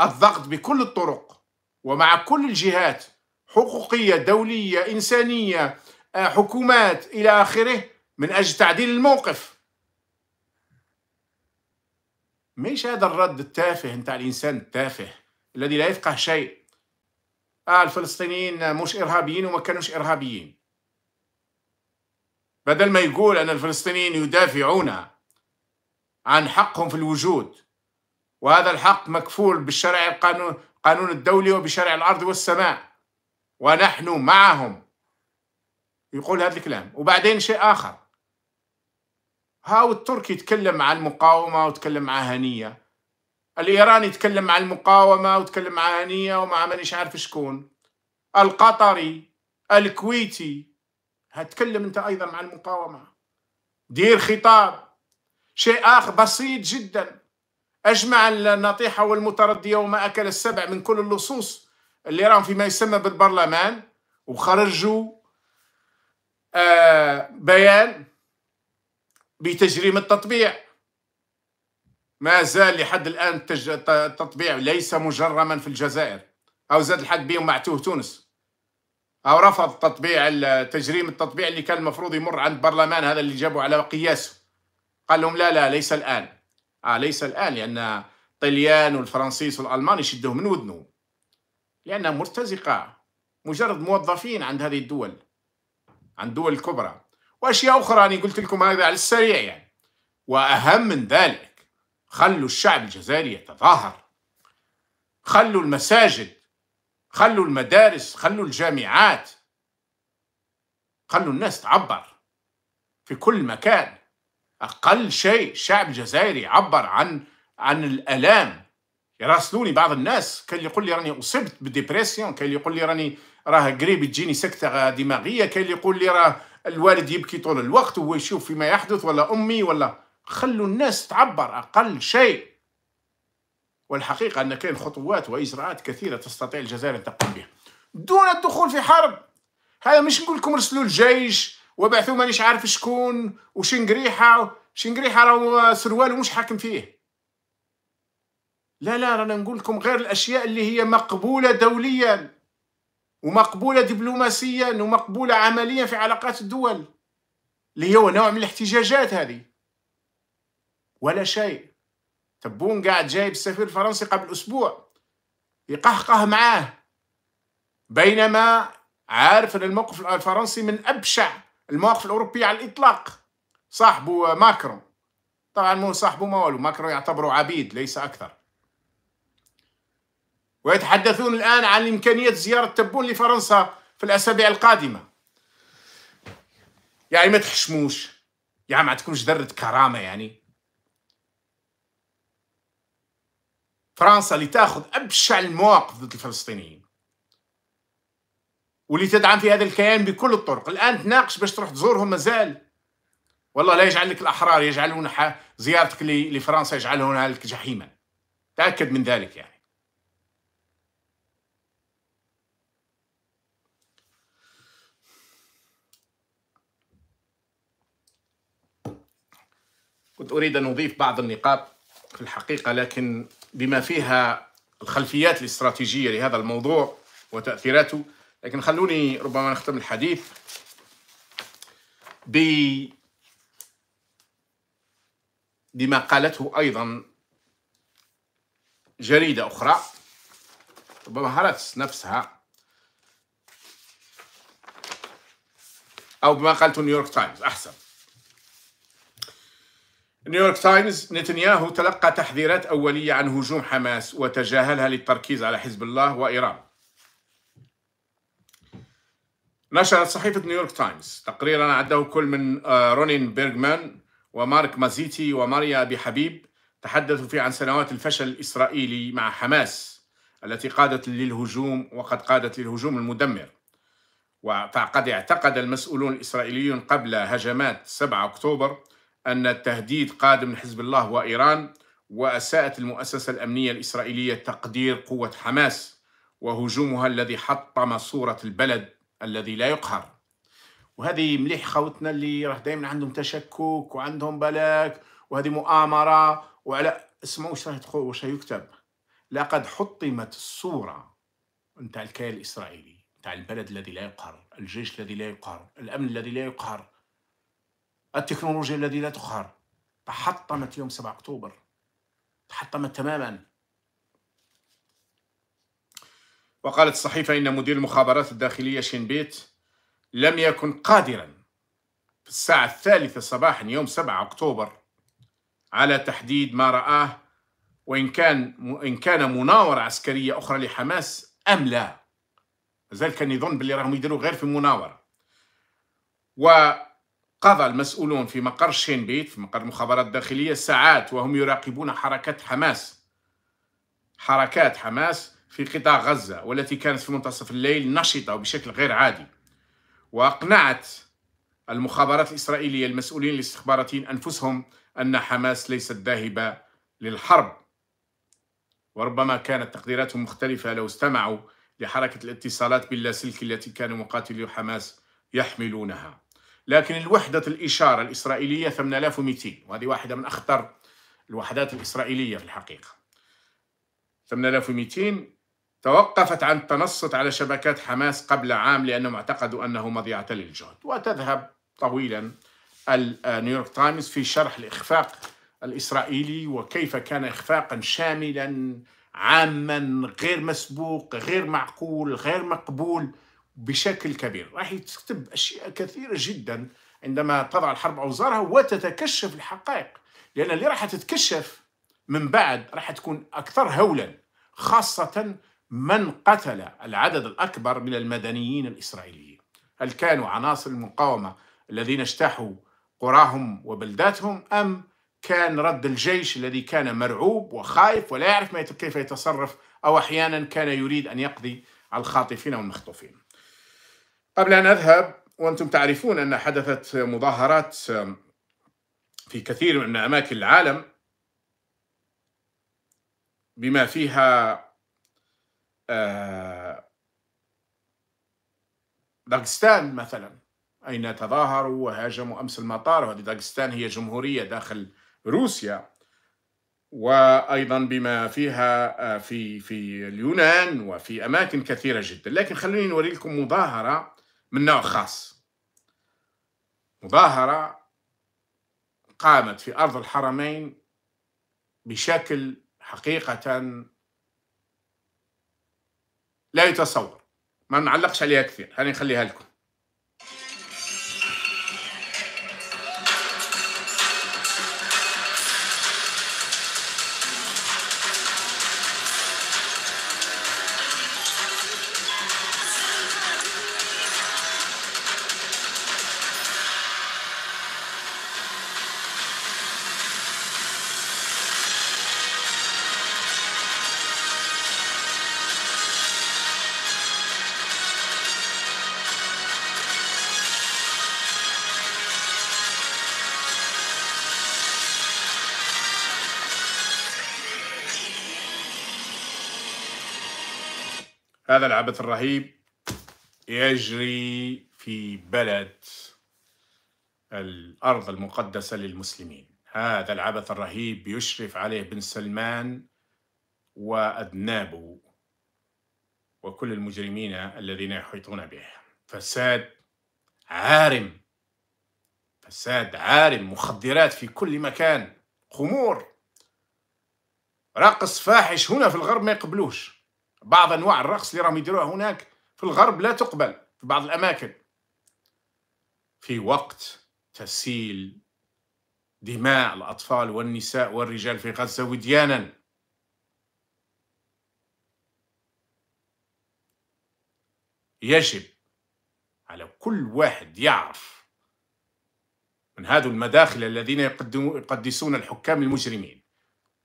الضغط بكل الطرق ومع كل الجهات حقوقيه دوليه انسانيه آه، حكومات الى اخره من اجل تعديل الموقف مش هذا الرد التافه على الانسان التافه الذي لا يفقه شيء آه الفلسطينيين مش ارهابيين وما كانوش ارهابيين بدل ما يقول ان الفلسطينيين يدافعون عن حقهم في الوجود وهذا الحق مكفول بالشرع القانون القانون الدولي وبشرع الارض والسماء ونحن معهم يقول هذا الكلام وبعدين شيء آخر هاو التركي يتكلم مع المقاومة وتكلم مع هنية الإيراني يتكلم مع المقاومة وتكلم مع هنية ومع مانيش عارف شكون القطري الكويتي هتكلم أنت أيضا مع المقاومة دير خطاب شيء آخر بسيط جدا أجمع النطيحة والمتردية وما أكل السبع من كل اللصوص اللي راهم فيما يسمى بالبرلمان وخرجوا آه بيان بتجريم التطبيع ما زال لحد الآن التطبيع ليس مجرما في الجزائر أو زاد الحد بهم معتوه تونس أو رفض تطبيع تجريم التطبيع اللي كان المفروض يمر عند البرلمان هذا اللي جابوا على قياسه قال لهم لا لا ليس الآن آه ليس الآن لأن الطليان والفرنسيس والألمان يشدوه من ودنهم لأنها مرتزقة مجرد موظفين عند هذه الدول عند الدول الكبرى وأشياء أخرى أنا قلت لكم هذا على السريع يعني وأهم من ذلك خلوا الشعب الجزائري يتظاهر خلوا المساجد خلوا المدارس خلوا الجامعات خلوا الناس تعبر في كل مكان أقل شيء الشعب الجزائري عبر عن عن الآلام يراسلوني بعض الناس كان يقول لي راني اصبت بالديبرسيون كان يقول لي راني راه قريب تجيني سكته دماغيه كان يقول لي راه الوالد يبكي طول الوقت وهو يشوف فيما يحدث ولا امي ولا خلوا الناس تعبر اقل شيء والحقيقه ان كاين خطوات واجراءات كثيره تستطيع الجزائر ان تقوم بها دون الدخول في حرب هذا مش نقول لكم ارسلوا الجيش وبعثوا مانيش عارف شكون وشنقريحه شنقريحه راهو سروال ومش حاكم فيه لا لا رانا نقول لكم غير الاشياء اللي هي مقبوله دوليا ومقبوله دبلوماسيا ومقبوله عمليا في علاقات الدول اللي هو نوع من الاحتجاجات هذه ولا شيء تبون قاعد جايب السفير الفرنسي قبل اسبوع يقهقه معاه بينما عارف ان الموقف الفرنسي من ابشع المواقف الاوروبيه على الاطلاق صاحبه ماكرون طبعا مو صاحبه ما والو ماكرون يعتبره عبيد ليس اكثر ويتحدثون الآن عن إمكانية زيارة تبون لفرنسا في الأسابيع القادمة يعني ما تحشموش يعني ما عندكمش ذرة كرامة يعني فرنسا لتأخذ أبشع المواقف ضد الفلسطينيين واللي تدعم في هذا الكيان بكل الطرق الآن تناقش باش تروح تزورهم مازال والله لا يجعل لك الأحرار يجعلون زيارتك لفرنسا يجعلونها لك جحيما تأكد من ذلك يعني كنت أريد أن أضيف بعض النقاط في الحقيقة لكن بما فيها الخلفيات الاستراتيجية لهذا الموضوع وتأثيراته لكن خلوني ربما نختم الحديث ب بما قالته أيضا جريدة أخرى ربما هرتس نفسها أو بما قالته نيويورك تايمز أحسن نيويورك تايمز نتنياهو تلقى تحذيرات أولية عن هجوم حماس وتجاهلها للتركيز على حزب الله وإيران نشرت صحيفة نيويورك تايمز تقريرا عده كل من آه، رونين بيرغمان ومارك مازيتي وماريا أبي حبيب تحدثوا فيه عن سنوات الفشل الإسرائيلي مع حماس التي قادت للهجوم وقد قادت للهجوم المدمر وقد اعتقد المسؤولون الإسرائيليون قبل هجمات 7 أكتوبر أن التهديد قادم من حزب الله وإيران وأساءت المؤسسة الأمنية الإسرائيلية تقدير قوة حماس وهجومها الذي حطم صورة البلد الذي لا يقهر وهذه مليح خوتنا اللي راه دائما عندهم تشكك وعندهم بلاك وهذه مؤامرة وعلى اسمه وش راه وش يكتب لقد حطمت الصورة نتاع الكيان الإسرائيلي نتاع البلد الذي لا يقهر الجيش الذي لا يقهر الأمن الذي لا يقهر التكنولوجيا التي لا تقهر تحطمت يوم 7 أكتوبر تحطمت تماما وقالت الصحيفة إن مدير المخابرات الداخلية بيت لم يكن قادرا في الساعة الثالثة صباحا يوم 7 أكتوبر على تحديد ما رآه وإن كان إن كان مناورة عسكرية أخرى لحماس أم لا ذلك كان يظن باللي راهم يديروا غير في مناورة و قضى المسؤولون في مقر شين بيت في مقر المخابرات الداخلية ساعات وهم يراقبون حركة حماس حركات حماس في قطاع غزة والتي كانت في منتصف الليل نشطة وبشكل غير عادي وأقنعت المخابرات الإسرائيلية المسؤولين الاستخباراتيين أنفسهم أن حماس ليست ذاهبة للحرب وربما كانت تقديراتهم مختلفة لو استمعوا لحركة الاتصالات باللاسلكي التي كانوا مقاتلي حماس يحملونها لكن الوحدة الإشارة الإسرائيلية 8200 وهذه واحدة من أخطر الوحدات الإسرائيلية في الحقيقة 8200 توقفت عن التنصت على شبكات حماس قبل عام لأنهم اعتقدوا أنه مضيعة للجهد وتذهب طويلا آه، نيويورك تايمز في شرح الإخفاق الإسرائيلي وكيف كان إخفاقا شاملا عاما غير مسبوق غير معقول غير مقبول بشكل كبير راح تكتب أشياء كثيرة جدا عندما تضع الحرب أوزارها وتتكشف الحقائق لأن اللي راح تتكشف من بعد راح تكون أكثر هولا خاصة من قتل العدد الأكبر من المدنيين الإسرائيليين هل كانوا عناصر المقاومة الذين اجتاحوا قراهم وبلداتهم أم كان رد الجيش الذي كان مرعوب وخائف ولا يعرف كيف يتصرف أو أحيانا كان يريد أن يقضي على الخاطفين والمخطوفين قبل أن أذهب وأنتم تعرفون أن حدثت مظاهرات في كثير من أماكن العالم بما فيها آه، داغستان مثلا أين تظاهروا وهاجموا أمس المطار وهذه داغستان هي جمهورية داخل روسيا وأيضا بما فيها آه، في في اليونان وفي أماكن كثيرة جدا لكن خلوني نوري لكم مظاهرة من نوع خاص مظاهرة قامت في أرض الحرمين بشكل حقيقة لا يتصور ما نعلقش عليها كثير هني نخليها لكم هذا العبث الرهيب يجري في بلد الأرض المقدسة للمسلمين هذا العبث الرهيب يشرف عليه بن سلمان وأذنابه وكل المجرمين الذين يحيطون به فساد عارم فساد عارم مخدرات في كل مكان خمور رقص فاحش هنا في الغرب ما يقبلوش بعض انواع الرقص اللي راهم يديروها هناك في الغرب لا تقبل في بعض الاماكن في وقت تسيل دماء الاطفال والنساء والرجال في غزه وديانا يجب على كل واحد يعرف من هذو المداخل الذين يقدسون الحكام المجرمين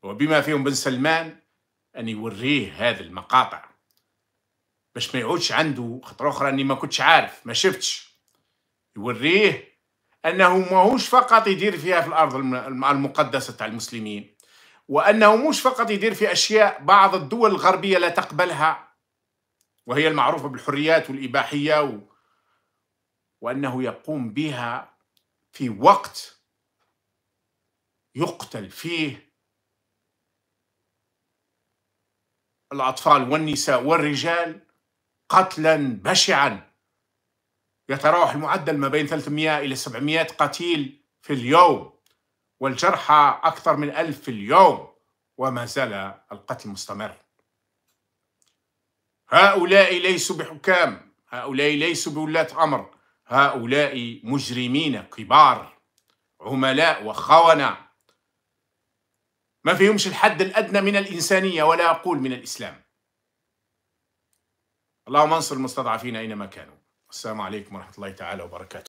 وبما فيهم بن سلمان أن يوريه هذه المقاطع باش ما يعودش عنده خطرة أخرى أني ما كنتش عارف ما شفتش يوريه أنه ماهوش فقط يدير فيها في الأرض المقدسة تاع المسلمين وأنه مش فقط يدير في أشياء بعض الدول الغربية لا تقبلها وهي المعروفة بالحريات والإباحية و... وأنه يقوم بها في وقت يقتل فيه الأطفال والنساء والرجال قتلا بشعا يتراوح المعدل ما بين 300 إلى 700 قتيل في اليوم والجرحى أكثر من ألف في اليوم وما زال القتل مستمر هؤلاء ليسوا بحكام هؤلاء ليسوا بولاة أمر هؤلاء مجرمين كبار عملاء وخونة ما فيهمش الحد الأدنى من الإنسانية ولا أقول من الإسلام اللهم انصر المستضعفين أينما كانوا السلام عليكم ورحمة الله تعالى وبركاته